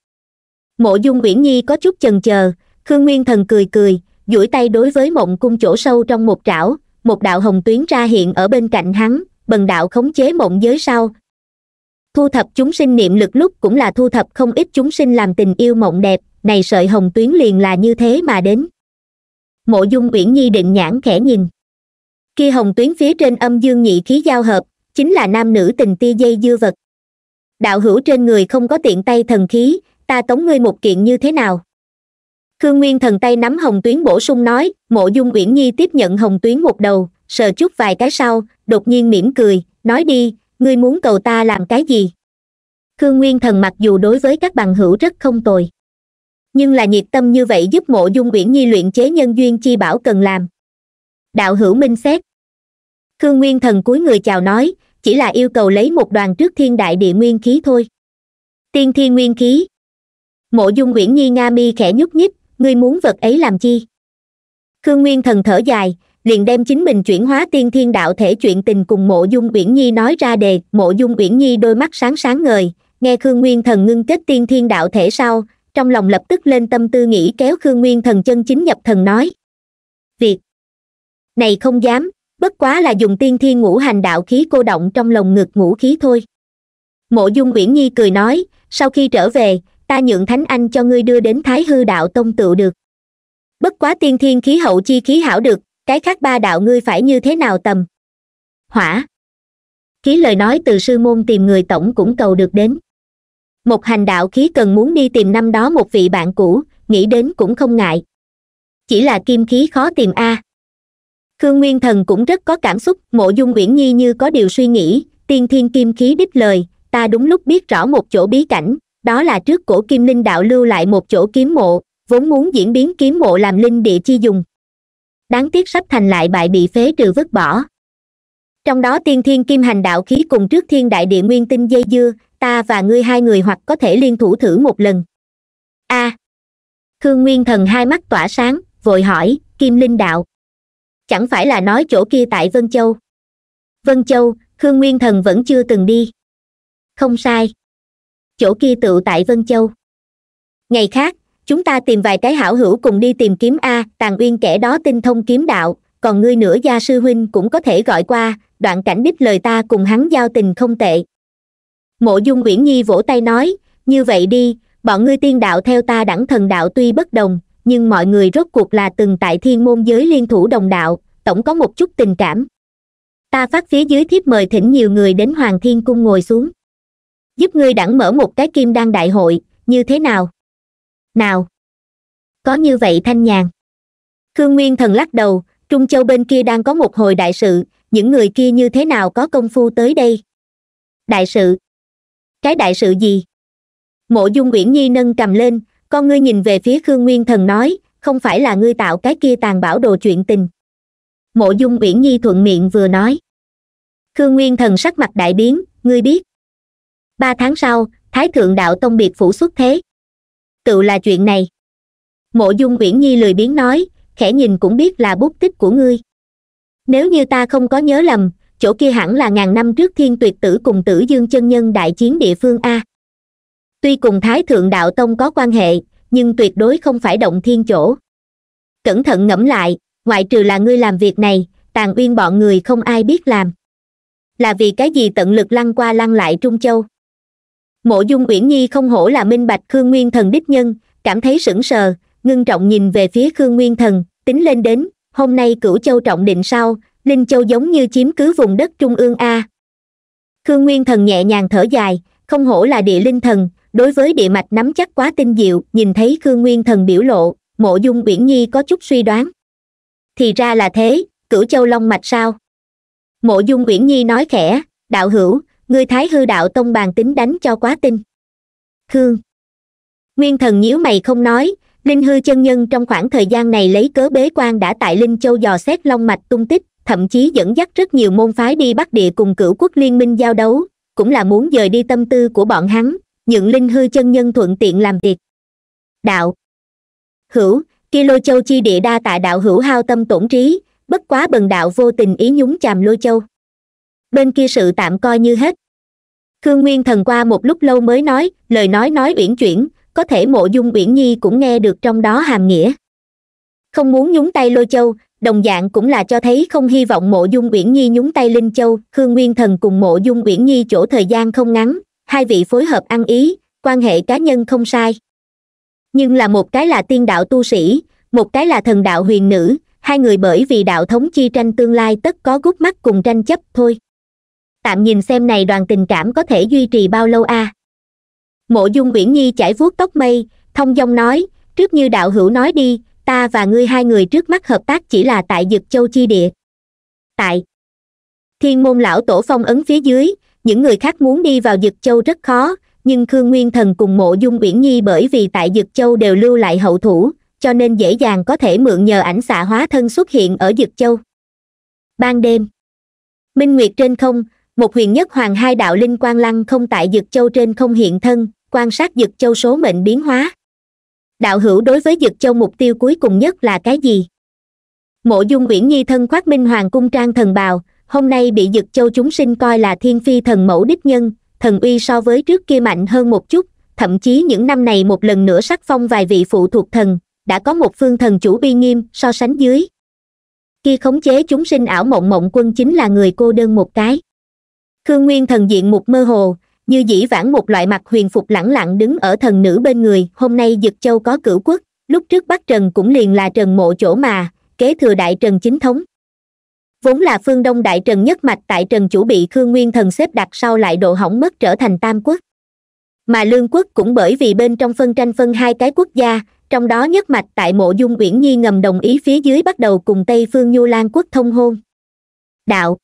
mộ dung uyển nhi có chút chần chờ khương nguyên thần cười cười duỗi tay đối với mộng cung chỗ sâu trong một trảo một đạo hồng tuyến ra hiện ở bên cạnh hắn bần đạo khống chế mộng giới sau thu thập chúng sinh niệm lực lúc cũng là thu thập không ít chúng sinh làm tình yêu mộng đẹp này sợi hồng tuyến liền là như thế mà đến mộ dung uyển nhi định nhãn khẽ nhìn khi hồng tuyến phía trên âm dương nhị khí giao hợp chính là nam nữ tình tia dây dưa vật đạo hữu trên người không có tiện tay thần khí ta tống ngươi một kiện như thế nào khương nguyên thần tay nắm hồng tuyến bổ sung nói mộ dung uyển nhi tiếp nhận hồng tuyến một đầu sờ chút vài cái sau đột nhiên mỉm cười nói đi ngươi muốn cầu ta làm cái gì khương nguyên thần mặc dù đối với các bằng hữu rất không tồi nhưng là nhiệt tâm như vậy giúp mộ dung uyển nhi luyện chế nhân duyên chi bảo cần làm đạo hữu minh xét khương nguyên thần cúi người chào nói chỉ là yêu cầu lấy một đoàn trước thiên đại địa nguyên khí thôi tiên thiên nguyên khí mộ dung nguyễn nhi nga mi khẽ nhúc nhích ngươi muốn vật ấy làm chi khương nguyên thần thở dài liền đem chính mình chuyển hóa tiên thiên đạo thể chuyện tình cùng mộ dung uyển nhi nói ra đề mộ dung uyển nhi đôi mắt sáng sáng ngời nghe khương nguyên thần ngưng kết tiên thiên đạo thể sau trong lòng lập tức lên tâm tư nghĩ kéo khương nguyên thần chân chính nhập thần nói việc này không dám bất quá là dùng tiên thiên ngũ hành đạo khí cô động trong lồng ngực ngũ khí thôi mộ dung uyển nhi cười nói sau khi trở về ta nhượng thánh anh cho ngươi đưa đến thái hư đạo tông tựu được bất quá tiên thiên khí hậu chi khí hảo được cái khác ba đạo ngươi phải như thế nào tầm hỏa khí lời nói từ sư môn tìm người tổng cũng cầu được đến một hành đạo khí cần muốn đi tìm năm đó một vị bạn cũ nghĩ đến cũng không ngại chỉ là kim khí khó tìm a à khương nguyên thần cũng rất có cảm xúc mộ dung uyển nhi như có điều suy nghĩ tiên thiên kim khí đích lời ta đúng lúc biết rõ một chỗ bí cảnh đó là trước cổ kim linh đạo lưu lại một chỗ kiếm mộ vốn muốn diễn biến kiếm mộ làm linh địa chi dùng đáng tiếc sắp thành lại bại bị phế trừ vứt bỏ trong đó tiên thiên kim hành đạo khí cùng trước thiên đại địa nguyên tinh dây dưa ta và ngươi hai người hoặc có thể liên thủ thử một lần a khương nguyên thần hai mắt tỏa sáng vội hỏi kim linh đạo chẳng phải là nói chỗ kia tại vân châu vân châu khương nguyên thần vẫn chưa từng đi không sai chỗ kia tựu tại vân châu ngày khác chúng ta tìm vài cái hảo hữu cùng đi tìm kiếm a tàn uyên kẻ đó tinh thông kiếm đạo còn ngươi nữa gia sư huynh cũng có thể gọi qua đoạn cảnh đích lời ta cùng hắn giao tình không tệ mộ dung uyển nhi vỗ tay nói như vậy đi bọn ngươi tiên đạo theo ta đẳng thần đạo tuy bất đồng nhưng mọi người rốt cuộc là từng tại thiên môn giới liên thủ đồng đạo tổng có một chút tình cảm ta phát phía dưới thiếp mời thỉnh nhiều người đến hoàng thiên cung ngồi xuống giúp ngươi đẳng mở một cái kim đan đại hội như thế nào nào có như vậy thanh nhàn khương nguyên thần lắc đầu trung châu bên kia đang có một hồi đại sự những người kia như thế nào có công phu tới đây đại sự cái đại sự gì mộ dung uyển nhi nâng cầm lên con ngươi nhìn về phía khương nguyên thần nói không phải là ngươi tạo cái kia tàn bảo đồ chuyện tình mộ dung uyển nhi thuận miệng vừa nói khương nguyên thần sắc mặt đại biến ngươi biết ba tháng sau thái thượng đạo tông biệt phủ xuất thế tự là chuyện này mộ dung uyển nhi lười biếng nói khẽ nhìn cũng biết là bút tích của ngươi nếu như ta không có nhớ lầm chỗ kia hẳn là ngàn năm trước thiên tuyệt tử cùng tử dương chân nhân đại chiến địa phương a tuy cùng thái thượng đạo tông có quan hệ nhưng tuyệt đối không phải động thiên chỗ cẩn thận ngẫm lại ngoại trừ là ngươi làm việc này tàn uyên bọn người không ai biết làm là vì cái gì tận lực lăn qua lăn lại trung châu mộ dung uyển nhi không hổ là minh bạch khương nguyên thần đích nhân cảm thấy sững sờ ngưng trọng nhìn về phía khương nguyên thần tính lên đến hôm nay cửu châu trọng định sau linh châu giống như chiếm cứ vùng đất trung ương a khương nguyên thần nhẹ nhàng thở dài không hổ là địa linh thần đối với địa mạch nắm chắc quá tinh diệu nhìn thấy khương nguyên thần biểu lộ mộ dung uyển nhi có chút suy đoán thì ra là thế cửu châu long mạch sao mộ dung uyển nhi nói khẽ đạo hữu người thái hư đạo tông bàn tính đánh cho quá tinh khương nguyên thần nhíu mày không nói linh hư chân nhân trong khoảng thời gian này lấy cớ bế quan đã tại linh châu dò xét long mạch tung tích thậm chí dẫn dắt rất nhiều môn phái đi bắc địa cùng cửu quốc liên minh giao đấu cũng là muốn dời đi tâm tư của bọn hắn nhượng linh hư chân nhân thuận tiện làm việc đạo hữu kia lôi châu chi địa đa tại đạo hữu hao tâm tổn trí bất quá bần đạo vô tình ý nhúng chàm lôi châu bên kia sự tạm coi như hết khương nguyên thần qua một lúc lâu mới nói lời nói nói uyển chuyển có thể mộ dung uyển nhi cũng nghe được trong đó hàm nghĩa không muốn nhúng tay lôi châu đồng dạng cũng là cho thấy không hy vọng mộ dung uyển nhi nhúng tay linh châu khương nguyên thần cùng mộ dung uyển nhi chỗ thời gian không ngắn hai vị phối hợp ăn ý quan hệ cá nhân không sai nhưng là một cái là tiên đạo tu sĩ một cái là thần đạo huyền nữ hai người bởi vì đạo thống chi tranh tương lai tất có gút mắt cùng tranh chấp thôi tạm nhìn xem này đoàn tình cảm có thể duy trì bao lâu a à? mộ dung uyển nhi chảy vuốt tóc mây thông dong nói trước như đạo hữu nói đi ta và ngươi hai người trước mắt hợp tác chỉ là tại dực châu chi địa tại thiên môn lão tổ phong ấn phía dưới những người khác muốn đi vào dực châu rất khó nhưng khương nguyên thần cùng mộ dung uyển nhi bởi vì tại dực châu đều lưu lại hậu thủ cho nên dễ dàng có thể mượn nhờ ảnh xạ hóa thân xuất hiện ở dực châu ban đêm minh nguyệt trên không một huyền nhất hoàng hai đạo linh quang lăng không tại dực châu trên không hiện thân quan sát dực châu số mệnh biến hóa đạo hữu đối với dực châu mục tiêu cuối cùng nhất là cái gì mộ dung uyển nhi thân khoác minh hoàng cung trang thần bào hôm nay bị dực châu chúng sinh coi là thiên phi thần mẫu đích nhân thần uy so với trước kia mạnh hơn một chút thậm chí những năm này một lần nữa sắc phong vài vị phụ thuộc thần đã có một phương thần chủ bi nghiêm so sánh dưới Khi khống chế chúng sinh ảo mộng mộng quân chính là người cô đơn một cái khương nguyên thần diện một mơ hồ như dĩ vãng một loại mặt huyền phục lẳng lặng đứng ở thần nữ bên người hôm nay dực châu có cửu quốc lúc trước bắt trần cũng liền là trần mộ chỗ mà kế thừa đại trần chính thống vốn là phương đông đại trần nhất mạch tại trần chủ bị khương nguyên thần xếp đặt sau lại độ hỏng mất trở thành tam quốc mà lương quốc cũng bởi vì bên trong phân tranh phân hai cái quốc gia trong đó nhất mạch tại mộ dung uyển nhi ngầm đồng ý phía dưới bắt đầu cùng tây phương nhu lan quốc thông hôn đạo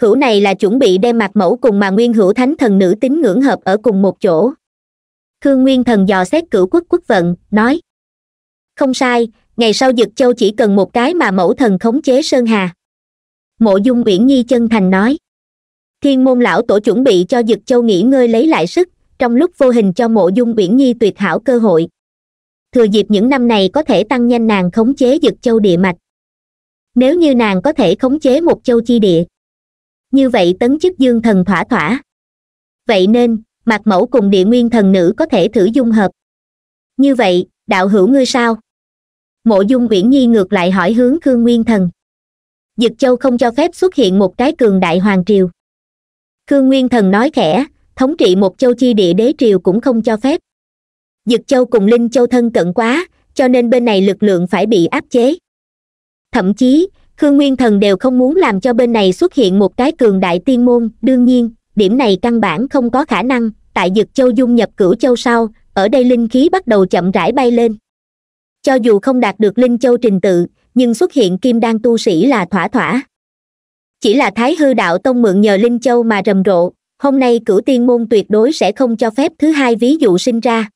hữu này là chuẩn bị đem mặt mẫu cùng mà nguyên hữu thánh thần nữ tín ngưỡng hợp ở cùng một chỗ khương nguyên thần dò xét cửu quốc quốc vận nói không sai ngày sau dực châu chỉ cần một cái mà mẫu thần khống chế sơn hà mộ dung uyển nhi chân thành nói thiên môn lão tổ chuẩn bị cho dực châu nghỉ ngơi lấy lại sức trong lúc vô hình cho mộ dung uyển nhi tuyệt hảo cơ hội thừa dịp những năm này có thể tăng nhanh nàng khống chế dực châu địa mạch nếu như nàng có thể khống chế một châu chi địa như vậy tấn chức dương thần thỏa thỏa vậy nên mạc mẫu cùng địa nguyên thần nữ có thể thử dung hợp như vậy đạo hữu ngươi sao mộ dung uyển nhi ngược lại hỏi hướng khương nguyên thần dực châu không cho phép xuất hiện một cái cường đại hoàng triều khương nguyên thần nói khẽ thống trị một châu chi địa đế triều cũng không cho phép dực châu cùng linh châu thân cận quá cho nên bên này lực lượng phải bị áp chế thậm chí khương nguyên thần đều không muốn làm cho bên này xuất hiện một cái cường đại tiên môn đương nhiên điểm này căn bản không có khả năng tại dực châu dung nhập cửu châu sau ở đây linh khí bắt đầu chậm rãi bay lên cho dù không đạt được linh châu trình tự nhưng xuất hiện kim đan tu sĩ là thỏa thỏa chỉ là thái hư đạo tông mượn nhờ linh châu mà rầm rộ hôm nay cửu tiên môn tuyệt đối sẽ không cho phép thứ hai ví dụ sinh ra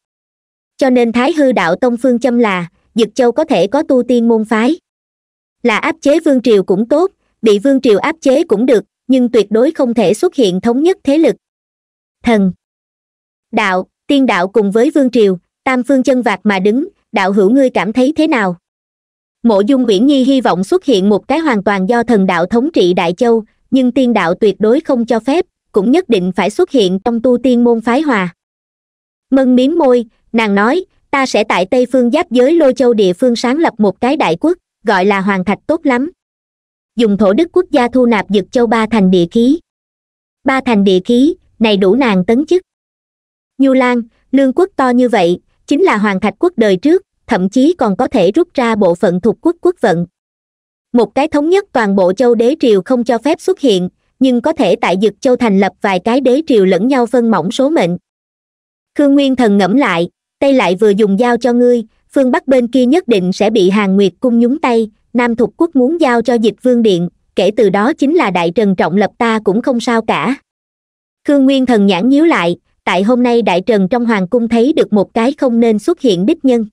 cho nên thái hư đạo tông phương châm là dực châu có thể có tu tiên môn phái là áp chế vương triều cũng tốt bị vương triều áp chế cũng được nhưng tuyệt đối không thể xuất hiện thống nhất thế lực thần đạo tiên đạo cùng với vương triều tam phương chân vạc mà đứng đạo hữu ngươi cảm thấy thế nào mộ dung uyển nhi hy vọng xuất hiện một cái hoàn toàn do thần đạo thống trị đại châu nhưng tiên đạo tuyệt đối không cho phép cũng nhất định phải xuất hiện trong tu tiên môn phái hòa mân miếm môi nàng nói ta sẽ tại tây phương giáp giới lô châu địa phương sáng lập một cái đại quốc gọi là hoàng thạch tốt lắm dùng thổ đức quốc gia thu nạp dực châu ba thành địa khí ba thành địa khí này đủ nàng tấn chức nhu lan lương quốc to như vậy chính là hoàng thạch quốc đời trước thậm chí còn có thể rút ra bộ phận thuộc quốc quốc vận một cái thống nhất toàn bộ châu đế triều không cho phép xuất hiện nhưng có thể tại dực châu thành lập vài cái đế triều lẫn nhau phân mỏng số mệnh khương nguyên thần ngẫm lại tây lại vừa dùng dao cho ngươi phương bắc bên kia nhất định sẽ bị hàng nguyệt cung nhúng tay nam thục quốc muốn giao cho dịch vương điện kể từ đó chính là đại trần trọng lập ta cũng không sao cả khương nguyên thần nhãn nhíu lại tại hôm nay đại trần trong hoàng cung thấy được một cái không nên xuất hiện đích nhân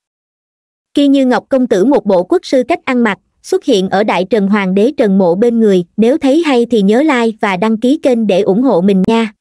khi như ngọc công tử một bộ quốc sư cách ăn mặc xuất hiện ở đại trần hoàng đế trần mộ bên người nếu thấy hay thì nhớ like và đăng ký kênh để ủng hộ mình nha